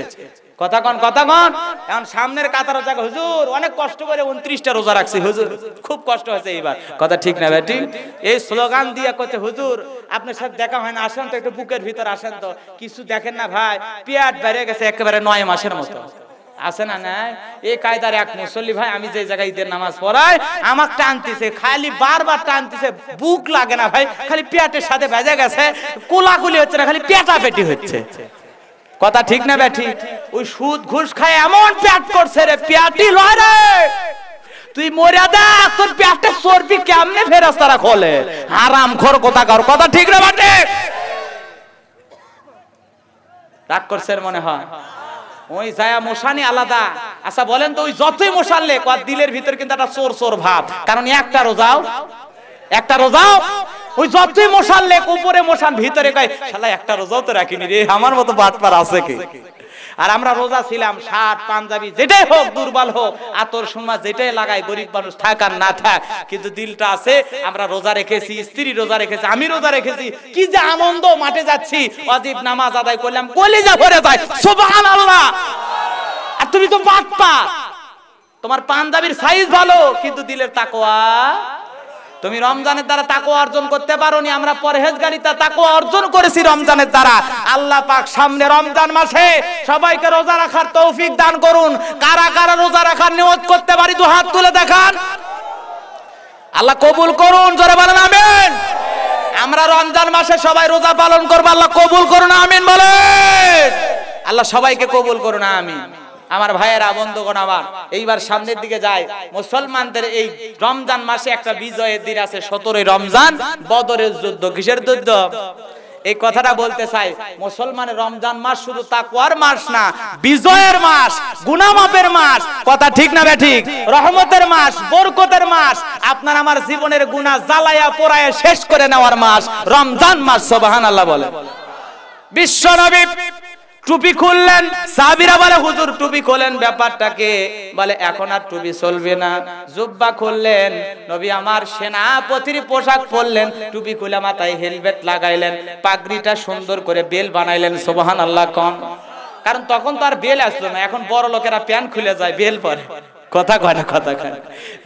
কথা কন কথা কন এখন সামনের কাতার যাক হুজুর অনেক কষ্ট করে উনত্রিশটা রোজা রাখছি হুজুর খুব কষ্ট হয়েছে এইবার কথা ঠিক না বেটি এই স্লোগান দিয়ে কচ্ছে হুজুর আপনার সাথে দেখা হয় না আসেন তো একটু বুকের ভিতর আসেন তো কিছু দেখেন না ভাই পেয়াট বেড়ে গেছে একেবারে নয় মাসের মতো আছে না নাই এই কায়দার এক মুসল্লি ভাই আমি যে জায়গায় ঈদের নামাজ পড়াই আমার টানতেছে খালি বারবার টানতেছে বুক লাগে না ভাই খালি পেটের সাথে ভেজে গেছে কোলাকুলি হচ্ছে না খালি পেটা পেটি হচ্ছে কথা ঠিক না ব্যাঠি ওই সুদ ঘুষ খায় এমন প্যাট করছে রে প্যাটি লয় রে তুই মরিয়া দেখ তোর প্যাটে চর্বি কেমনে ফেরাস তারা খোলে আরাম খোর কথা কর কথা ঠিক না বাটে রাগ করছে মনে হয় ওই জায়া মশানি আলাদা আচ্ছা বলেন তো ওই যতই মশাললে দিলের ভিতর কিন্তু একটা চোর চোর ভাব কারণ একটা রোজাও একটা রোজাও ওই যতই মশাললে উপরে মশান ভিতরে কয় শালা একটা রোজাও তো রাখিনি রে আমার মতো বাটপার আছে কি আর আমরা রোজা ছিলাম শার্ট পাঞ্জাবি যেটাই হোক দুর্বল হোক আতর সুমা যেটাই লাগাই গরিব মানুষ থাক আর না থাক কিন্তু দিলটা আছে আমরা রোজা রেখেছি স্ত্রী রোজা রেখেছি আমি রোজা রেখেছি কি যে আনন্দ মাঠে যাচ্ছি অজীব নামাজ আদায় করলাম কলিজা ভরে যায় সুবহান আল্লাহ আর তুমি তো বাদ পা তোমার পাঞ্জাবির সাইজ ভালো কিন্তু দিলের তাকওয়া তুমি রমজানের দ্বারা তাকে অর্জন করতে পারোনি আমরা পরহেজগারিতা তাকে অর্জন করেছি রমজানের দ্বারা আল্লাহ পাক সামনে রমজান মাসে সবাইকে রোজা রাখার তৌফিক দান করুন কারা কারা রোজা রাখার নিয়ত করতে পারি তো হাত তুলে দেখান আল্লাহ কবুল করুন জোরে বলেন আমিন আমরা রমজান মাসে সবাই রোজা পালন করবো আল্লাহ কবুল করুন আমিন বলেন আল্লাহ সবাইকে কবুল করুন আমিন আমার ভাইয়েরা বন্ধুগণ আমার এইবার সামনের দিকে যায় মুসলমানদের এই রমজান মাসে একটা বিজয়ের দিন আছে সতেরোই রমজান বদরের যুদ্ধ কিসের যুদ্ধ এই কথাটা বলতে চাই মুসলমানের রমজান মাস শুধু তাকুয়ার মাস না বিজয়ের মাস গুনামাপের মাস কথা ঠিক না ঠিক রহমতের মাস বরকতের মাস আপনার আমার জীবনের গুনাহ জ্বালায়া পোড়ায় শেষ করে নেওয়ার মাস রমজান মাস সুবহানাল্লাহ বলে বিশ্ব নবী টুপি খুললেন সাবিরা বলে হুজুর টুপি খোলেন ব্যাপারটাকে বলে এখন আর টুপি চলবে না জুব্বা খুললেন নবী আমার সেনাপতির পোশাক পরলেন টুপি খুলে মাথায় হেলমেট লাগাইলেন পাগড়িটা সুন্দর করে বেল বানাইলেন সোবহান আল্লাহ কন কারণ তখন তো আর বেল আসলো না এখন বড় লোকেরা প্যান্ট খুলে যায় বেল পরে কথা কয় না কথা কয়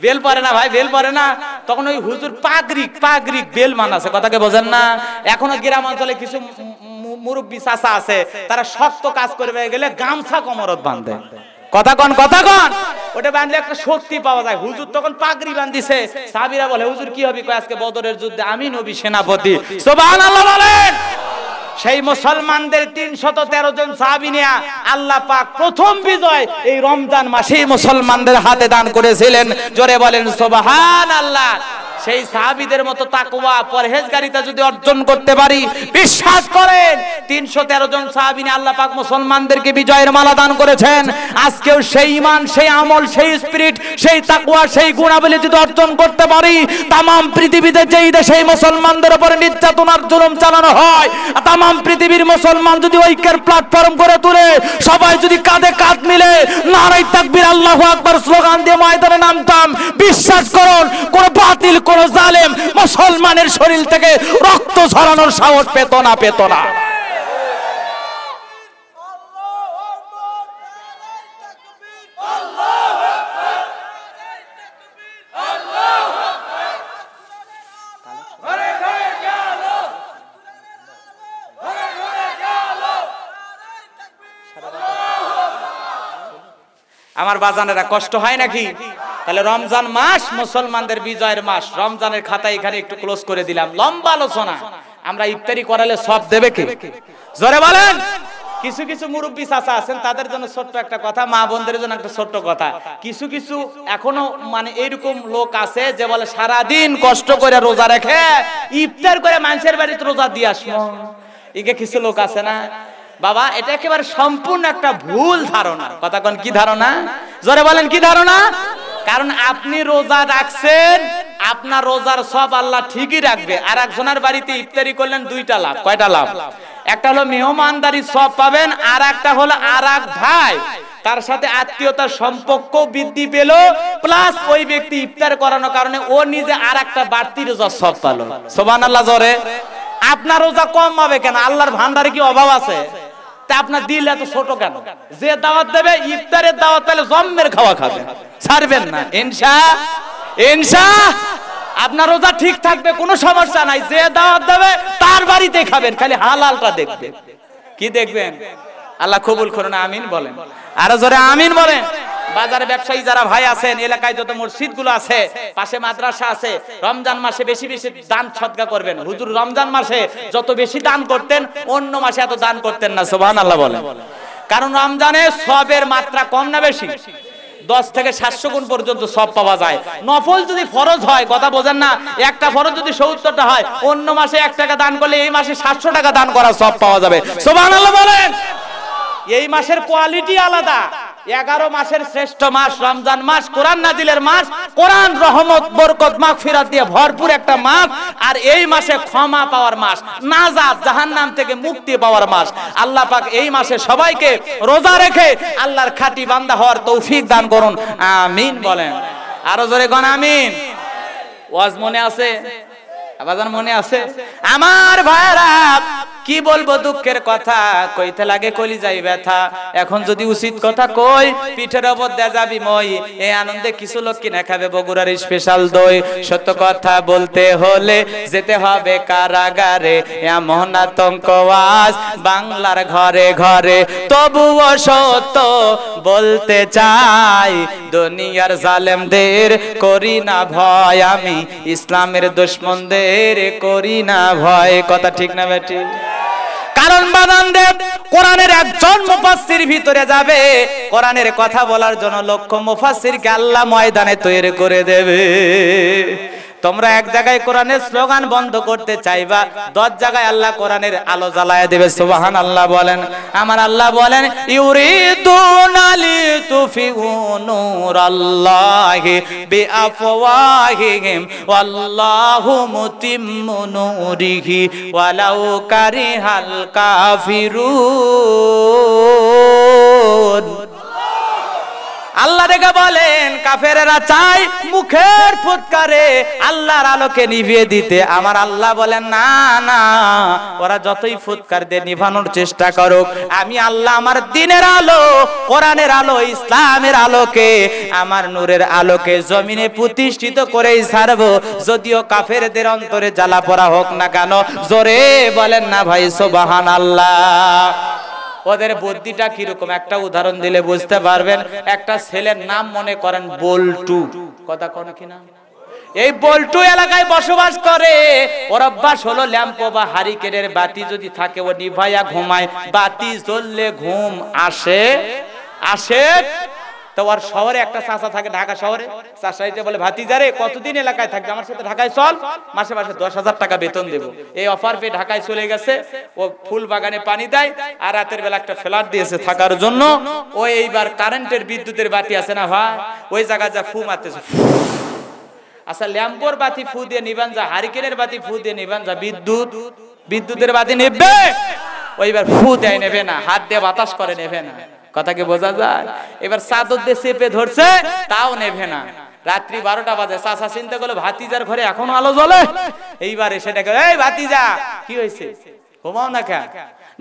বেল পরে না ভাই বেল পরে না তখন ওই হুজুর পাগরিক পাগরিক বেল মানাছে কথাকে বোঝেন না এখনো গ্রাম অঞ্চলে কিছু মুরব্বী চাচা আছে তারা শক্ত কাজ করবে গেলে গামছা কমরত বাঁধে কথা কন কথা কন ওটা বাঁধলে একটা শক্তি পাওয়া যায় হুজুর তখন পাগড়ি বাঁধিছে সাবিরা বলে হুজুর কি হবে আজকে বদরের যুদ্ধে আমি নবী সেনাপতি সুবহানাল্লাহ বলেন সেই মুসলমানদের তিনশত তেরো জন সাহাবি নিয়া আল্লাহ পাক প্রথম বিজয় এই রমজান মাসেই মুসলমানদের হাতে দান করেছিলেন জোরে বলেন সোবাহান আল্লাহ সেই সাহাবিদের মতো তাকুয়া পরহেজগারিতা যদি অর্জন করতে পারি বিশ্বাস করেন তিনশো তেরো জন সাহাবিনে আল্লাহ পাক মুসলমানদেরকে বিজয়ের মালা দান করেছেন আজকেও সেই ইমান সেই আমল সেই স্পিরিট সেই তাকুয়া সেই গুণাবলী যদি অর্জন করতে পারি তামাম পৃথিবীতে যেই দেশে মুসলমানদের উপরে আর জুলুম চালানো হয় তামাম পৃথিবীর মুসলমান যদি ঐক্যের প্ল্যাটফর্ম করে তুলে সবাই যদি কাঁধে কাঁধ মিলে নারাই তাকবীর আল্লাহু আকবার স্লোগান দিয়ে ময়দানে নামতাম বিশ্বাস করুন কোন বাতিল কোন বড় জালেম মুসলমানের শরীর থেকে রক্ত ঝরানোর সাহস পেত না পেত না আমার বাজানেরা কষ্ট হয় নাকি তাহলে রমজান মাস মুসলমানদের বিজয়ের মাস রমজানের খাতা এখানে একটু ক্লোজ করে দিলাম লম্বা আলোচনা আমরা ইফতারি করালে সব দেবে কে জোরে বলেন কিছু কিছু মুরব্বী চাষা আছেন তাদের জন্য ছোট্ট একটা কথা মা বোনদের জন্য একটা ছোট্ট কথা কিছু কিছু এখনো মানে এরকম লোক আছে যে বলে সারা দিন কষ্ট করে রোজা রেখে ইফতার করে মানুষের বাড়িতে রোজা দিয়ে আসবো এগে কিছু লোক আছে না বাবা এটা একেবারে সম্পূর্ণ একটা ভুল ধারণা কথা কোন কি ধারণা জোরে বলেন কি ধারণা কারণ আপনি রোজা রাখছেন আপনার রোজার সব আল্লাহ ঠিকই রাখবে আর একজনের বাড়িতে ইফতারি করলেন দুইটা লাভ কয়টা লাভ একটা হলো মেহমানদারি সব পাবেন আর একটা হলো আর এক ভাই তার সাথে আত্মীয়তার সম্পর্ক বৃদ্ধি পেল প্লাস ওই ব্যক্তি ইফতার করানোর কারণে ও নিজে আর একটা বাড়তি রোজা সব পালো সোবান আল্লাহ জরে আপনার রোজা কম হবে কেন আল্লাহর ভান্ডারে কি অভাব আছে তা আপনার দিল এত ছোট কেন যে দাওয়াত দেবে ইফতারের দাওয়াত তাহলে জম্মের খাওয়া খাবে ছাড়বেন না ইনশা ইনশা আপনার রোজা ঠিক থাকবে কোনো সমস্যা নাই যে দাওয়াত দেবে তার বাড়িতে খাবেন খালি হালালটা দেখবেন কি দেখবেন আল্লাহ কবুল করুন আমিন বলেন আরো জোরে আমিন বলেন বাজার ব্যবসায়ী যারা ভাই আছেন এলাকায় যত মসজিদগুলো আছে পাশে মাদ্রাসা আছে রমজান মাসে বেশি বেশি দান সদকা করবেন হুজুর রমজান মাসে যত বেশি দান করতেন অন্য মাসে এত দান করতেন না সোহান আল্লাহ বলেন কারণ রমজানে সবের মাত্রা কম না বেশি দশ থেকে সাতশো গুণ পর্যন্ত সব পাওয়া যায় নফল যদি ফরজ হয় কথা বোঝেন না একটা ফরজ যদি সত্তরটা হয় অন্য মাসে এক টাকা দান করলে এই মাসে সাতশো টাকা দান করা সব পাওয়া যাবে সোমান আল্লাহ বলেন এই মাসের কোয়ালিটি আলাদা এগারো মাসের শ্রেষ্ঠ মাস রমজান মাস কোরআন নাজিলের মাস কোরআন রহমত বরকত ফিরাত দিয়ে ভরপুর একটা মাস আর এই মাসে ক্ষমা পাওয়ার মাস জাহান জাহান্নাম থেকে মুক্তি পাওয়ার মাস আল্লাহ পাক এই মাসে সবাইকে রোজা রেখে আল্লাহর খাঁটি বান্দা হওয়ার তৌফিক দান করুন আমিন বলেন আরো জোরে গণ আমিন ওয়াজ মনে আছে আবাজান মনে আছে আমার ভাইরা কি বলবো দুঃখের কথা কইতে লাগে কলি যাই ব্যথা এখন যদি উচিত কথা কই পিঠের ওপর দেয়া যাবি মই এই আনন্দে কিছু লোক কিনে খাবে বগুড়ার স্পেশাল দই সত্য কথা বলতে হলে যেতে হবে কারাগারে বাংলার ঘরে ঘরে তবুও সত্য বলতে চাই দুনিয়ার জালেমদের করি না ভয় আমি ইসলামের দুশ্মনদের করি না ভয় কথা ঠিক না বেটি একজন ভিতরে যাবে কথা বলার জন্য মুফাসির কে আল্লাহ ময়দানে তৈরি করে দেবে তোমরা এক জায়গায় কোরআনের স্লোগান বন্ধ করতে চাইবা দশ জায়গায় আল্লাহ কোরআনের আলো জ্বালায় দেবে সুবাহান আল্লাহ বলেন আমার আল্লাহ বলেন ইউরিদুনালি তুফিউ নূর আল্লাহি আফওয়াহিহিম ওয়াল্লাহু মুতিম্মু নূরিহি ওয়ালাউ কারিহাল কাফিরুন আল্লাহ রেগা বলেন কাফেরেরা চাই মুখের ফুৎকারে আল্লাহর আলোকে নিভিয়ে দিতে আমার আল্লাহ বলেন না না ওরা যতই ফুৎকার দিয়ে নিভানোর চেষ্টা করুক আমি আল্লাহ আমার দিনের আলো কোরআনের আলো ইসলামের আলোকে আমার নূরের আলোকে জমিনে প্রতিষ্ঠিত করেই ছাড়ব যদিও কাফেরদের অন্তরে জ্বালা পড়া হোক না কেন জোরে বলেন না ভাই সোবাহান আল্লাহ ওদের বুদ্ধিটা কিরকম একটা উদাহরণ দিলে বুঝতে পারবেন একটা ছেলের নাম মনে করেন বল্টু কথা কোন না এই বল্টু এলাকায় বসবাস করে ওর অভ্যাস হলো ল্যাম্প বা হারিকেনের বাতি যদি থাকে ও নিভাইয়া ঘুমায় বাতি জ্বললে ঘুম আসে আসে তা ওর শহরে একটা চাষা থাকে ঢাকা শহরে চাষা চাষাইতে বলে ভাতিজারে কতদিন এলাকায় থাকবে আমার সাথে ঢাকায় চল মাসে মাসে দশ হাজার টাকা বেতন দেব এই অফার পেয়ে ঢাকায় চলে গেছে ও ফুল বাগানে পানি দেয় আর রাতের বেলা একটা ফ্ল্যাট দিয়েছে থাকার জন্য ও এইবার কারেন্টের বিদ্যুতের বাতি আছে না ভাই ওই জায়গায় যা ফু মারতেছে আচ্ছা ল্যাম্পোর বাতি ফু দিয়ে নিবান যা হারিকেনের বাতি ফু দিয়ে নিবান যা বিদ্যুৎ বিদ্যুতের বাতি নেবে ওইবার ফু দেয় নেবে না হাত দিয়ে বাতাস করে নেবে না কথা কি বোঝা যায় এবার চাদর দিয়ে চেপে ধরছে তাও নেভে না রাত্রি বারোটা বাজে চাষা চিন্তা করলো ভাতিজার ঘরে এখনো আলো জ্বলে এইবারে সেটাকে এই ভাতিজা কি হয়েছে ঘুমাও না খা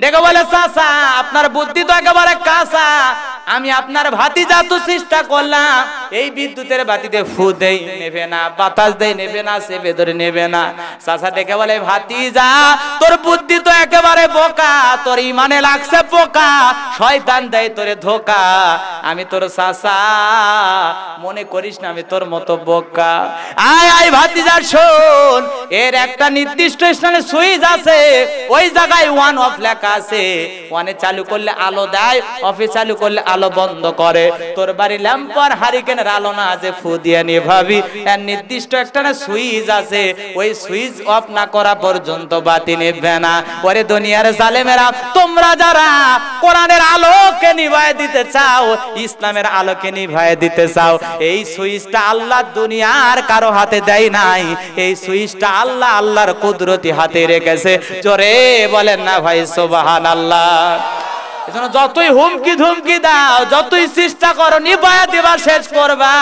দেখো বলে চাচা আপনার বুদ্ধি তো একেবারে কাঁচা আমি আপনার ভাতি জাতু চেষ্টা করলাম এই বিদ্যুতের বাতিতে ফু দেই নেবে না বাতাস দেই নেবে না সে ভেতরে নেবে না চাচা দেখে বলে ভাতি যা তোর বুদ্ধি তো একেবারে বোকা তোর ইমানে লাগছে পোকা শয়তান দেয় তোর ধোকা আমি তোর চাচা মনে করিস না আমি তোর মতো বোকা আয় আয় ভাতি যা শোন এর একটা নির্দিষ্ট স্থানে সুইচ আছে ওই জায়গায় ওয়ান অফ লেখা টাকা আছে ওয়ানে চালু করলে আলো দেয় অফিস চালু করলে আলো বন্ধ করে তোর বাড়ি ল্যাম্পার হারিকেনের আলো না আছে ফু দিয়ে নি ভাবি এর নির্দিষ্ট একটা না সুইচ আছে ওই সুইচ অফ না করা পর্যন্ত বাতি নিবে না পরে দুনিয়ার জালেমেরা তোমরা যারা কোরআনের আলোকে নিভায় দিতে চাও ইসলামের আলোকে নিভায় দিতে চাও এই সুইচটা আল্লাহ দুনিয়ার কারো হাতে দেয় নাই এই সুইচটা আল্লাহ আল্লাহর কুদরতি হাতে রেখেছে জোরে বলেন না ভাই সোবা যতই হুমকি ধুমকি দাও যতই চেষ্টা করো নিবায়া শেষ করবা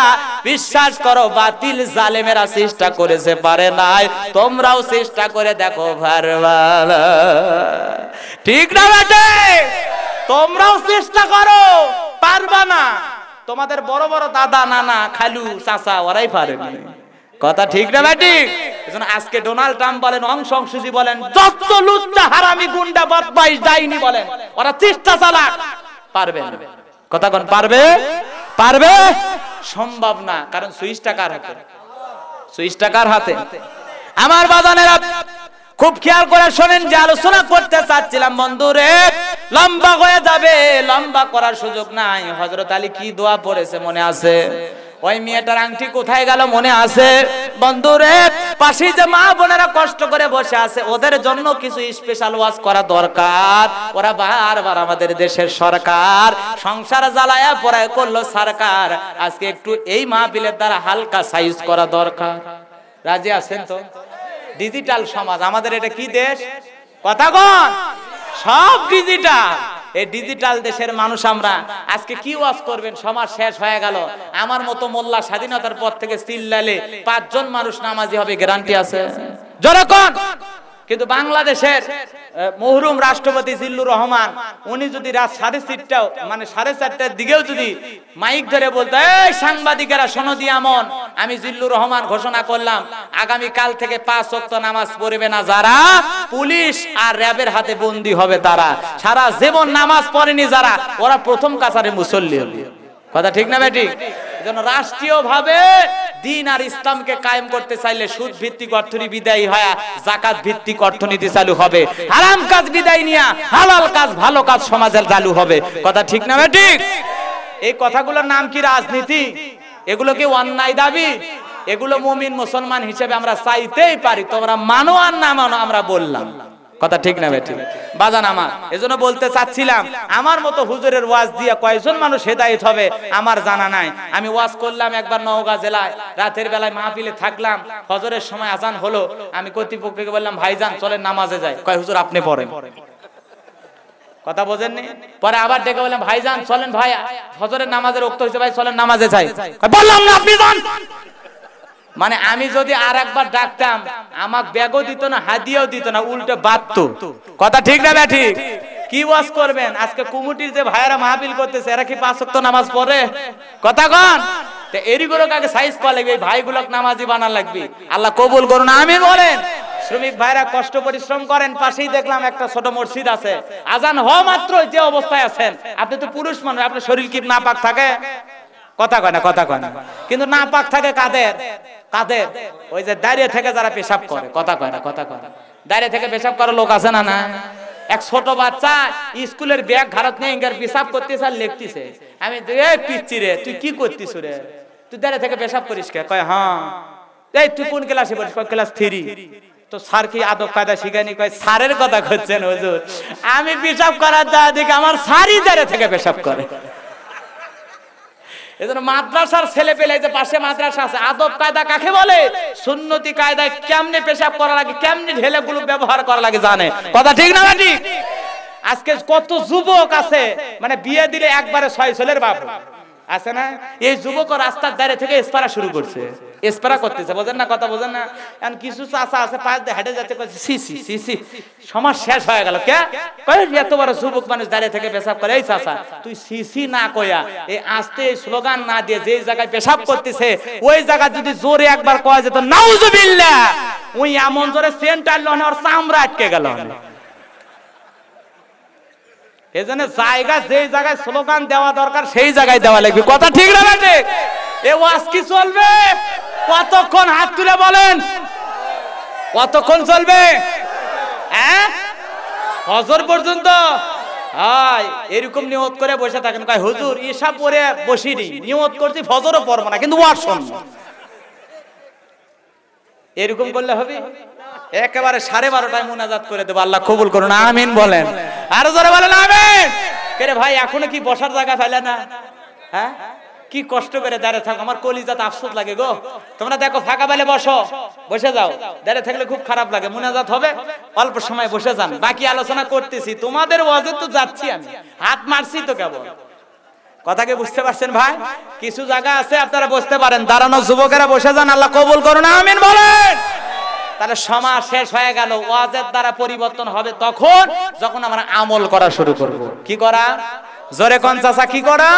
বিশ্বাস করো বাতিল জালেমেরা চেষ্টা করেছে পারে নাই তোমরাও চেষ্টা করে দেখো ঠিক না বেটে তোমরাও চেষ্টা করো পারবা না তোমাদের বড় বড় দাদা নানা খালু চাষা ওরাই পারে কথা ঠিক না ব্যাটি এজন্য আজকে ডোনাল্ড ট্রাম্প বলেন অং সংসুজি বলেন যত লুচ্চা হারামি গুন্ডা বদমাইশ ডাইনি বলেন ওরা চেষ্টা চালাক পারবে কথা কোন পারবে পারবে সম্ভব না কারণ সুইচ টাকার হাতে সুইচ টাকার হাতে আমার বাজানের খুব খেয়াল করে শোনেন যে আলোচনা করতে চাচ্ছিলাম বন্ধুরে লম্বা হয়ে যাবে লম্বা করার সুযোগ নাই হজরত আলী কি দোয়া পড়েছে মনে আছে ওই মেয়েটার আংটি কোথায় গেল মনে আছে বন্ধুরে পাশে যে মা বোনেরা কষ্ট করে বসে আছে ওদের জন্য কিছু স্পেশাল ওয়াজ করা দরকার ওরা বারবার আমাদের দেশের সরকার সংসার জ্বালায়া পড়ায় করলো সরকার আজকে একটু এই বিলের দ্বারা হালকা সাইজ করা দরকার রাজি আছেন তো ডিজিটাল সমাজ আমাদের এটা কি দেশ কথা কন সব ডিজিটাল এই ডিজিটাল দেশের মানুষ আমরা আজকে কি ওয়াজ করবেন সমাজ শেষ হয়ে গেল আমার মতো মোল্লা স্বাধীনতার পর থেকে লালে পাঁচজন মানুষ নামাজি হবে গ্যারান্টি আছে জনকন কিন্তু বাংলাদেশের মহরুম রাষ্ট্রপতি জিল্লুর রহমান উনি যদি রাত সাড়ে চারটা মানে সাড়ে চারটার দিকেও যদি মাইক ধরে বলতো এই সাংবাদিকেরা সনদি আমন আমি জিল্লুর রহমান ঘোষণা করলাম আগামী কাল থেকে পাঁচ অক্ত নামাজ পড়বে না যারা পুলিশ আর র্যাবের হাতে বন্দি হবে তারা সারা জীবন নামাজ পড়েনি যারা ওরা প্রথম কাছারে মুসল্লি হলিয়া কথা ঠিক না বেটি রাষ্ট্রীয় রাষ্ট্রীয়ভাবে দিন আর ইসলামকে কায়েম করতে চাইলে সুদ ভিত্তিক অর্থনীতি বিদায়ী হয় জাকাত ভিত্তিক অর্থনীতি চালু হবে হারাম কাজ বিদায় নিয়া হালাল কাজ ভালো কাজ সমাজের চালু হবে কথা ঠিক না বেটি এই কথাগুলোর নাম কি রাজনীতি এগুলো কি অন্যায় দাবি এগুলো মুমিন মুসলমান হিসেবে আমরা চাইতেই পারি তোমরা মানো আর না মানো আমরা বললাম কথা ঠিক না বেটি বাজান আমার এজন্য বলতে চাচ্ছিলাম আমার মতো হুজুরের ওয়াজ দিয়ে কয়েকজন মানুষ হেদায়ত হবে আমার জানা নাই আমি ওয়াজ করলাম একবার নওগাঁ জেলায় রাতের বেলায় মাহফিলে থাকলাম হজরের সময় আজান হলো আমি কর্তৃপক্ষকে বললাম ভাইজান চলেন নামাজে যাই কয় হুজুর আপনি পড়েন কথা বোঝেননি পরে আবার ডেকে বললাম ভাইজান চলেন ভাই হজরের নামাজের উক্ত হয়েছে ভাই চলেন নামাজে যাই বললাম না আপনি যান মানে আমি যদি আর একবার ডাকতাম আমার ব্যাগও দিত না হাদিয়াও দিত না উল্টে বাদত কথা ঠিক না ব্যা কি ওয়াজ করবেন আজকে কুমুটির যে ভাইয়েরা মাহফিল করতেছে এরা কি পাঁচ ওয়াক্ত নামাজ পড়ে কথা কন তো এরিগুলো কাকে সাইজ করা লাগবে এই ভাইগুলোকে নামাজি বানা লাগবে আল্লাহ কবুল করুন আমি বলেন শ্রমিক ভাইরা কষ্ট পরিশ্রম করেন পাশেই দেখলাম একটা ছোট মসজিদ আছে আজান হওয়া মাত্র যে অবস্থায় আছেন আপনি তো পুরুষ মানুষ আপনার শরীর কি না পাক থাকে কথা কয় না কথা কয় না কিন্তু না পাক থাকে কাদের কাদের ওই যে দাঁড়িয়ে থেকে যারা পেশাব করে কথা কয় না কথা কয় না দাঁড়িয়ে থেকে পেশাব করার লোক আছে না না এক ছোট বাচ্চা স্কুলের ব্যাগ ঘাড়ত নিয়ে ইঙ্গার পেশাব করতেছে আর লেখতেছে আমি এ পিচ্ছি রে তুই কি করতিস রে তুই দাঁড়িয়ে থেকে পেশাব করিস কে কয় হ্যাঁ এই তুই কোন ক্লাসে পড়িস কয় ক্লাস থ্রি তো স্যার কি আদব কায়দা শিখায়নি কয় স্যারের কথা করছেন হুজুর আমি পেশাব করার দাদিকে আমার স্যারই দাঁড়িয়ে থেকে পেশাব করে এজন্য মাদ্রাসার ছেলে পেলে যে পাশে মাদ্রাসা আছে আদব কায়দা কাকে বলে সুন্নতি কায়দায় কেমনে পেশাব করা লাগে কেমনে ঢেলে গুলো ব্যবহার করা লাগে জানে কথা ঠিক না ঠিক আজকে কত যুবক আছে মানে বিয়ে দিলে একবারে ছয় ছেলের বাপ আছে না এই যুবক রাস্তার দাঁড়িয়ে থেকে স্পারা শুরু করছে স্পারা করতেছে বোঝেন না কথা বোঝেন না এখন কিছু চাষা আছে পাঁচ দিয়ে হেঁটে যাচ্ছে সি সি সি সি সমাজ শেষ হয়ে গেল কে এত বড় যুবক মানুষ দাঁড়িয়ে থেকে পেশাব করে এই চাষা তুই সি সি না কয়া এই স্লোগান না দিয়ে যে জায়গায় পেশাব করতেছে ওই জায়গা যদি জোরে একবার কয়া যেত নাউজুবিল্লাহ ওই এমন জোরে সেন্টার লোনে ওর চামড়া আটকে গেল এই জন্য জায়গা যেই জায়গায় স্লোগান দেওয়া দরকার সেই জায়গায় দেওয়া লাগবে কথা ঠিক না ঠিক এ ওয়াজ কি চলবে কতক্ষণ হাত তুলে বলেন কতক্ষণ চলবে হ্যাঁ হজর পর্যন্ত হাই এরকম নিয়ত করে বসে থাকেন কয় হুজুর ঈশা পরে বসিনি নিয়ত করছি ফজরও পড়বো না কিন্তু ওয়াজ শুনবো এরকম করলে হবে একেবারে সাড়ে বারোটায় মোনাজাত করে দেবো আল্লাহ কবুল করুন আমিন বলেন আরো জোরে বলেন আমিন কেরে ভাই এখনো কি বসার জায়গা ফেলে না হ্যাঁ কি কষ্ট করে দাঁড়িয়ে থাকো আমার কলিজাতে আফসোস লাগে গো তোমরা দেখো ফাঁকা বেলে বসো বসে যাও দাঁড়িয়ে থাকলে খুব খারাপ লাগে মুনাজাত হবে অল্প সময় বসে যান বাকি আলোচনা করতেছি তোমাদের ওয়াজে তো যাচ্ছি আমি হাত মারছি তো কেবল কথাকে বুঝতে পারছেন ভাই কিছু জায়গা আছে আপনারা বসতে পারেন দাঁড়ানো যুবকেরা বসে যান আল্লাহ কবুল করুন আমিন বলেন তাহলে সমাজ শেষ হয়ে গেল ওয়াজের দ্বারা পরিবর্তন হবে তখন যখন আমরা আমল করা শুরু করব কি করা জোরে কঞ্চাচা কি করা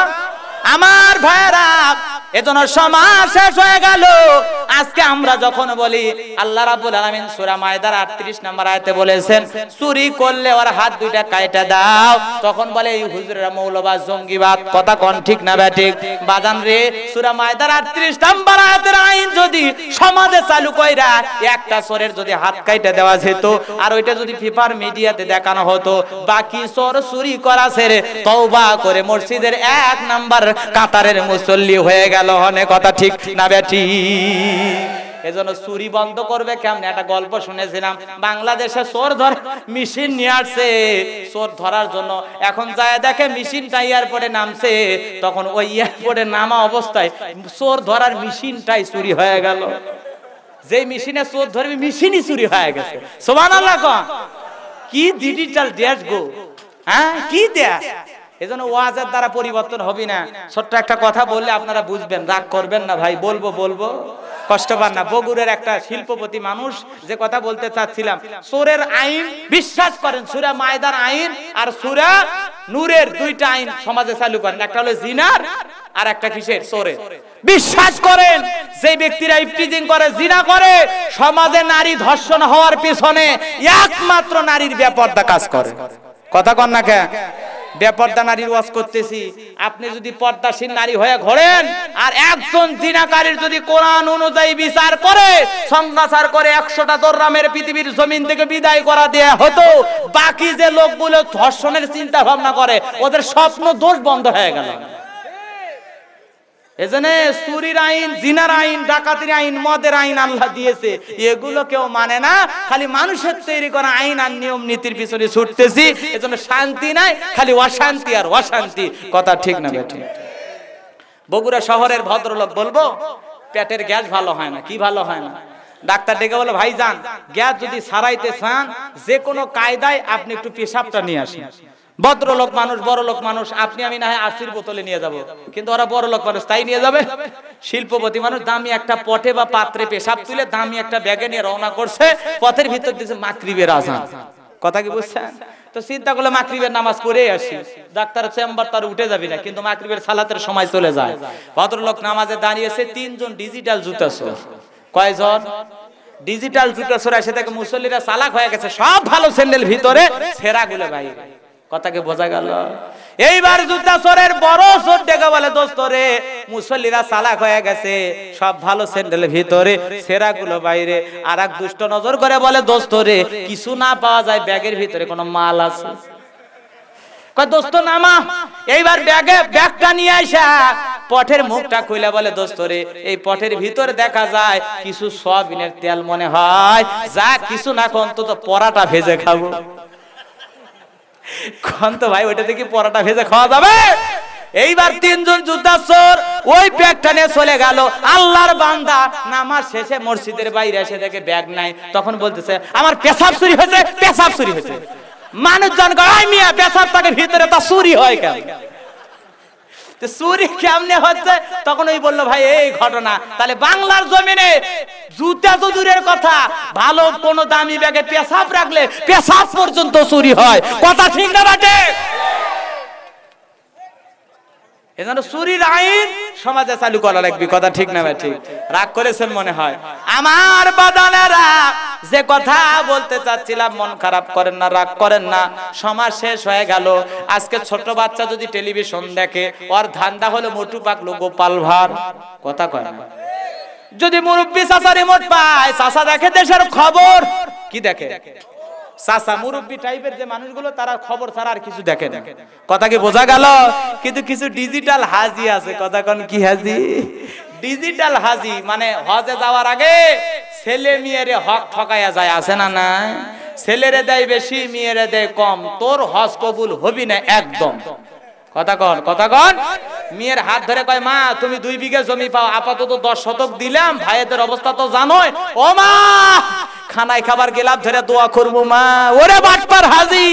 আমার ভাইরা এজন্য সমাজ শেষ হয়ে গেল আজকে আমরা যখন বলি আল্লাহ রাব্বুল আলামিন সূরা মায়দার 38 নম্বর আয়াতে বলেছেন চুরি করলে ওর হাত দুইটা কাইটা দাও তখন বলে এই হুজুরেরা মৌলবাদ জঙ্গিবাদ কথা কোন ঠিক না ব্যাটিক বাদান রে সূরা মায়দার 38 নম্বর আয়াতের আইন যদি সমাজে চালু কইরা একটা চোরের যদি হাত কাইটা দেওয়া যেত আর ওইটা যদি ফিফার মিডিয়াতে দেখানো হতো বাকি চোর চুরি করা ছেড়ে তওবা করে মসজিদের এক নাম্বার কাতারের মুসল্লি হয়ে গেল গেল হনে কথা ঠিক না বেটি এজন্য চুরি বন্ধ করবে কেমন একটা গল্প শুনেছিলাম বাংলাদেশে চোর ধর মেশিন নিয়ে আসছে চোর ধরার জন্য এখন যায় দেখে মেশিনটা এয়ারপোর্টে নামছে তখন ওই এয়ারপোর্টে নামা অবস্থায় চোর ধরার মেশিনটাই চুরি হয়ে গেল যে মেশিনে চোর ধরবে মেশিনই চুরি হয়ে গেছে সোমান কি ডিজিটাল ড্যাশ গো হ্যাঁ কি দেয়া এজন্য ওয়াজের দ্বারা পরিবর্তন হবে না ছোট্ট একটা কথা বললে আপনারা বুঝবেন রাগ করবেন না ভাই বলবো বলবো কষ্ট পান না বগুড়ের একটা শিল্পপতি মানুষ যে কথা বলতে চাচ্ছিলাম সোরের আইন বিশ্বাস করেন সুরা মায়দার আইন আর সুরা নূরের দুইটা আইন সমাজে চালু করেন একটা হলো জিনার আর একটা কিসের সোরে বিশ্বাস করেন যে ব্যক্তিরা ইফটিজিং করে জিনা করে সমাজে নারী ধর্ষণ হওয়ার পিছনে একমাত্র নারীর ব্যাপারটা কাজ করে কথা কন না বেপর্দা নারীর ওয়াজ করতেছি আপনি যদি পর্দাশীল নারী হয়ে ঘোরেন আর একজন জিনাকারীর যদি কোরআন অনুযায়ী বিচার করে সংসার করে একশোটা দর্রামের পৃথিবীর জমিন থেকে বিদায় করা দেয়া হতো বাকি যে লোকগুলো ধর্ষণের চিন্তা ভাবনা করে ওদের স্বপ্ন দোষ বন্ধ হয়ে গেল এজন্য চুরির আইন জিনার আইন ডাকাতির আইন মদের আইন আল্লাহ দিয়েছে এগুলো কেউ মানে না খালি মানুষের তৈরি করা আইন আর নিয়ম নীতির পিছনে ছুটতেছি এজন্য শান্তি নাই খালি অশান্তি আর অশান্তি কথা ঠিক না বেঠিক বগুড়া শহরের ভদ্রলোক বলবো পেটের গ্যাস ভালো হয় না কি ভালো হয় না ডাক্তার ডেকে বলে ভাই যান গ্যাস যদি সারাইতে চান যে কোনো কায়দায় আপনি একটু পেশাবটা নিয়ে আসেন ভদ্রলোক মানুষ বড় লোক মানুষ আপনি আমি না হয় আশির বোতলে নিয়ে যাব। কিন্তু ওরা বড় লোক মানুষ তাই নিয়ে যাবে শিল্পপতি মানুষ দামি একটা পটে বা পাত্রে পেশাব তুলে দামি একটা ব্যাগে নিয়ে রওনা করছে পথের ভিতর দিয়েছে মাতৃবের আজান কথা কি বুঝছেন তো চিন্তা করলে নামাজ পড়ে আসি ডাক্তার চেম্বার তার উঠে যাবি না কিন্তু মাকৃবের সালাতের সময় চলে যায় ভদ্রলোক নামাজে দাঁড়িয়েছে তিনজন ডিজিটাল জুতাসোর কয়জন ডিজিটাল জুতাসোর এসে থেকে মুসল্লিরা সালাক হয়ে গেছে সব ভালো স্যান্ডেল ভিতরে সেরা গুলো বাইরে কথাকে বোঝা গেল এইবার জুতা সরের বড় সর ডেকে বলে দোস্ত রে মুসল্লিরা সালাক হয়ে গেছে সব ভালো স্যান্ডেলের ভিতরে সেরা গুলো বাইরে আর এক দুষ্ট নজর করে বলে দোস্ত রে কিছু না পাওয়া যায় ব্যাগের ভিতরে কোনো মাল আছে কিছু কিছু না অন্তত পরাটা ভেজে খাবো কন ভাই ওইটা থেকে পরোটা ভেজে খাওয়া যাবে এইবার তিনজন জুতা চোর ওই ব্যাগটা নিয়ে চলে গেল আল্লাহর বান্দা নামাজ শেষে মসজিদের বাইরে এসে দেখে ব্যাগ নাই তখন বলতেছে আমার পেশাব চুরি হয়েছে পেশাব চুরি হয়েছে মানুষজন মিয়া পেশাবটাকে ভিতরে তা চুরি হয় কেন তো চুরি কেমনে হচ্ছে তখন ওই বললো ভাই এই ঘটনা তাহলে বাংলার জমিনে জুতা তো দূরের কথা ভালো কোনো দামি ব্যাগে পেশাব রাখলে পেশাব পর্যন্ত চুরি হয় কথা ঠিক না বাটে এজন্য চুরির আইন সমাজে চালু করা লাগবে কথা ঠিক না ভাই ঠিক রাগ করেছেন মনে হয় আমার যে কথা বলতে চাচ্ছিলাম মন খারাপ করেন না রাগ করেন না সমাজ শেষ হয়ে গেল আজকে ছোট বাচ্চা যদি টেলিভিশন দেখে ওর ধান্দা হলো মোটু পাকলো ভার কথা কয় না যদি মুরব্বী চাষা পায় চাষা দেখে দেশের খবর কি দেখে চাচা মুরব্বী টাইপের যে মানুষগুলো তারা খবর ছাড়া আর কিছু দেখে না কথা কি বোঝা গেল কিন্তু কিছু ডিজিটাল হাজি আছে কথা কোন কি হাজি ডিজিটাল হাজি মানে হজে যাওয়ার আগে ছেলে মেয়েরে হক ঠকাইয়া যায় আছে না না ছেলেরে দেয় বেশি মেয়েরে দেয় কম তোর হজ কবুল হবি না একদম কথা কন কথা কন মেয়ের হাত ধরে কয় মা তুমি দুই বিঘে জমি পাও আপাতত দশ শতক দিলাম ভাইয়েদের অবস্থা তো জানোই ও মা খানায় খাবার গেলাম ধরে দোয়া করবো মা ওরে বাটপার হাজি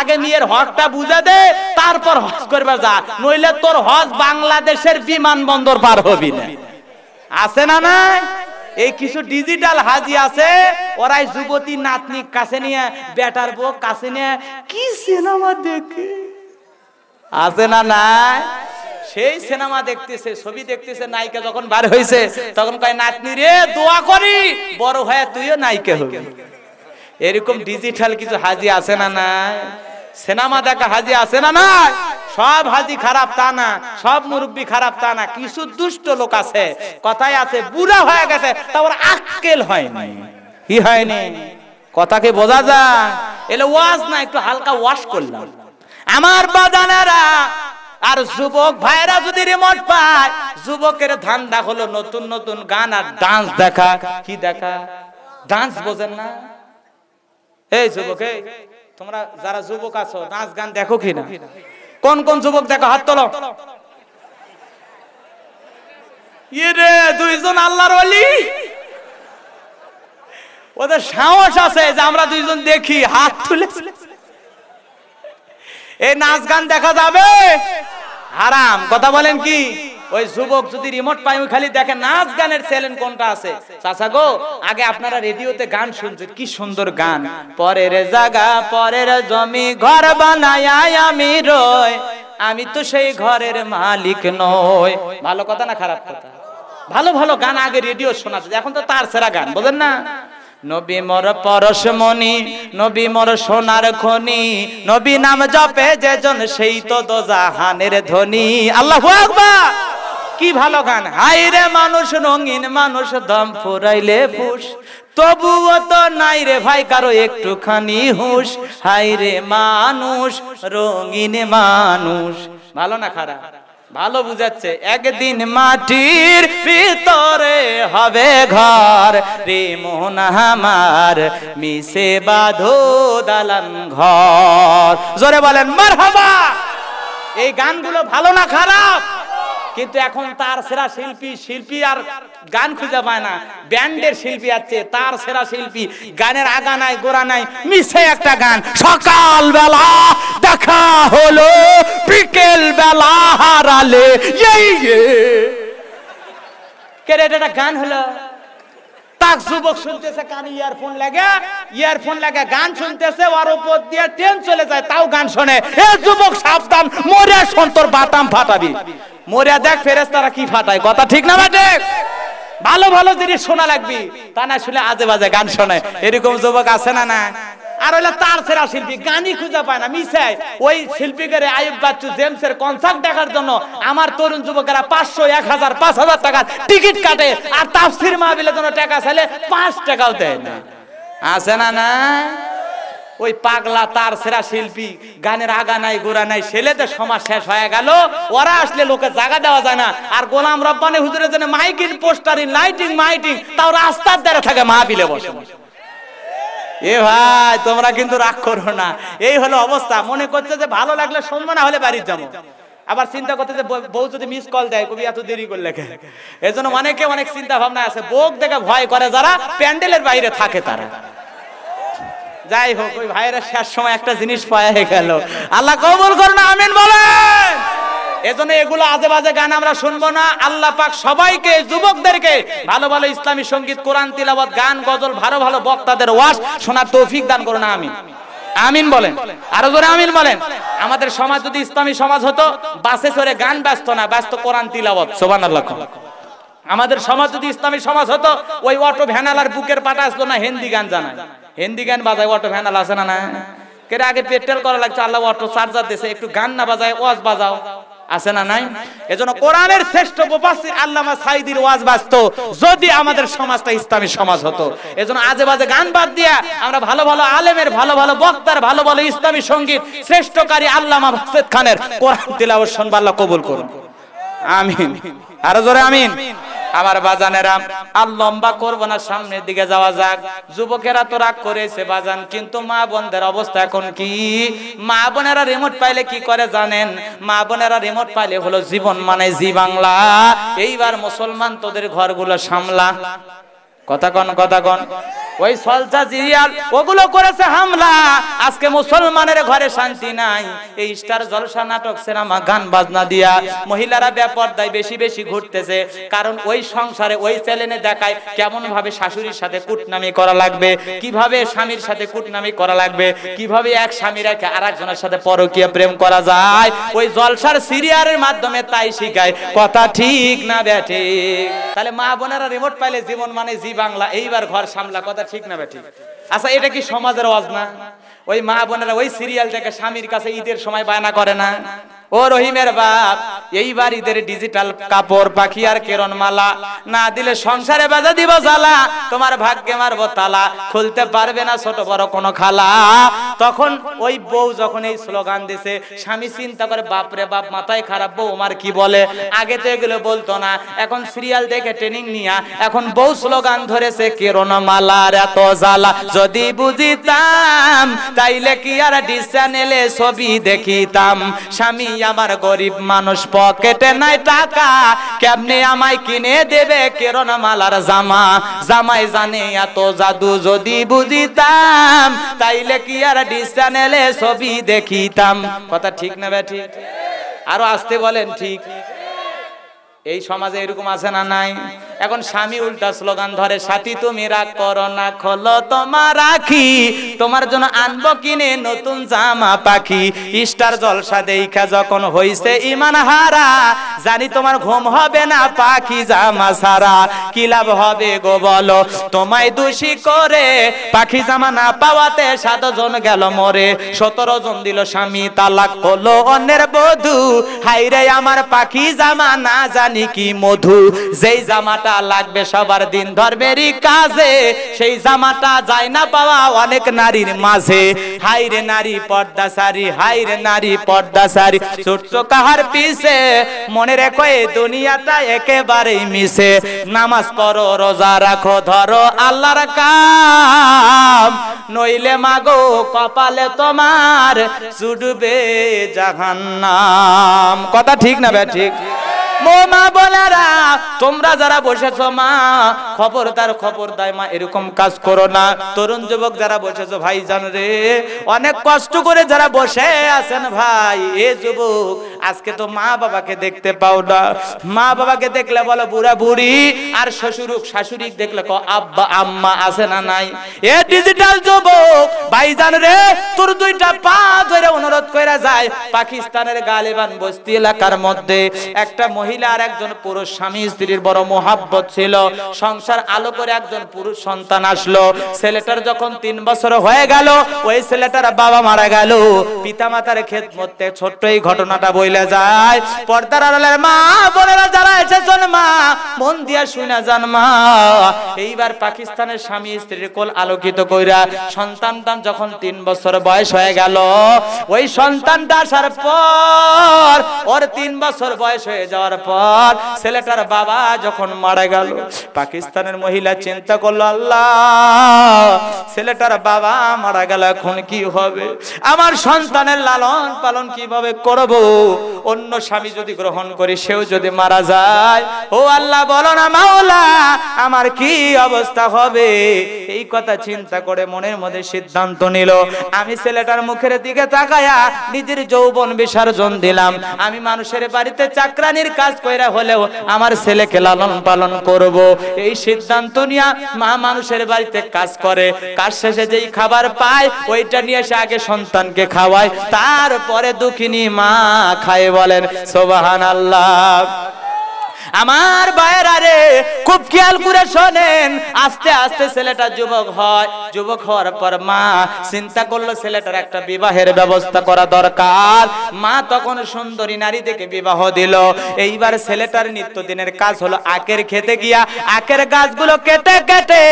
আগে মেয়ের হজটা বুঝে দে তারপর হজ করবে যা নইলে তোর হজ বাংলাদেশের বিমান বন্দর পার হবি না আছে না নাই এই কিছু ডিজিটাল হাজি আছে ওরাই যুবতী নাতনি কাছে নিয়ে বেটার বউ কাছে নিয়ে কি সিনেমা দেখে আছে না নাই সেই সিনেমা দেখতেছে ছবি দেখতেছে নায়িকা যখন বার হয়েছে তখন কয় নাতনি রে দোয়া করি বড় হয়ে তুইও নায়িকা হবি এরকম ডিজিটাল কিছু হাজি আছে না নাই সিনেমা দেখা হাজি আছে না নাই সব হাজি খারাপ তা না সব মুরব্বী খারাপ তা না কিছু দুষ্ট লোক আছে কথাই আছে বুড়া হয়ে গেছে তারপর আক্কেল হয়নি কি হয়নি কথাকে বোঝা যায় এলে ওয়াজ না একটু হালকা ওয়াশ করলাম আমার বাদানারা আর যুবক ভাইরা যদি রিমোট পায় যুবকের ধান্দা হলো নতুন নতুন গান আর ডান্স দেখা কি দেখা ডান্স বোঝেন না এই যুবক তোমরা যারা যুবক আছো নাচ গান দেখো কি না কোন কোন যুবক দেখো হাত তোলো ইরে দুইজন আল্লাহর ওলি ওদের সাহস আছে যে আমরা দুইজন দেখি হাত তুলে এই নাচ গান দেখা যাবে হারাম কথা বলেন কি ওই যুবক যদি রিমোট পাই খালি দেখে নাচ গানের চ্যালেঞ্জ কোনটা আছে চাচা গো আগে আপনারা রেডিওতে গান শুনছেন কি সুন্দর গান পরের জাগা পরের জমি ঘর বানায় আমি রয় আমি তো সেই ঘরের মালিক নই ভালো কথা না খারাপ কথা ভালো ভালো গান আগে রেডিও শোনাচ্ছে এখন তো তার সেরা গান বোঝেন না নবী মোর পরশমণি নবী মর সোনার খনি নবী নাম জপে যেজন সেই তো দোজাহানের ধনী আল্লাহ কি ভালো গান হাই রে মানুষ রঙিন মানুষ দম ফুরাইলে ফুস তবুও তো নাই রে ভাই কারো একটু খানি হুস হাই রে মানুষ রঙিন মানুষ ভালো না খারাপ ভালো বুঝাচ্ছে একদিন মাটির ভিতরে হবে ঘর রে মোহন আমার মিশে বাঁধো দালান ঘর জোরে বলেন মার এই গানগুলো ভালো না খারাপ কিন্তু এখন তার সেরা শিল্পী শিল্পী আর গান খুঁজে পায় না ব্যান্ডের শিল্পী আছে তার সেরা শিল্পী গানের আগা নাই গোড়া নাই মিশে একটা গান সকাল বেলা দেখা হলো বিকেল বেলা হারালে এটা গান হলো ইয়ারফোন গান শুনতেছে ওর উপর দিয়ে চলে যায় তাও গান শোনে যুবক শোন তোর বাতাম ফাটাবি দেখ কি ফাটায় কথা ঠিক না ভালো ভালো জিনিস শোনা লাগবি তা না শুনে আজে বাজে গান শোনে এরকম যুবক আছে না না আর হইলো তার সেরা শিল্পী গানই খুঁজে পায় না মিশায় ওই শিল্পী শিল্পীকে আয়ুব বাচ্চু জেমসের কনসার্ট দেখার জন্য আমার তরুণ যুবকেরা পাঁচশো এক হাজার পাঁচ হাজার টাকার টিকিট কাটে আর তাফসির মাহবিলের জন্য টাকা চাইলে পাঁচ টাকাও দেয় না আছে না না ওই পাগলা তার সেরা শিল্পী গানের আগা নাই গোড়া নাই ছেলেদের সমাজ শেষ হয়ে গেল ওরা আসলে লোকে জায়গা দেওয়া যায় না আর গোলাম রব্বানি হুজুরের জন্য মাইকিং পোস্টারিং লাইটিং মাইটিং তাও রাস্তার দ্বারা থাকে মাহবিলে বসে বসে এ ভাই তোমরা কিন্তু রাগ করো না এই হলো অবস্থা মনে করছে যে ভালো লাগলে সম্মান হলে বাড়ির যাবো আবার চিন্তা করতে যে বউ যদি মিস কল দেয় কবি এত দেরি করলে এই জন্য অনেকে অনেক চিন্তা ভাবনা আছে বোক দেখে ভয় করে যারা প্যান্ডেলের বাইরে থাকে তারা যাই হোক ওই ভাইয়েরা শেষ সময় একটা জিনিস পায় গেল আল্লাহ কবুল না আমিন বলেন এজন্য এগুলো আজে বাজে গান আমরা শুনবো না আল্লাহ পাক সবাইকে যুবকদেরকে ভালো ভালো ইসলামী সঙ্গীত কোরআন তিলাবত গান গজল ভালো ভালো বক্তাদের ওয়াশ শোনার তৌফিক দান করো না আমি আমিন বলেন আরো জোরে আমিন বলেন আমাদের সমাজ যদি ইসলামী সমাজ হতো বাসে চড়ে গান ব্যস্ত না ব্যস্ত কোরআন তিলাবত সুবহানাল্লাহ আমাদের সমাজ যদি ইসলামী সমাজ হতো ওই অটো ভ্যানালার বুকের পাটা আসতো না হিন্দি গান জানায় হিন্দি গান বাজায় অটো ভ্যানাল আসে না না কেটে আগে পেট্রোল করা লাগছে আল্লাহ অটো চার্জার দিয়েছে একটু গান না বাজায় ওয়াজ বাজাও আছে না নাই এজন্য কোরআনের শ্রেষ্ঠ মুফাসসির আল্লামা সাইদির ওয়াজ বাজতো যদি আমাদের সমাজটা ইসলামী সমাজ হতো এজন্য আজে বাজে গান বাদ দিয়া আমরা ভালো ভালো আলেমের ভালো ভালো বক্তার ভালো ভালো ইসলামী সঙ্গীত শ্রেষ্ঠকারী আল্লামা ভাসেদ খানের কোরআন তেলাওয়াত শুনবা আল্লাহ কবুল করুন আমিন আরো জোরে আমিন আমার বাজানেরা আর লম্বা করব না সামনের দিকে যাওয়া যাক যুবকেরা তো রাগ করেছে বাজান কিন্তু মা বোনদের অবস্থা এখন কি মা বোনেরা রিমোট পাইলে কি করে জানেন মা বোনেরা রিমোট পাইলে হলো জীবন মানে জি বাংলা এইবার মুসলমান তোদের ঘরগুলো সামলা কথা কন কথা কন ওই সলসা সিরিয়াল ওগুলো করেছে হামলা আজকে মুসলমানের ঘরে শান্তি নাই এই স্টার জলসা নাটক সিনেমা গান বাজনা দিয়া মহিলারা ব্যাপারদায় বেশি বেশি ঘুরতেছে কারণ ওই সংসারে ওই চ্যালেঞ্জে দেখায় কেমন ভাবে শাশুড়ির সাথে কুটনামি করা লাগবে কিভাবে স্বামীর সাথে কুটনামি করা লাগবে কিভাবে এক স্বামী রেখে একজনের সাথে পরকীয় প্রেম করা যায় ওই জলসার সিরিয়ালের মাধ্যমে তাই শিখায় কথা ঠিক না ব্যাঠিক তাহলে মা বোনেরা রিমোট পাইলে জীবন মানে জীবন বাংলা এইবার ঘর সামলা কথা ঠিক না বেঠিক আচ্ছা এটা কি সমাজের ওয়াজ না ওই মা বোনেরা ওই সিরিয়াল থেকে স্বামীর কাছে ঈদের সময় বায়না করে না ও রহিমের বাপ এই বাড়িদের ডিজিটাল কাপড় পাখি আর কেরণমালা না দিলে সংসারে বাজা দিব জালা তোমার ভাগ্যে মারব তালা খুলতে পারবে না ছোট বড় কোনো খালা তখন ওই বউ যখন এই স্লোগান দিছে স্বামী চিন্তা করে বাপরে বাপ মাথায় খারাপ বউ আমার কি বলে আগে তো এগুলো বলতো না এখন সিরিয়াল দেখে ট্রেনিং নিয়া এখন বউ স্লোগান ধরেছে কেরণমালার এত জ্বালা যদি বুঝিতাম তাইলে কি আর ডিস চ্যানেলে ছবি দেখিতাম স্বামী আমার গরিব মানুষ পকেটে নাই টাকা কেমনি আমায় কিনে দেবে কেরন মালার জামা জামাই জানে এত জাদু যদি বুঝিতাম তাইলে কি আর ডিস ছবি দেখিতাম কথা ঠিক না ব্যাঠি আরো আসতে বলেন ঠিক এই সমাজে এরকম আছে না নাই এখন স্বামী উল্টা স্লোগান ধরে সাথী তুমি রাগ করো না খোলো তোমার রাখি তোমার জন্য আনবো কিনে নতুন জামা পাখি ইস্টার জলসা দেখা যখন হইছে ইমান হারা জানি তোমার ঘুম হবে না পাখি জামা সারা কি লাভ হবে গো বলো তোমায় দোষী করে পাখি জামা না পাওয়াতে জন গেল মরে সতেরো জন দিল স্বামী তালাক হলো অন্যের বধু হাইরে আমার পাখি জামা না জানি কি মধু যেই জামাটা জামাটা লাগবে সবার দিন ধর্মেরই কাজে সেই জামাটা যায় না পাওয়া অনেক নারীর মাঝে হাইরে নারী পর্দা সারি হাইরে নারী পর্দা সারি ছোট্ট কাহার পিছে মনে রেখো এই দুনিয়াটা একেবারেই মিশে নামাজ পড়ো রোজা রাখো ধরো আল্লাহর কাম নইলে মাগো কপালে তোমার চুডবে জাহান্নাম কথা ঠিক না ব্যা ঠিক মা তোমরা যারা মা মা এরকম কাজ করো না তরুণ যুবক যারা ভাই জান রে অনেক কষ্ট করে যারা বসে আছেন ভাই এ যুবক আজকে তো মা বাবাকে দেখতে পাও না মা বাবাকে দেখলে বলো বুড়া বুড়ি আর শ্বশুর শাশুড়ি দেখলে আব্বা আম্মা আছে না নাই এ ডিজিটাল যুবক ভাইজান রে তোর দুইটা পা ধরে অনুরোধ করে যায় পাকিস্তানের গালিবান বস্তি এলাকার মধ্যে একটা মহিলা মহিলা আর একজন পুরুষ স্বামী স্ত্রীর বড় মোহাব্বত ছিল সংসার আলো করে একজন পুরুষ সন্তান আসলো ছেলেটার যখন তিন বছর হয়ে গেল ওই ছেলেটার বাবা মারা গেল পিতা মাতার ক্ষেত মধ্যে ছোট্ট এই ঘটনাটা বইলে যায় পর্দার আড়ালের মা বোনেরা যারা এসেছেন মা মন দিয়া শুনে যান মা এইবার পাকিস্তানের স্বামী স্ত্রীর কোল আলোকিত কইরা সন্তান দান যখন তিন বছর বয়স হয়ে গেল ওই সন্তান দাসার পর ওর তিন বছর বয়স হয়ে যাওয়ার দেওয়ার পর ছেলেটার বাবা যখন মারা গেল পাকিস্তানের মহিলা চিন্তা করলো আল্লাহ ছেলেটার বাবা মারা গেল এখন কি হবে আমার সন্তানের লালন পালন কিভাবে করব অন্য স্বামী যদি গ্রহণ করি সেও যদি মারা যায় ও আল্লাহ বলো না মাওলা আমার কি অবস্থা হবে এই কথা চিন্তা করে মনের মধ্যে সিদ্ধান্ত নিল আমি ছেলেটার মুখের দিকে তাকায়া নিজের যৌবন বিসর্জন দিলাম আমি মানুষের বাড়িতে চাকরানির কাজ কাজ কইরা হলেও আমার ছেলেকে লালন পালন করব এই সিদ্ধান্ত নিয়ে মা মানুষের বাড়িতে কাজ করে কাজ শেষে যেই খাবার পায় ওইটা নিয়ে সে আগে সন্তানকে খাওয়ায় তারপরে দুঃখিনী মা খায় বলেন সোবাহান আল্লাহ আমার বায়রা রে খুব খেয়াল করে শোনেন আস্তে আস্তে ছেলেটা যুবক হয় যুবক হওয়ার পর মা চিন্তা করলো ছেলেটার একটা বিবাহের ব্যবস্থা করা দরকার মা তখন সুন্দরী নারী থেকে বিবাহ দিল এইবার ছেলেটার নিত্যদিনের কাজ হলো আখের খেতে গিয়া আখের গাছগুলো কেটে কেটে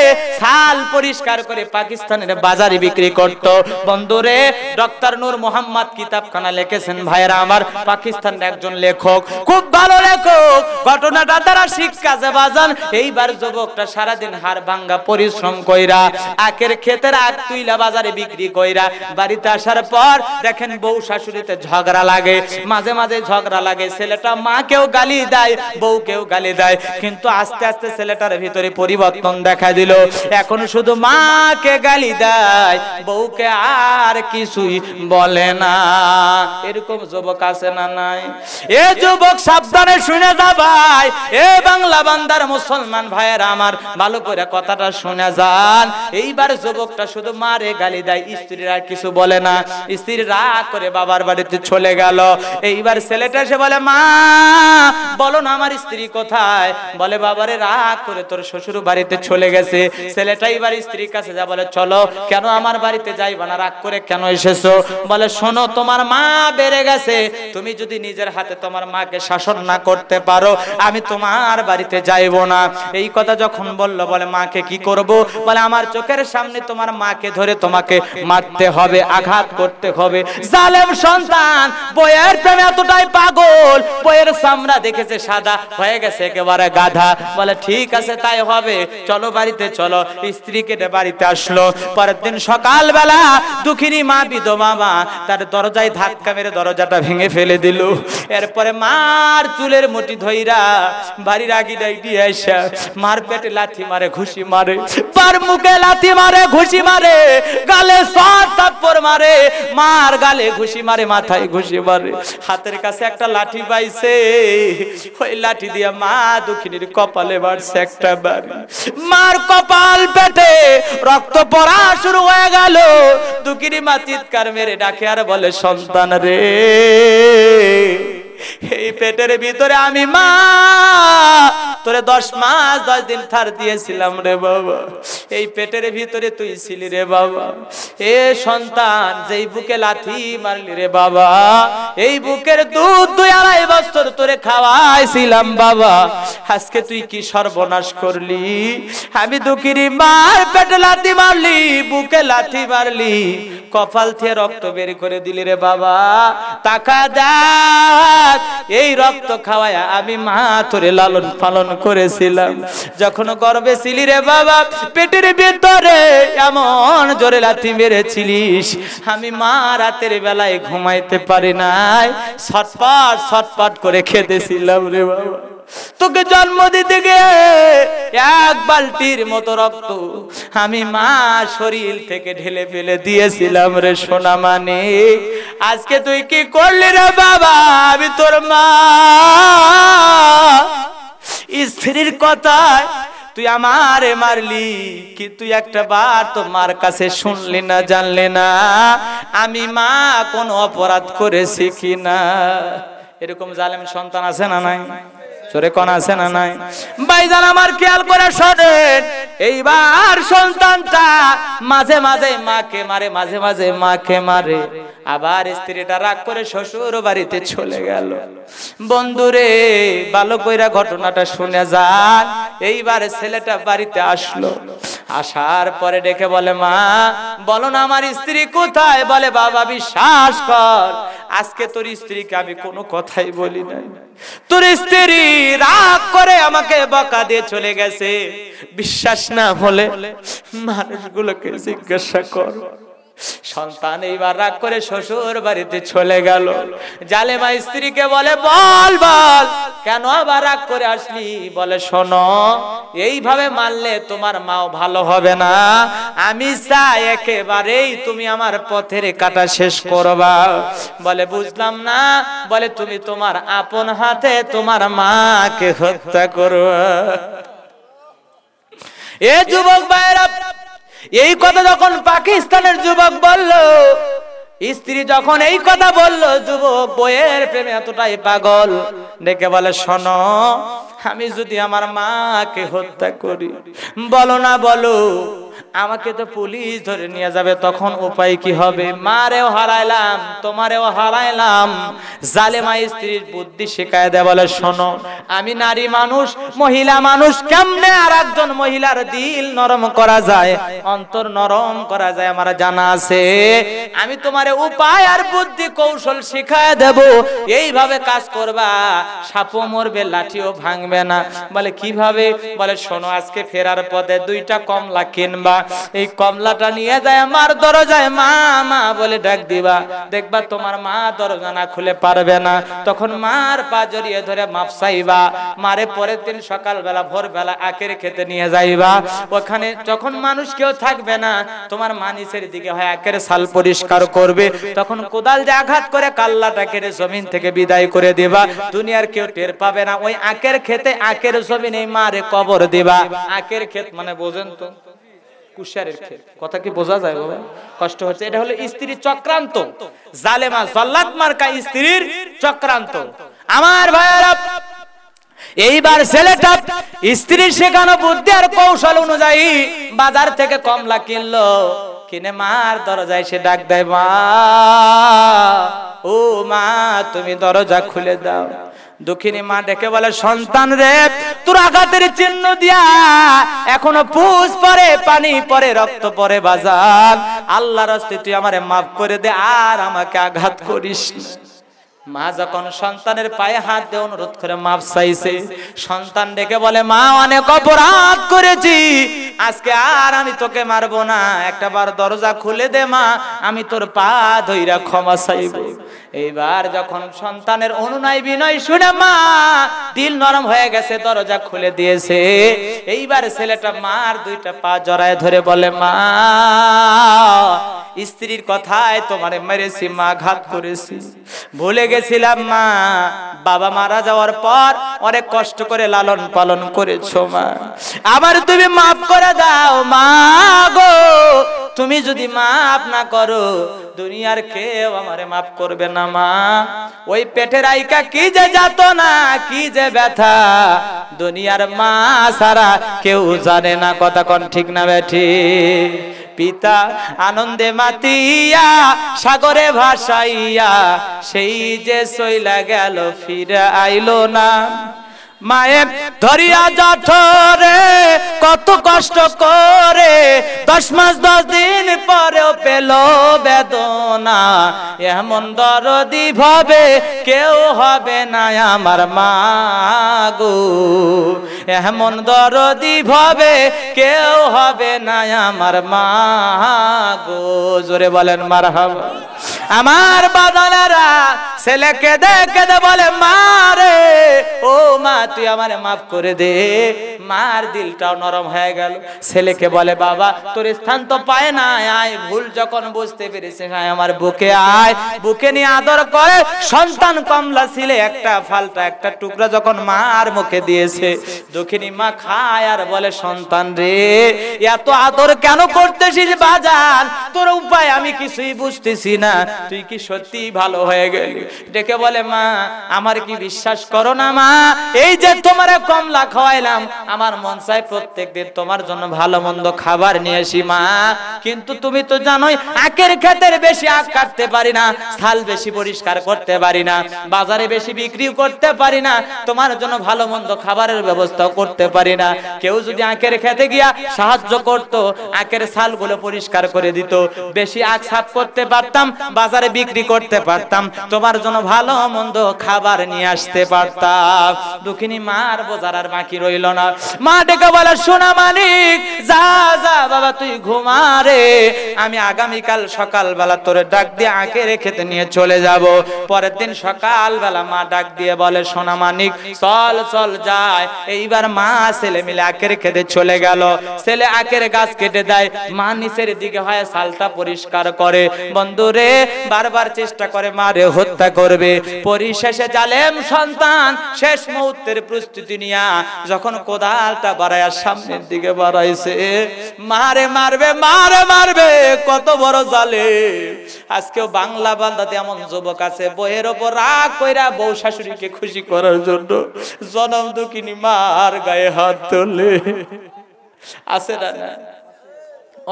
ছাল পরিষ্কার করে পাকিস্তানের বাজারে বিক্রি করত বন্ধুরে ডক্টর নূর মোহাম্মদ কিতাবখানা লিখেছেন ভাইরা আমার পাকিস্তানের একজন লেখক খুব ভালো লেখক ঘটনা আপনার দাদারা শিক্ষা যে বাজান এইবার যুবকটা সারাদিন হার ভাঙ্গা পরিশ্রম কইরা আখের ক্ষেতের আখ তুইলা বাজারে বিক্রি কইরা বাড়িতে আসার পর দেখেন বউ শাশুড়িতে ঝগড়া লাগে মাঝে মাঝে ঝগড়া লাগে ছেলেটা মাকেও গালি দেয় বউ কেউ গালি দেয় কিন্তু আস্তে আস্তে ছেলেটার ভিতরে পরিবর্তন দেখা দিল এখন শুধু মাকে গালি দেয় বউকে আর কিছুই বলে না এরকম যুবক আছে না নাই এ যুবক সাবধানে শুনে যাবা যায় এ বাংলা বান্দার মুসলমান ভাইয়ের আমার ভালো করে কথাটা শোনা যান এইবার যুবকটা শুধু মারে গালি দেয় স্ত্রীর আর কিছু বলে না স্ত্রীর রাগ করে বাবার বাড়িতে চলে গেল এইবার ছেলেটা এসে বলে মা বলো না আমার স্ত্রী কোথায় বলে বাবারে রাগ করে তোর শ্বশুর বাড়িতে চলে গেছে ছেলেটা এইবার স্ত্রীর কাছে যা বলে চলো কেন আমার বাড়িতে যাইবা না রাগ করে কেন এসেছো বলে শোনো তোমার মা বেড়ে গেছে তুমি যদি নিজের হাতে তোমার মাকে শাসন না করতে পারো আমি তোমার বাড়িতে যাইব না এই কথা যখন বলল বলে মাকে কি করব বলে আমার চোখের সামনে তোমার মাকে ধরে তোমাকে মারতে হবে আঘাত করতে হবে জালেম সন্তান বয়ের প্রেমে এতটাই পাগল বয়ের সামনা দেখেছে সাদা হয়ে গেছে একেবারে গাধা বলে ঠিক আছে তাই হবে চলো বাড়িতে চলো স্ত্রী কেটে বাড়িতে আসলো পরের দিন সকালবেলা দুঃখিনী মা বিদো মামা তার দরজায় ধাক্কা মেরে দরজাটা ভেঙে ফেলে দিল এরপরে মার চুলের মুটি ধইরা বাড়ি রাগি দেয় ডাইটি এসে মার পেটে লাঠি মারে ঘুষি মারে পার মুখে লাঠি মারে ঘুষি মারে গালে সর থাপ্পড় মারে মার গালে ঘুষি মারে মাথায় ঘুষি মারে হাতের কাছে একটা লাঠি পাইছে ওই লাঠি দিয়ে মা দুঃখিনীর কপালে বাড়ছে একটা বাড়ি মার কপাল পেটে রক্ত পড়া শুরু হয়ে গেল দুঃখিনী মা চিৎকার মেরে ডাকে আর বলে সন্তান রে এই পেটের ভিতরে আমি মা তোরে দশ মাস দশ দিন থার দিয়েছিলাম রে বাবা এই পেটের ভিতরে তুই ছিলি রে বাবা এ সন্তান যেই বুকে লাথি মারলি রে বাবা এই বুকের দুধ দুই আড়াই বছর তোরে খাওয়াইছিলাম বাবা আজকে তুই কি সর্বনাশ করলি আমি দুকিরি মার পেটে লাথি মারলি বুকে লাথি মারলি কপাল থেকে রক্ত বের করে দিলি রে বাবা তাকা দেয় এই রক্ত খাওয়ায় আমি মা তোরে লালন পালন করেছিলাম যখন গর্বে ছিলি রে বাবা পেটের ভেতরে এমন জোরে লাথি মেরেছিলিস আমি মা রাতের বেলায় ঘুমাইতে পারি নাই ছটপাট ছটপাট করে খেতেছিলাম রে বাবা তোকে জন্ম দিতে গিয়ে এক বালতির মতো রক্ত আমি মা শরীর থেকে ঢেলে ফেলে দিয়েছিলাম রে সোনা মানে আজকে তুই কি করলি রে বাবা আমি তোর মা স্ত্রীর কথায় তুই আমারে মারলি কি তুই একটা বার তো মার কাছে শুনলি না জানলি না আমি মা কোনো অপরাধ করেছি কি না এরকম জালেম সন্তান আছে না নাই সরে কোন আছে না নাই ভাইজান আমার খেয়াল করে শোনেন এইবার সন্তানটা মাঝে মাঝে মাকে মারে মাঝে মাঝে মাকে মারে আবার স্ত্রীটা রাগ করে শ্বশুর বাড়িতে চলে গেল বন্ধুরে ভালো কইরা ঘটনাটা শুনে যান এইবার ছেলেটা বাড়িতে আসলো আসার পরে ডেকে বলে মা বলো না আমার স্ত্রী কোথায় বলে বাবা বিশ্বাস কর আজকে তোর স্ত্রীকে আমি কোনো কথাই বলি নাই তোর স্ত্রী রাগ করে আমাকে বকা দিয়ে চলে গেছে বিশ্বাস না হলে মানুষগুলোকে জিজ্ঞাসা কর সন্তান এইবার রাগ করে শ্বশুর বাড়িতে চলে গেল জালে মা স্ত্রীকে বলে বল বল কেন আবার রাগ করে আসলি বলে শোনো এইভাবে মানলে তোমার মাও ভালো হবে না আমি চাই একেবারেই তুমি আমার পথের কাটা শেষ করবা বলে বুঝলাম না বলে তুমি তোমার আপন হাতে তোমার মাকে হত্যা করবা এ যুবক ভাইরা এই কথা যখন পাকিস্তানের যুবক বলল স্ত্রী যখন এই কথা বলল যুবক বইয়ের প্রেমে এতটাই পাগল ডেকে বলে শোনো আমি যদি আমার মাকে হত্যা করি বলো না বলো আমাকে তো পুলিশ ধরে নিয়ে যাবে তখন উপায় কি হবে মারেও হারাইলাম তোমারেও হারাইলাম জালেমা স্ত্রীর বুদ্ধি শেখায় দেয় বলে শোনো আমি নারী মানুষ মহিলা মানুষ কেমনে আর একজন মহিলার দিল নরম করা যায় অন্তর নরম করা যায় আমার জানা আছে আমি তোমারে উপায় আর বুদ্ধি কৌশল শেখায় দেব এইভাবে কাজ করবা সাপও মরবে লাঠিও ভাঙবে না বলে কিভাবে বলে শোনো আজকে ফেরার পথে দুইটা কমলা কিনবে কিংবা এই কমলাটা নিয়ে যায় আমার দরজায় মা মা বলে ডাক দিবা দেখবা তোমার মা দরজা না খুলে পারবে না তখন মার পা জড়িয়ে ধরে মাপ চাইবা মারে পরের দিন সকালবেলা ভোরবেলা আখের খেতে নিয়ে যাইবা ওখানে যখন মানুষ কেউ থাকবে না তোমার মা নিচের দিকে হয় আখের সাল পরিষ্কার করবে তখন কোদাল যে আঘাত করে কাল্লাটা কেটে জমিন থেকে বিদায় করে দিবা দুনিয়ার কেউ টের পাবে না ওই আখের খেতে আখের জমিনে মারে কবর দিবা আখের ক্ষেত মানে বোঝেন তো কুশিয়ারের ক্ষেত কথা কি বোঝা যায় বাবা কষ্ট হচ্ছে এটা হলো স্ত্রীর চক্রান্ত জালেমা জল্লাদ মার্কা স্ত্রীর চক্রান্ত আমার ভাইয়েরা এইবার ছেলেটা স্ত্রীর শেখানো বুদ্ধি আর কৌশল অনুযায়ী বাজার থেকে কমলা কিনলো কিনে মার দরজায় সে ডাক দেয় মা ও মা তুমি দরজা খুলে দাও দক্ষিণী মা ডেকে বলে সন্তান রে তোর আঘাতের চিহ্ন দিয়া এখনো পুষ পরে পানি পরে রক্ত পরে বাজার আল্লাহর হস্তে তুই আমারে মাফ করে দে আর আমাকে আঘাত করিস না মা যখন সন্তানের পায়ে হাত দিয়ে অনুরোধ করে মাপ চাইছে সন্তান ডেকে বলে মা অনেক অপরাধ করেছি আজকে আর আমি তোকে মারবো না একটা বার দরজা খুলে দে মা আমি তোর পা ধইরা ক্ষমা চাইব এইবার যখন সন্তানের অনুনয় বিনয় শুনে মা দিল নরম হয়ে গেছে দরজা খুলে দিয়েছে এইবার ছেলেটা মার দুইটা পা জড়ায় ধরে বলে মা স্ত্রীর কথায় তোমারে মেরেছি মা ঘাত করেছি ভুলে গেছিলাম মা বাবা মারা যাওয়ার পর অনেক কষ্ট করে লালন পালন করেছো মা আবার তুমি মাফ করে দাও মা গো তুমি যদি মাফ না করো দুনিয়ার কেউ আমারে মাফ করবে না মা ওই পেটের আইকা কি যে যাত না কি যে ব্যথা দুনিয়ার মা সারা কেউ জানে না কথা কন ঠিক না বেঠি পিতা আনন্দে মাতিয়া সাগরে ভাসাইয়া সেই যে সইলা গেল ফিরে আইলো না মায়ের ধরিয়া যথরে কত কষ্ট করে দশ মাস দশ দিন পরেও পেল বেদনা এমন দরদি ভাবে কেউ হবে না আমার মা গো এমন দরদি ভাবে কেউ হবে না আমার মা গো জোরে বলেন মার আমার বাদলেরা ছেলে কেঁদে কেঁদে বলে মারে ও মা বাবা তুই আমার মাফ করে দে মার দিলটাও নরম হয়ে গেল ছেলেকে বলে বাবা তোর স্থান তো পায় না আয় ভুল যখন বুঝতে পেরেছিস আয় হ্যাঁ, আমার বুকে আয় বুকে নিয়ে আদর করে সন্তান কমলা ছিলে একটা ফালটা একটা টুকরা যখন মার মুখে দিয়েছে দক্ষিণী মা খায় আর বলে সন্তান রে এত আদর কেন করতেছিস বাজান তোর উপায় আমি কিছুই বুঝতেছি না তুই কি সত্যি ভালো হয়ে গেলি ডেকে বলে মা আমার কি বিশ্বাস করো না মা এই যে তোমার কমলা খাওয়াইলাম আমার মন চাই প্রত্যেকদিন তোমার জন্য ভালো মন্দ খাবার নিয়ে আসি মা কিন্তু তুমি তো জানোই আখের ক্ষেতের বেশি আখ কাটতে পারি না থাল বেশি পরিষ্কার করতে পারি না বাজারে বেশি বিক্রি করতে পারি না তোমার জন্য ভালো মন্দ খাবারের ব্যবস্থা করতে পারি না কেউ যদি আখের খেতে গিয়া সাহায্য করত আখের ছালগুলো পরিষ্কার করে দিত বেশি আখ সাফ করতে পারতাম বাজারে বিক্রি করতে পারতাম তোমার জন্য ভালো মন্দ খাবার নিয়ে আসতে পারতাম দুঃখে দুঃখিনী মার বোঝার আর বাকি রইল না মা ডেকে বলে সোনা মালিক যা যা বাবা তুই ঘুমা রে আমি আগামীকাল সকালবেলা তোর ডাক দিয়ে আঁকে রেখে নিয়ে চলে যাব পরের দিন সকালবেলা মা ডাক দিয়ে বলে সোনা মানিক চল চল যায় এইবার মা ছেলে মিলে আঁকের খেতে চলে গেল ছেলে আঁকের গাছ কেটে দেয় মা নিচের দিকে হয় সালটা পরিষ্কার করে বন্ধুরে বারবার চেষ্টা করে মা রে হত্যা করবে পরিশেষে জালেম সন্তান শেষ মুহূর্তে যুদ্ধের প্রস্তুতি নিয়া যখন কোদালটা বাড়ায় সামনের দিকে বাড়াইছে মারে মারবে মারে মারবে কত বড় জালে আজকে বাংলা বান্দাতে এমন যুবক আছে বইয়ের ওপর রাগ কইরা বউ শাশুড়িকে খুশি করার জন্য জনম দুঃখিনী মার গায়ে হাত তোলে আছে না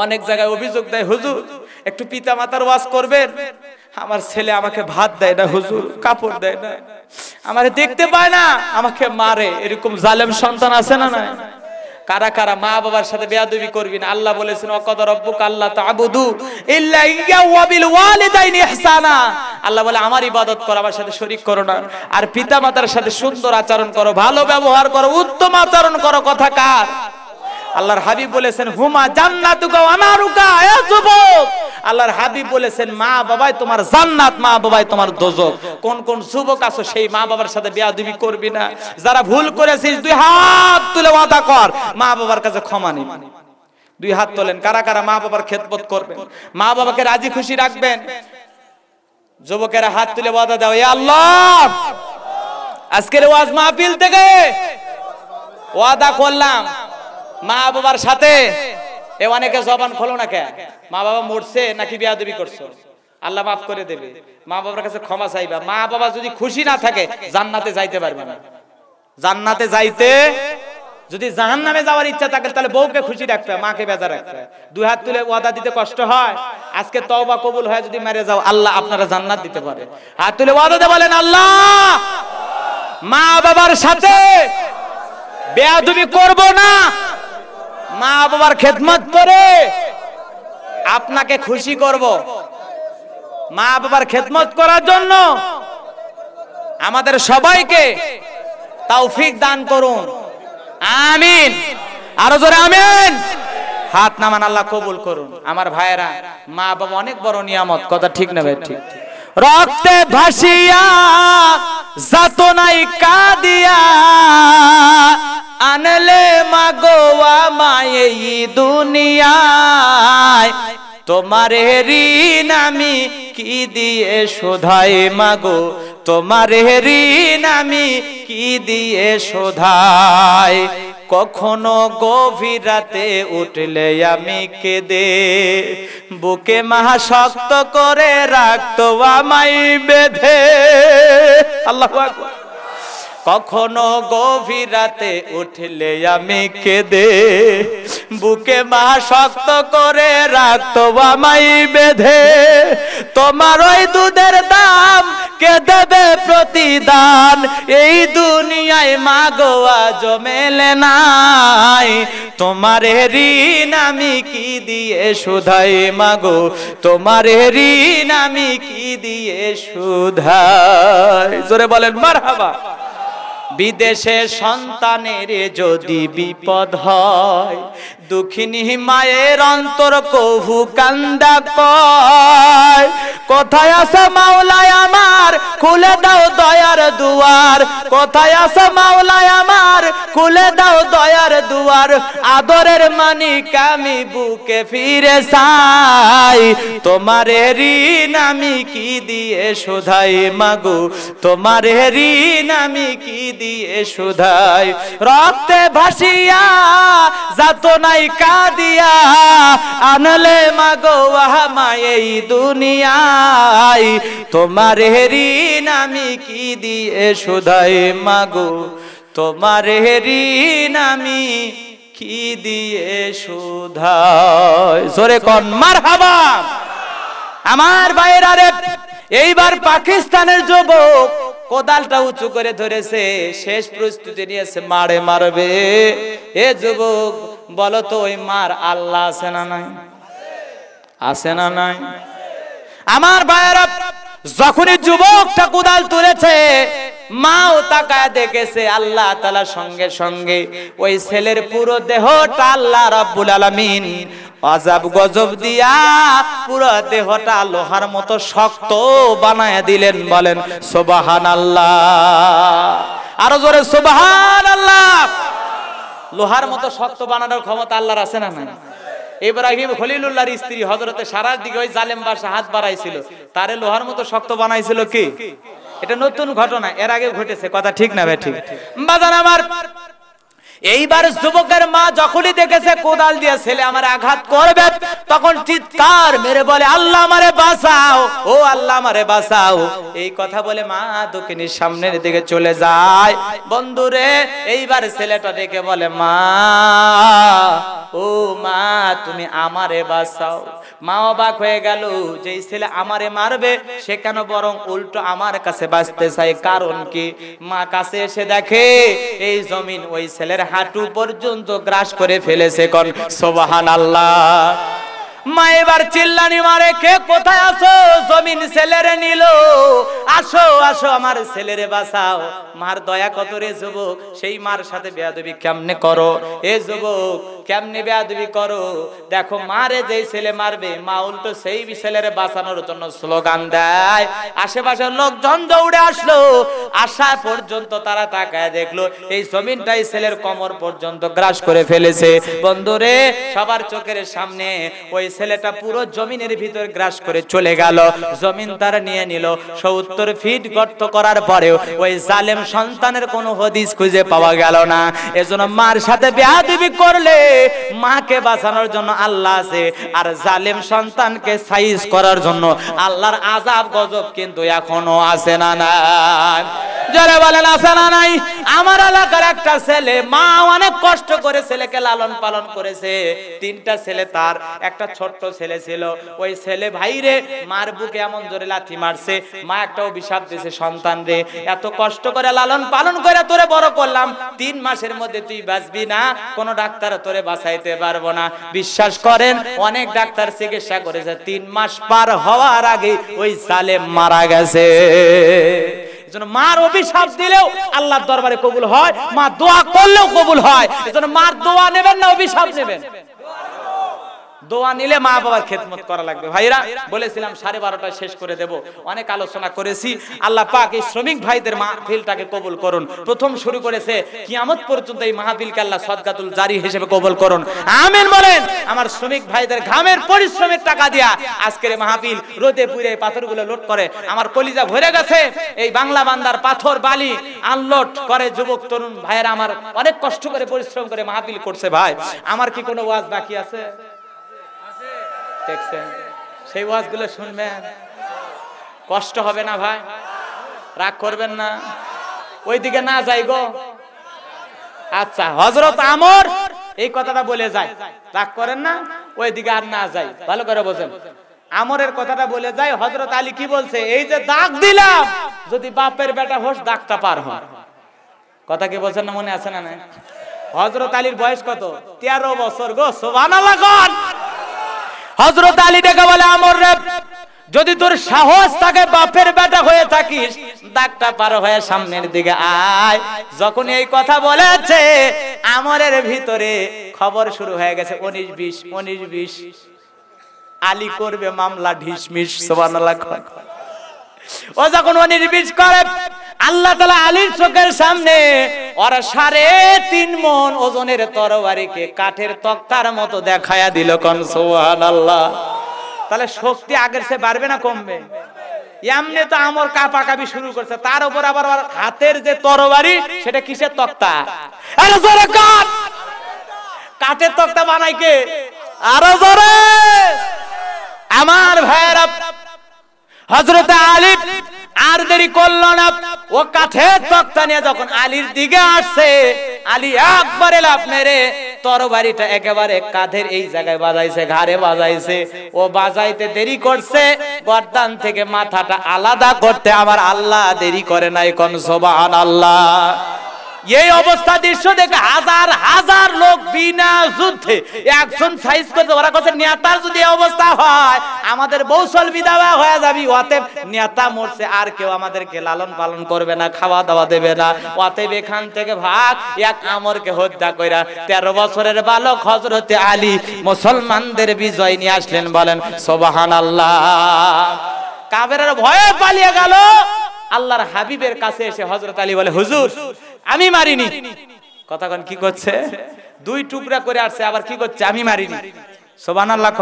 অনেক জায়গায় অভিযোগ দেয় হুজুর একটু পিতা মাতার ওয়াজ করবেন আমার ছেলে আমাকে ভাত দেয় না হুজুর কাপড় দেয় না আমারে দেখতে পায় না আমাকে মারে এরকম জালেম সন্তান আছে না না কারা কারা মা বাবার সাথে বেয়াদবি করবি না আল্লাহ বলেছেন অকদ রব্বুক আল্লাহ তাবুদু ইল্লা ইয়া ওয়া বিল ওয়ালিদাইনি ইহসানা আল্লাহ বলে আমার ইবাদত করো আমার সাথে শরীক করো না আর পিতামাতার সাথে সুন্দর আচরণ করো ভালো ব্যবহার করো উত্তম আচরণ করো কথা কার আল্লাহর হাবিব বলেছেন হুমা জান্নাতুকা আমারুকা এ যুবক আল্লাহর হাবিব বলেছেন মা বাবাই তোমার জান্নাত মা বাবাই তোমার দোজক কোন কোন যুবক আছো সেই মা বাবার সাথে বেয়াদবি করবি না যারা ভুল করেছিস দুই হাত তুলে ওয়াদা কর মা বাবার কাছে ক্ষমা নিবি দুই হাত তোলেন কারা কারা মা বাবার খেদমত করবেন মা বাবাকে রাজি খুশি রাখবেন যুবকেরা হাত তুলে ওয়াদা দাও এ আল্লাহ আজকের ওয়াজ মাহফিল থেকে ওয়াদা করলাম মা বাবার সাথে এ অনেকে জবান খোলো না কেন মা বাবা মরছে নাকি বিয়া দেবী করছো আল্লাহ মাফ করে দেবে মা বাবার কাছে ক্ষমা চাইবা মা বাবা যদি খুশি না থাকে জান্নাতে যাইতে পারবে না জান্নাতে যাইতে যদি জাহান নামে যাওয়ার ইচ্ছা থাকে তাহলে বউকে খুশি রাখবে মাকে বেজা রাখবে দুই হাত তুলে ওয়াদা দিতে কষ্ট হয় আজকে তওবা কবুল হয় যদি মেরে যাও আল্লাহ আপনারা জান্নাত দিতে পারে হাত তুলে ওয়াদা দে বলেন আল্লাহ মা বাবার সাথে বেয়াদবি করব না মা বাবার খেদমত করে আপনাকে খুশি করব মা বাবার খেদমত করার জন্য আমাদের সবাইকে তৌফিক দান করুন আমিন আরো জোরে আমিন হাত নামান আল্লাহ কবুল করুন আমার ভাইরা মা বাবা অনেক বড় নিয়ামত কথা ঠিক না ভাই ঠিক রক্তে ভাসিয়া যাতনাই কাদিয়া আনলে মাগোয়া মায়েই দুনিয়ায় তোমার ঋণ আমি কি দিয়ে শোধাই মাগো তোমার ঋণ আমি কি দিয়ে শোধায় কখনো গভীর রাতে উঠলে আমি কেঁদে বুকে মাহা শক্ত করে রাখতো আমায় বেঁধে আল্লাহ কখনো গভীর রাতে উঠলে আমি কেঁদে বুকে মা শক্ত করে রাখতো আমাই বেঁধে তোমার ওই দুধের দাম কে দেবে প্রতিদান এই দুনিয়ায় মা গোয়া জমেলে নাই তোমার ঋণ আমি কি দিয়ে শুধাই মাগো তোমার ঋণ আমি কি দিয়ে শুধাই জোরে বলেন মার হাবা বিদেশে সন্তানের যদি বিপদ হয় দুঃখিনী মায়ের অন্তর কভু কান্দা কয় কোথায় আছে মাওলায় আমার খুলে দাও দয়ার দুয়ার কোথায় আছে মাওলায় আমার খুলে দাও দয়ার দুয়ার আদরের মানিক আমি বুকে ফিরে চাই তোমার ঋণ আমি কি দিয়ে শোধাই মাগু তোমার ঋণ আমি কি দিয়ে শোধাই রক্তে ভাসিয়া যাতনা না মাই কাদিয়া আনলে মাগো আহামায় এই দুনিয়াই তোমার হেরিন আমি কি দিয়ে শুধাই মাগো তোমার হেরিন আমি কি দিয়ে শুধায় জোরে কন মার হাবা আমার বাইরা আরে এইবার পাকিস্তানের যুবক কোদালটা উঁচু করে ধরেছে শেষ প্রস্তুতি নিয়েছে মারে মারবে এ যুবক বলো তো ওই মার আল্লাহ আছে না নাই আছে না নাই আমার ভাইয়েরা যখনই যুবকটা কোদাল তুলেছে মাও তাকায় দেখেছে আল্লাহ তালা সঙ্গে সঙ্গে ওই ছেলের পুরো দেহটা আল্লাহ রাব্বুল আলামিন আজাব গজব দিয়া পুরো দেহটা লোহার মতো শক্ত বানায় দিলেন বলেন সোবাহান আল্লাহ আরো জোরে সোবাহান আল্লাহ লোহার মতো শক্ত বানানোর ক্ষমতা আল্লাহর আছে না না ইব্রাহিম খলিলুল্লাহর স্ত্রী হজরতে সারার দিকে ওই জালেম বাসা হাত বাড়াইছিল তারে লোহার মতো শক্ত বানাইছিল কি এটা নতুন ঘটনা এর আগে ঘটেছে কথা ঠিক না ভাই ঠিক বাজার আমার এইবার যুবকের মা যখনই দেখেছে কোদাল দিয়ে ছেলে আমার আঘাত করবে তখন চিৎকার মেরে বলে আল্লাহ আমারে বাঁচাও ও আল্লাহ আমারে বাঁচাও এই কথা বলে মা দক্ষিণীর সামনে দিকে চলে যায় বন্ধুরে এইবার ছেলেটা দেখে বলে মা ও মা তুমি আমারে বাঁচাও মা অবাক হয়ে গেল যেই ছেলে আমারে মারবে সে কেন বরং উল্টো আমার কাছে বাঁচতে চায় কারণ কি মা কাছে এসে দেখে এই জমিন ওই ছেলের হাঁটু পর্যন্ত গ্রাস করে ফেলেছে কন সোবাহান আল্লাহ মা এবার চিল্লানি মারে কে কোথায় আসো জমিন ছেলেরে নিল আসো আসো আমার ছেলেরে বাঁচাও মার দয়া কত রে যুবক সেই মার সাথে বেয়াদবি কেমনে করো এ যুবক কেমনে বেয়াদবি করো দেখো মারে যে ছেলে মারবে মা উল্টো সেই ছেলেরে বাঁচানোর জন্য স্লোগান দেয় আশেপাশে লোকজন দৌড়ে আসলো আসা পর্যন্ত তারা তাকায় দেখলো এই জমিনটাই ছেলের কমর পর্যন্ত গ্রাস করে ফেলেছে বন্ধুরে সবার চোখের সামনে ওই ছেলেটা পুরো জমিনের ভিতর গ্রাস করে চলে গেল জমিন তার নিয়ে নিল সত্তর ফিট গর্ত করার পরেও ওই জালেম সন্তানের কোনো হদিস খুঁজে পাওয়া গেল না এজন্য মার সাথে বেয়াদবি করলে মাকে বাঁচানোর জন্য আল্লাহ আছে আর জালেম সন্তানকে সাইজ করার জন্য আল্লাহর আজাব গজব কিন্তু এখনো আছে না না জোরে বলেন আসানা নাই আমার এলাকার একটা ছেলে মা অনেক কষ্ট করে ছেলেকে লালন পালন করেছে তিনটা ছেলে তার একটা ছোট্ট ছেলে ছিল ওই ছেলে ভাইরে মার বুকে এমন জোরে লাথি মারছে মা একটা অভিশাপ দিয়েছে সন্তান রে এত কষ্ট করে লালন পালন করে তোরে বড় করলাম তিন মাসের মধ্যে তুই বাঁচবি না কোন ডাক্তার তোরে বাঁচাইতে পারবো না বিশ্বাস করেন অনেক ডাক্তার চিকিৎসা করেছে তিন মাস পার হওয়ার আগে ওই সালে মারা গেছে এজন্য মার অভিশাপ দিলেও আল্লাহর দরবারে কবুল হয় মা দোয়া করলেও কবুল হয় এজন্য মার দোয়া নেবেন না অভিশাপ নেবেন দোয়া নিলে মা বাবার খেদমত করা লাগবে ভাইরা বলেছিলাম সাড়ে বারোটায় শেষ করে দেব অনেক আলোচনা করেছি আল্লাহ পাক এই শ্রমিক ভাইদের মাহফিলটাকে কবুল করুন প্রথম শুরু করেছে কিয়ামত পর্যন্ত এই মাহফিলকে আল্লাহ সদকাতুল জারি হিসেবে কবুল করুন আমিন বলেন আমার শ্রমিক ভাইদের ঘামের পরিশ্রমের টাকা দিয়া আজকের মাহফিল রোদে পুড়ে পাথরগুলো লোড করে আমার কলিজা ভরে গেছে এই বাংলা বান্দার পাথর বালি আনলোড করে যুবক তরুণ ভাইয়েরা আমার অনেক কষ্ট করে পরিশ্রম করে মাহফিল করছে ভাই আমার কি কোনো ওয়াজ বাকি আছে দেখছেন সেই ওয়াজগুলো শুনবেন কষ্ট হবে না ভাই রাগ করবেন না ওইদিকে না যাই গো আচ্ছা হজরত আমর এই কথাটা বলে যায় রাগ করেন না ওইদিকে আর না যাই ভালো করে বোঝেন আমরের কথাটা বলে যায় হজরত আলী কি বলছে এই যে দাগ দিলাম যদি বাপের বেটা হোস দাগটা পার হয় কথা কি বলছেন না মনে আছে না হজরত আলীর বয়স কত তেরো বছর গো সোভান হজরত আলী ডেকে বলে আমর রে যদি তোর সাহস থাকে বাপের বেটা হয়ে থাকিস দাগটা পার হয়ে সামনের দিকে আয় যখন এই কথা বলেছে আমরের ভিতরে খবর শুরু হয়ে গেছে উনিশ বিশ উনিশ বিশ আলী করবে মামলা ঢিসমিস সোবানাল্লাহ ও যখন উনিশ বিশ করে আল্লাহ তালা আলীর চোখের সামনে ওরা সাড়ে তিন মন ওজনের তরবারিকে কাঠের তক্তার মতো দেখায়া দিল সোহান আল্লাহ তাহলে শক্তি আগের সে বাড়বে না কমবে এমনি তো আমর শুরু করছে তার উপর আবার হাতের যে তরবারি সেটা কিসের তক্তা আরে জোরে কাঠ কাঠের তক্তা বানাই কে আরো জোরে আমার ভাইয়েরা হজরত আলিফ আর দেরি করল না ও কাঠে তক্তা নিয়ে যখন আলীর দিকে আসছে আলী একবারে লাভ মেরে তরবারিটা একেবারে কাঁধের এই জায়গায় বাজাইছে ঘাড়ে বাজাইছে ও বাজাইতে দেরি করছে গর্দান থেকে মাথাটা আলাদা করতে আমার আল্লাহ দেরি করে নাই কোন সোবাহ আল্লাহ এই অবস্থা দৃশ্য দেখে হাজার হাজার লোক বিনা যুদ্ধে একজন সাইজ করতে ওরা কাছে নেতার যদি অবস্থা হয় আমাদের বৌসল বিধবা হয়ে যাবি ওতে নেতা মরছে আর কেউ আমাদেরকে লালন পালন করবে না খাওয়া দাওয়া দেবে না ওতে এখান থেকে ভাগ এক আমরকে হত্যা কইরা তেরো বছরের বালক হজরত আলী মুসলমানদের বিজয় নিয়ে আসলেন বলেন সোবাহান আল্লাহ কাবের ভয়ে পালিয়ে গেল আল্লাহর হাবিবের কাছে এসে হজরত আলী বলে হুজুর আমি মারিনি কথা কন কি করছে দুই টুকরা করে আসছে আবার কি করছে আমি মারিনি সোবানাল্লাহ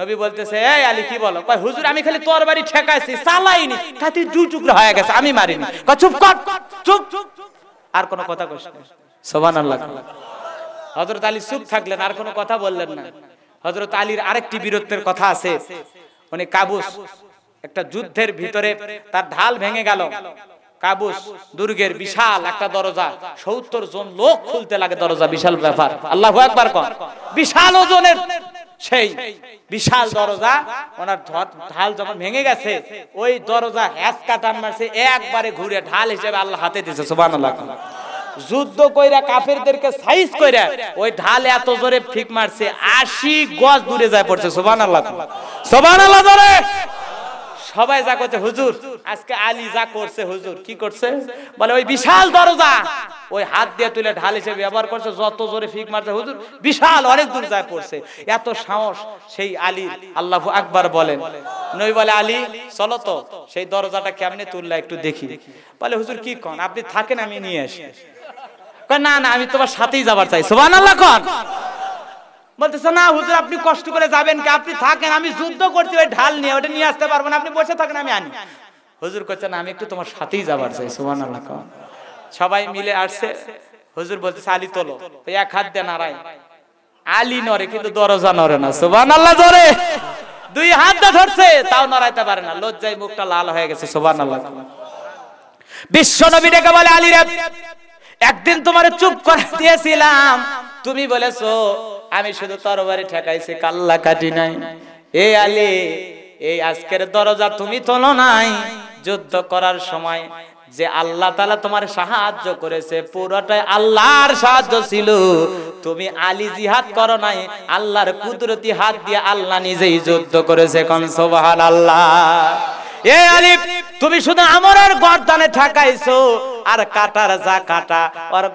নবী বলতেছে এই আলী কি বলো কয় হুজুর আমি খালি তোর বাড়ি ঠেকাইছি চালাইনি কাতি দুই টুকরা হয়ে গেছে আমি মারিনি চুপ কর চুপ আর কোনো কথা কইছ না সোবানাল্লাহ হযরত আলী চুপ থাকলেন আর কোনো কথা বললেন না হযরত আলীর আরেকটি বীরত্বের কথা আছে উনি কাবুস একটা যুদ্ধের ভিতরে তার ঢাল ভেঙে গেল কাবুস দুর্গের বিশাল একটা দরজা সত্তর জন লোক খুলতে লাগে দরজা বিশাল ব্যাপার আল্লাহ একবার কর বিশাল ওজনের সেই বিশাল দরজা ওনার ঢাল যখন ভেঙে গেছে ওই দরজা হ্যাস টান মারছে একবারে ঘুরে ঢাল হিসেবে আল্লাহ হাতে দিছে সুবান আল্লাহ যুদ্ধ কইরা কাফেরদেরকে সাইজ কইরা ওই ঢাল এত জোরে ফিক মারছে আশি গজ দূরে যায় পড়ছে সুবান আল্লাহ সুবান আল্লাহ ধরে সবাই যা করছে হুজুর আজকে আলী যা করছে হুজুর কি করছে বলে ওই বিশাল দরজা ওই হাত দিয়ে তুলে ঢাল হিসেবে ব্যবহার করছে যত জোরে ফিক মারছে হুজুর বিশাল অনেক দূর যা করছে এত সাহস সেই আলী আল্লাহ আকবার বলেন নই বলে আলী চলো তো সেই দরজাটা কেমনে তুললা একটু দেখি বলে হুজুর কি কন আপনি থাকেন আমি নিয়ে আসি না না আমি তোমার সাথেই যাবার চাই সোবান আল্লাহ কন বলতেছে না হুজুর আপনি কষ্ট করে যাবেন কি আপনি থাকেন আমি যুদ্ধ করছি ওই ঢাল নিয়ে ওটা নিয়ে আসতে পারবো না আপনি বসে থাকেন আমি আনি হুজুর করছে না আমি একটু তোমার সাথেই যাবার চাই সুমান সবাই মিলে আসছে হুজুর বলতেছে আলী তোলো এক হাত দেন আড়াই আলী নরে কিন্তু দরজা নরে না সুবান আল্লাহ ধরে দুই হাতটা ধরছে তাও নড়াইতে পারে না লজ্জায় মুখটা লাল হয়ে গেছে সুবান আল্লাহ বিশ্ব নবী ডেকে বলে আলী রে একদিন তোমার চুপ করে দিয়েছিলাম তুমি বলেছো আমি শুধু তরবারি ঠেকাইছি কাল্লা কাটি নাই এ আলী এই আজকের দরজা তুমি তোলো নাই যুদ্ধ করার সময় যে আল্লাহ তালা তোমার সাহায্য করেছে পুরোটাই আল্লাহর সাহায্য ছিল তুমি আলী জিহাদ করো নাই আল্লাহর কুদরতি হাত দিয়ে আল্লাহ নিজেই যুদ্ধ করেছে কনসোবাহ আল্লাহ এ আলিফ তুমি শুধু আমার আর গর্দানে ঠাকাইছো আর কাটার যা কাটা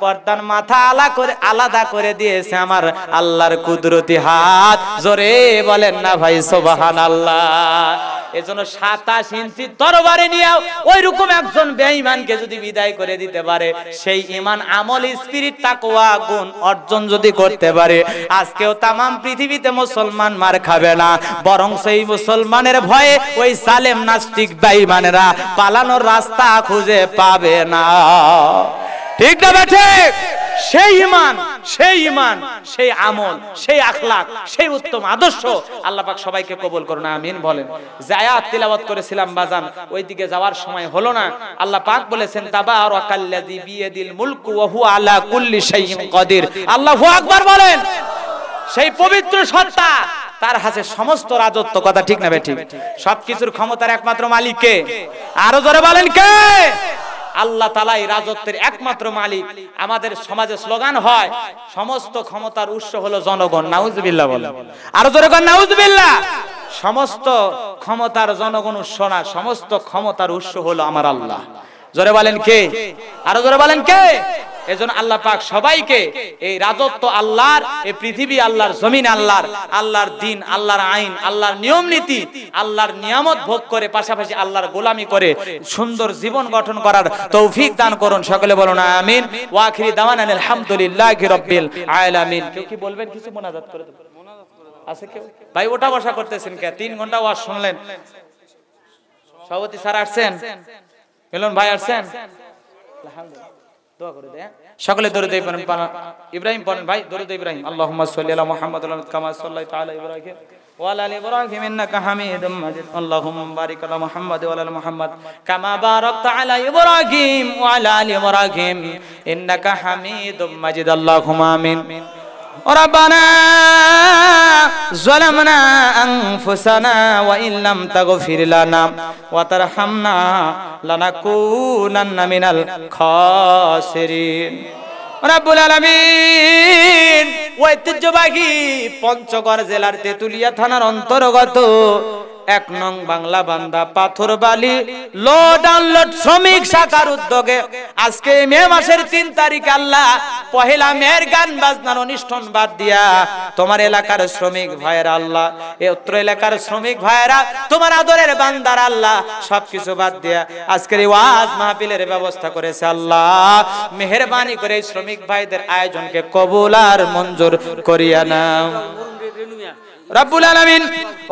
গর্দান মাথা আলা করে আলাদা করে দিয়েছে আমার আল্লাহর কুদরতি হাত জোরে বলেন না ভাই সোবাহান আল্লাহ এজন্য সাতাশ ইঞ্চি তরবারে নিয়েও ওই রকম একজন বেঈমানকে যদি বিদায় করে দিতে পারে সেই ইমান আমল স্পিরিট তাকওয়া গুণ অর্জন যদি করতে পারে আজকেও তামাম পৃথিবীতে মুসলমান মার খাবে না বরং সেই মুসলমানের ভয়ে ওই সালেম নাস্তি নাস্তিক বেঈমানেরা পালানোর রাস্তা খুঁজে পাবে না ঠিক না বেঠে সেই ইমান সেই ইমান সেই আমল সেই আখলাক সেই উত্তম আদর্শ আল্লাপাক সবাইকে কবল করো না আমিন বলেন জায়াত তিলাবত করেছিলাম বাজান ওই দিকে যাওয়ার সময় হলো না আল্লাহ পাক বলেছেন আল্লাহ আকবর বলেন সেই পবিত্র সত্তা তার হাতে সমস্ত রাজত্ব কথা ঠিক না ঠিক সবকিছুর ক্ষমতার একমাত্র মালিক কে আরো জোরে বলেন কে আল্লাহ তালাই রাজত্বের একমাত্র মালিক আমাদের সমাজে স্লোগান হয় সমস্ত ক্ষমতার উৎস হলো জনগণ নাউজবিল্লা বলে আরো জোরে নাউজবিল্লা সমস্ত ক্ষমতার জনগণ উৎস না সমস্ত ক্ষমতার উৎস হলো আমার আল্লাহ জোরে বলেন কে আরো জোরে বলেন কে এজন আল্লাহ পাক সবাইকে এই রাজত্ব আল্লাহর এই পৃথিবী আল্লাহর জমিন আল্লাহর আল্লাহর দিন আল্লাহর আইন আল্লাহর নিয়ম নীতি আল্লাহর নিয়ামত ভোগ করে পাশাপাশি আল্লাহর গোলামি করে সুন্দর জীবন গঠন করার তৌফিক দান করুন সকলে বলুন আমিন ওয়াখিরি দাওয়ান আলহামদুলিল্লাহি রাব্বিল আলামিন কেউ কি বলবেন কিছু মোনাজাত করে আছে কেউ ভাই ওটা বসা করতেছেন কে তিন ঘন্টা ওয়াজ শুনলেন সভাপতি স্যার আসছেন মিলন ভাই আসছেন দোয়া করে দেয় সকলে দরুদ ইব্রাহিম ইব্রাহিম পড়েন ভাই দরুদ ইব্রাহিম আল্লাহুম্মা সাল্লি আলা মুহাম্মাদ কামা সাল্লাইতা আলা ইব্রাহিম وعلى ال ابراهيم انك حميد مجيد اللهم بارك على محمد وعلى ال محمد كما باركت على ابراهيم وعلى ال ابراهيم انك حميد مجيد اللهم امين ربنا ظلمنا أنفسنا وإن لم تغفر لنا وترحمنا لنكونن من الخاسرين রাব্বুল আলামিন ঐতিহ্যবাহী পঞ্চগড় জেলার তেতুলিয়া থানার অন্তর্গত এক নং বাংলা বান্দা পাথর বালি লোড আনলোড শ্রমিক শাখার উদ্যোগে আজকে মে মাসের তিন তারিখ আল্লাহ পহেলা মেয়ের গান বাজনার অনুষ্ঠান বাদ দিয়া তোমার এলাকার শ্রমিক ভাইয়েরা আল্লাহ উত্তর এলাকার শ্রমিক ভাইয়েরা তোমার আদরের বান্দার আল্লাহ সবকিছু বাদ দিয়া আজকের ওয়াজ মাহফিলের ব্যবস্থা করেছে আল্লাহ মেহরবানি করে শ্রমিক ভাইদের আয়োজনকে কবুল আর মঞ্জুর করিয়া নাও রব্বুল আলমিন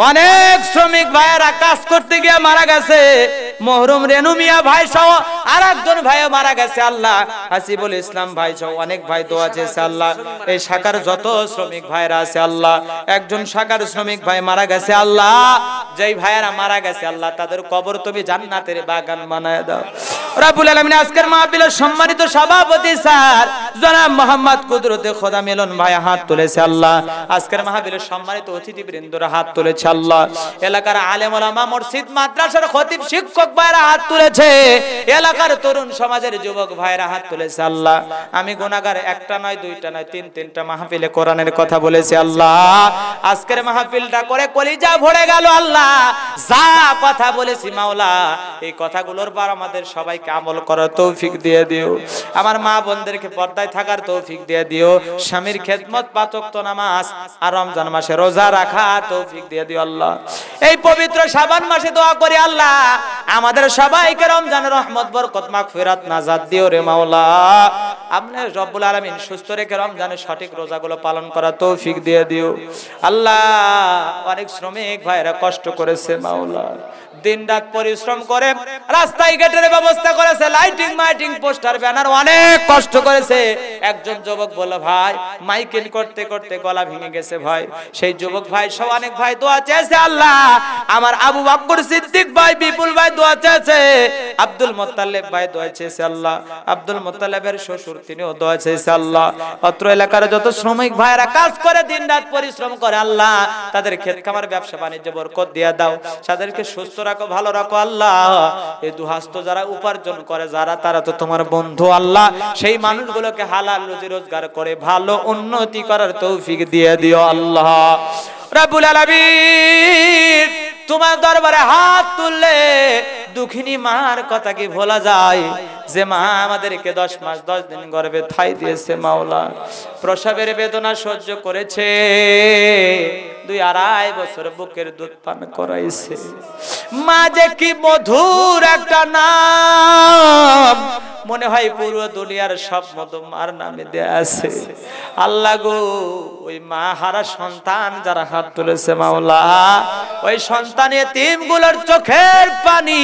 অনেক শ্রমিক ভাইয়েরা কাজ করতে গিয়ে মারা গেছে মহরুম রেনু মিয়া ভাই সহ আর একজন ভাই মারা গেছে আল্লাহ হাসিবুল ইসলাম ভাই সহ অনেক ভাই তো আছে আল্লাহ এই শাখার যত শ্রমিক ভাইরা আছে আল্লাহ একজন শাখার শ্রমিক ভাই মারা গেছে আল্লাহ যেই ভাইয়েরা মারা গেছে আল্লাহ তাদের কবর তুমি জান্নাতের বাগান বানায় দাও রাবুল আজকের মাহফিলের সম্মানিত সভাপতি স্যার জনাব মোহাম্মদ কুদরতে খোদা মিলন ভাই হাত তুলেছে আল্লাহ আজকের মাহফিলের সম্মানিত অতিথিবৃন্দরা হাত তুলেছে আল্লাহ এলাকার আলেম ওলামা মসজিদ মাদ্রাসার খতিব শিক্ষক যুবক ভাইরা হাত তুলেছে এলাকার তরুণ সমাজের যুবক ভাইরা হাত তুলেছে আল্লাহ আমি গুণাগার একটা নয় দুইটা নয় তিন তিনটা মাহফিলে কোরআনের কথা বলেছি আল্লাহ আজকের মাহফিলটা করে কলিজা ভরে গেল আল্লাহ যা কথা বলেছি মাওলা এই কথাগুলোর পর আমাদের সবাইকে আমল করার তৌফিক দিয়ে দিও আমার মা বোনদেরকে পর্দায় থাকার তৌফিক দিয়ে দিও স্বামীর খেদমত পাচক তো নামাজ আর রমজান মাসে রোজা রাখা তৌফিক দিয়ে দিও আল্লাহ এই পবিত্র সাবান মাসে দোয়া করি আল্লাহ আমাদের সবাইকে রমজান রহমত বরকত মাগফিরাত নাজাত দিও রে মাওলা আপনি রব্বুল আলামিন সুস্থ রেখে রমজানে সঠিক রোজাগুলো পালন করা তৌফিক দিয়ে দিও আল্লাহ অনেক শ্রমিক ভাইরা কষ্ট করেছে মাওলা দিন রাত পরিশ্রম করে রাস্তায় গেটের ব্যবস্থা করেছে লাইটিং মাইটিং পোস্টার ব্যানার অনেক কষ্ট করেছে একজন যুবক বলল ভাই মাইকেল করতে করতে গলা ভেঙে গেছে ভাই সেই যুবক ভাই সব অনেক ভাই দোয়া চেয়েছে আল্লাহ আমার আবু বাক্কুর সিদ্দিক ভাই বিপুল ভাই দোয়া দোয়া চেয়েছে আব্দুল মোত্তালেব ভাই দোয়া চেয়েছে আল্লাহ আব্দুল শ্বশুর তিনিও দোয়া চেয়েছে আল্লাহ এলাকার যত শ্রমিক ভাইরা কাজ করে দিন রাত পরিশ্রম করে আল্লাহ তাদের ক্ষেত খামার ব্যবসা বাণিজ্য বরকত দিয়ে দাও তাদেরকে সুস্থ রাখো ভালো রাখো আল্লাহ এই দুহাস্ত যারা উপার্জন করে যারা তারা তো তোমার বন্ধু আল্লাহ সেই মানুষগুলোকে হালাল রুজি রোজগার করে ভালো উন্নতি করার তৌফিক দিয়ে দিও আল্লাহ রাবুল আলামিন তোমার দরবারে হাত তুললে দুঃখিনী মার কথা কি ভোলা যায় যে মা আমাদেরকে দশ মাস দশ দিন গর্বে থাই দিয়েছে মাওলা প্রসাবের বেদনা সহ্য করেছে দুই আড়াই বছর বুকের দুধ পান করাইছে মা যে কি মধুর একটা নাম মনে হয় পুরো দুনিয়ার সব মতো মার নামে দেয়া আছে আল্লাহ গো ওই মা হারা সন্তান যারা হাত তুলেছে মাওলা ওই সন্তান এতিম গুলোর চোখের পানি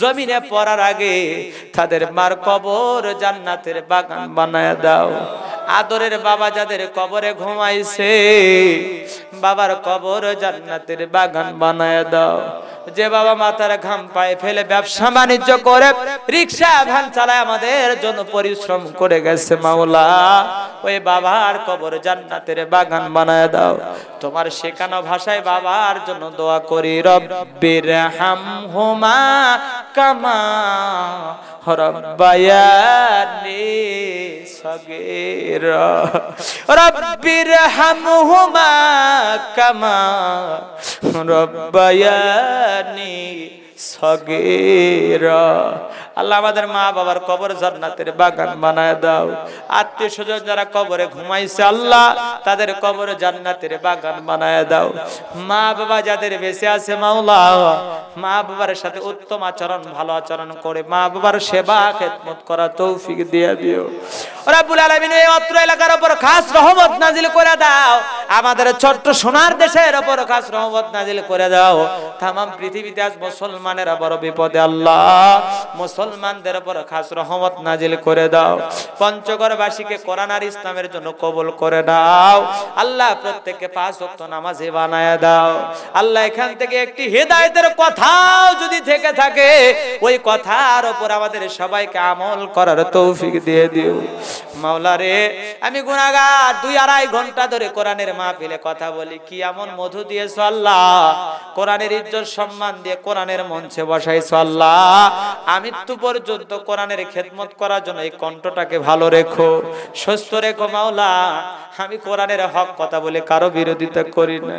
জমিনে পড়ার আগে তাদের মার কবর জান্নাতের বাগান বানায় দাও আদরের বাবা যাদের কবরে ঘুমাইছে বাবার কবর জান্নাতের বাগান বানায় দাও যে বাবা মাথার ঘাম পায়ে ফেলে ব্যবসা বাণিজ্য করে রিক্সা ভ্যান চালায় আমাদের জন্য পরিশ্রম করে গেছে মাওলা ওই বাবার কবর জান্নাতের বাগান বানায় দাও তোমার শেখানো ভাষায় বাবার জন্য দোয়া করি রব্বির হাম হোমা কামা রব্বায়ানি সগীর রব্বির হামহুমা কামা রব্বায়ানি আল্লাহ আমাদের মা বাবার কবর জান্নাতের বাগান বানায় দাও আত্মীয় স্বজন যারা কবরে ঘুমাইছে আল্লাহ তাদের কবর জান্নাতের বাগান বানায় দাও মা বাবা যাদের বেঁচে আছে মাওলা মা বাবার সাথে উত্তম আচরণ ভালো আচরণ করে মা বাবার সেবা খেদমত করা তৌফিক দিয়ে দিও এই অত্র এলাকার উপর খাস রহমত নাজিল করে দাও আমাদের ছোট্ট সোনার দেশের উপর খাস রহমত নাজিল করে দাও তাম পৃথিবীতে আজ মুসলমান মুসলমানেরা বড় বিপদে আল্লাহ মুসলমানদের উপর খাস রহমত নাজিল করে দাও পঞ্চগড়বাসীকে কোরআন আর ইসলামের জন্য কবুল করে দাও আল্লাহ প্রত্যেককে পাঁচ ওয়াক্ত নামাজে বানায় দাও আল্লাহ এখান থেকে একটি হেদায়েতের কথাও যদি থেকে থাকে ওই কথার উপর আমাদের সবাইকে আমল করার তৌফিক দিয়ে দিও মাওলা রে আমি গুনাহগার দুই আড়াই ঘন্টা ধরে কোরআনের মাহফিলে কথা বলি কি এমন মধু দিয়েছ আল্লাহ কোরআনের ইজ্জত সম্মান দিয়ে কোরআনের মঞ্চে বসাইছো আল্লাহ তো পর্যন্ত কোরআনের খেদমত করার জন্য এই কণ্ঠটাকে ভালো রেখো সুস্থ রেখো মাওলা আমি কোরআনের হক কথা বলে কারো বিরোধিতা করি না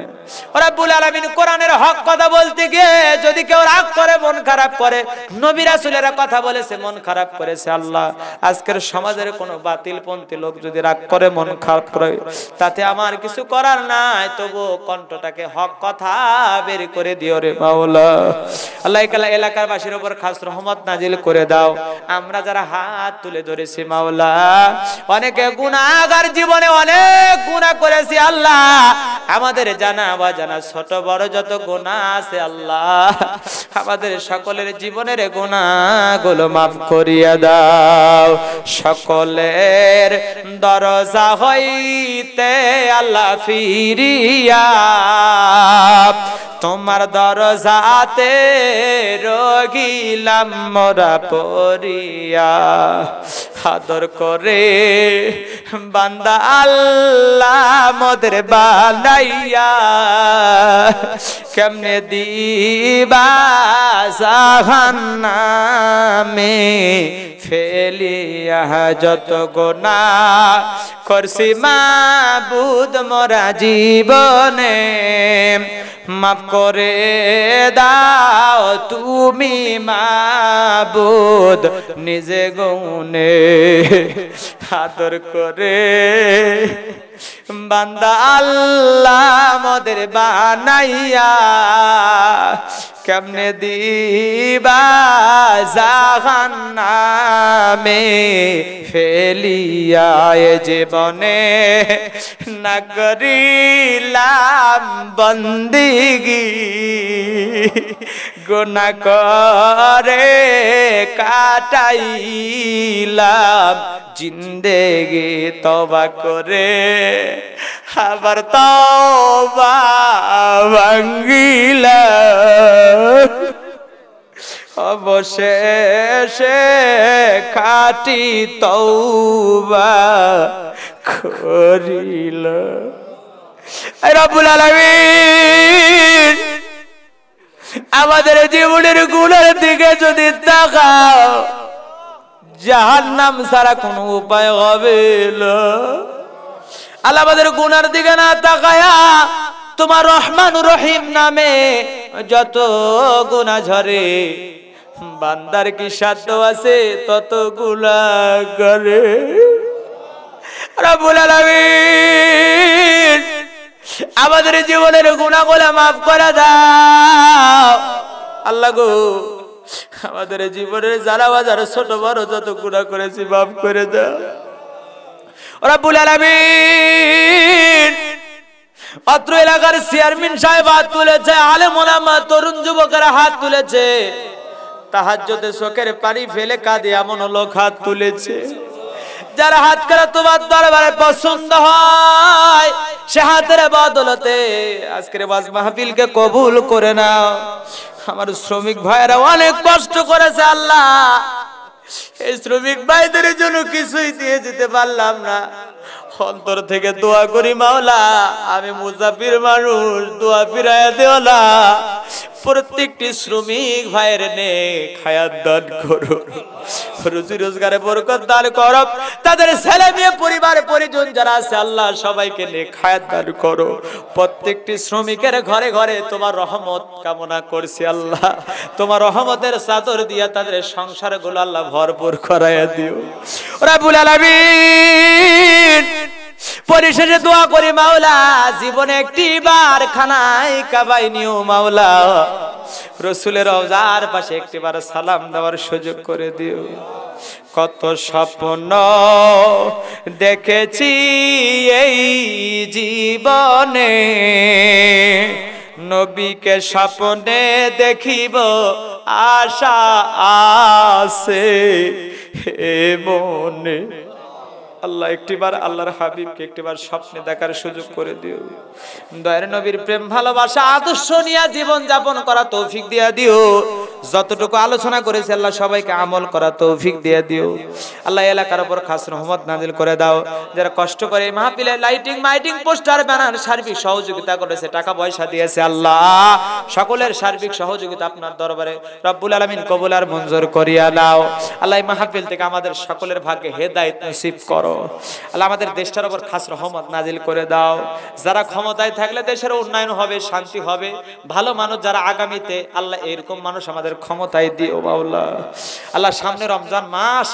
ওরা বুল আমি কোরআনের হক কথা বলতে গিয়ে যদি কেউ রাগ করে মন খারাপ করে নবিরাসুলেরা কথা বলেছে মন খারাপ করেছে আল্লাহ আজকের সমাজের কোনো বাতিলপন্থী লোক যদি রাগ করে মন খারাপ করে তাতে আমার কিছু করার নাই তবু কণ্ঠটাকে হক কথা বের করে দিও রে মাওলা আল্লাহ কালা এলাকাবাসীর ওপর খাস রহমত নাজিল করে দাও আমরা যারা হাত তুলে ধরেছি মাওলা অনেকে গুণাগার জীবনে অনেক গুণা করেছি আল্লাহ আমাদের জানা বা জানা ছোট বড় যত গুণা আছে আল্লাহ আমাদের সকলের জীবনের গুণাগুলো মাফ করিয়া দাও সকলের দরজা হইতে আল্লাহ ফিরিয়া তোমার দরজাতে রগিলাম মরা পরিয়া হাদর করে বান্দা আল্লাহ মদের বানাইয়া কেমনে দিবা জাহান্নামে ফেলিয়া যত গোনা করছি বুধ মরা জীবনে মাফ করে দাও তুমি মা বুধ নিজে গুনে আদর করে বান্দা আল্লাহ আমাদের বানাইয়া কেমনে দিবা জাহান্নামে ফেলিয়া জীবনে নগরিলাম বন্দিগি গুণা করে কাটাইলাম জিন্দেগি তবা করে আবার তবা ভাঙ্গিলাম অবশেষে খাটি তৌবা করিল রবুল আলমিন আমাদের জীবনের গুণের দিকে যদি তাকাও যাহার নাম সারা কোনো উপায় হবে আল্লাহ আমাদের গুণার দিকে না তাকায়া তোমার রহমান রহিম নামে যত গুণা ঝরে বান্দার কি সাধ্য আছে তত গুলা করে আমাদের জীবনের গুণাগুলা মাফ করা দাও আল্লাহ গো আমাদের জীবনের যারা বাজার ছোট বড় যত গুণা করেছি মাফ করে দাও বুলাল আলামিন পাত্র এলাকার চেয়ারম্যান সাহেব হাত তুলেছে আলে মোনামা তরুণ যুবকের হাত তুলেছে তাহাজ্যতে চোখের পানি ফেলে কাঁদে এমন লোক হাত তুলেছে যার হাত করা তোমার দরবারে পছন্দ হয় সে হাতের বদলতে আজকের বাজ মাহফিলকে কবুল করে নাও আমার শ্রমিক ভাইরা অনেক কষ্ট করেছে আল্লাহ এই শ্রমিক ভাইদের জন্য কিছুই দিয়ে যেতে পারলাম না অন্তর থেকে দোয়া করি মাওলা আমি মুসাফির মানুষ দোয়া ফিরাইয়া দেওয়া প্রত্যেকটি শ্রমিক ভাইয়ের নে খায়াত দান করো রুজি রোজগারে বরকত দান করো তাদের ছেলে মেয়ে পরিবার পরিজন যারা আছে আল্লাহ সবাইকে নে খায়াত দান করো প্রত্যেকটি শ্রমিকের ঘরে ঘরে তোমার রহমত কামনা করছি আল্লাহ তোমার রহমতের চাদর দিয়া তাদের সংসারগুলো আল্লাহ ভরপুর করাইয়া দিও ওরা আলামিন পরিশেষে দোয়া করি মাওলা জীবনে একটি বার খানায় কাবাই নিও মাওলা রসুলের অজার পাশে একটিবার সালাম দেওয়ার সুযোগ করে দিও কত স্বপ্ন দেখেছি এই জীবনে নবীকে স্বপ্নে দেখিব আশা আছে হে মনে আল্লাহ একটিবার আল্লাহর হাবিবকে একটিবার স্বপ্নে দেখার সুযোগ করে দিও দয়ের নবীর প্রেম ভালোবাসা আদর্শ নিয়ে জীবন যাপন করা তৌফিক দিয়া দিও যতটুকু আলোচনা করেছে আল্লাহ সবাইকে আমল করা তৌফিক দিয়ে দিও আল্লাহ এলাকার উপর খাস রহমত নাজিল করে দাও যারা কষ্ট করে মাহফিলে লাইটিং মাইটিং পোস্টার ব্যানার সার্বিক সহযোগিতা করেছে টাকা পয়সা দিয়েছে আল্লাহ সকলের সার্বিক সহযোগিতা আপনার দরবারে রব্বুল আলমিন কবুল আর মঞ্জুর করিয়া দাও আল্লাহ মাহফিল থেকে আমাদের সকলের ভাগ্যে হেদায়ত নসিব করো আল্লাহ আমাদের দেশটার উপর খাস রহমত নাজিল করে দাও যারা ক্ষমতায় থাকলে দেশের উন্নয়ন হবে শান্তি হবে ভালো মানুষ যারা আগামীতে আল্লাহ এরকম মানুষ আমাদের ক্ষমতায় দিও বাউল্লা আল্লাহ সামনে রমজান মাস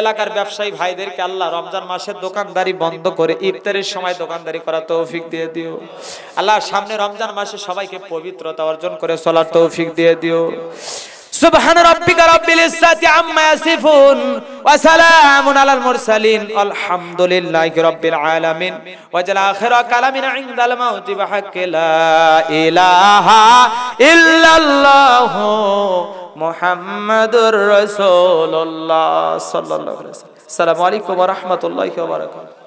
এলাকার ব্যবসায়ী ভাইদেরকে আল্লাহ রমজান মাসের দোকানদারি বন্ধ করে ইফতারের সময় দোকানদারি করা তৌফিক দিয়ে দিও আল্লাহ সামনে রমজান মাসে সবাইকে পবিত্রতা অর্জন করে চলার তৌফিক দিয়ে দিও সুবহান রাব্বিকা রাব্বিল ইজ্জাতি আম্মা ইয়াসিফুন ওয়া সালামুন আলাল মুরসালিন আলহামদুলিল্লাহি রাব্বিল আলামিন ওয়াজাল আখিরা কালামিনা ইনদাল মাউতি বিহাক্কি লা ইলাহা ইল্লাল্লাহ মুহাম্মাদুর রাসূলুল্লাহ সাল্লাল্লাহু আলাইহি ওয়া সাল্লাম আসসালামু আলাইকুম ওয়া রাহমাতুল্লাহি ওয়া বারাকাতুহু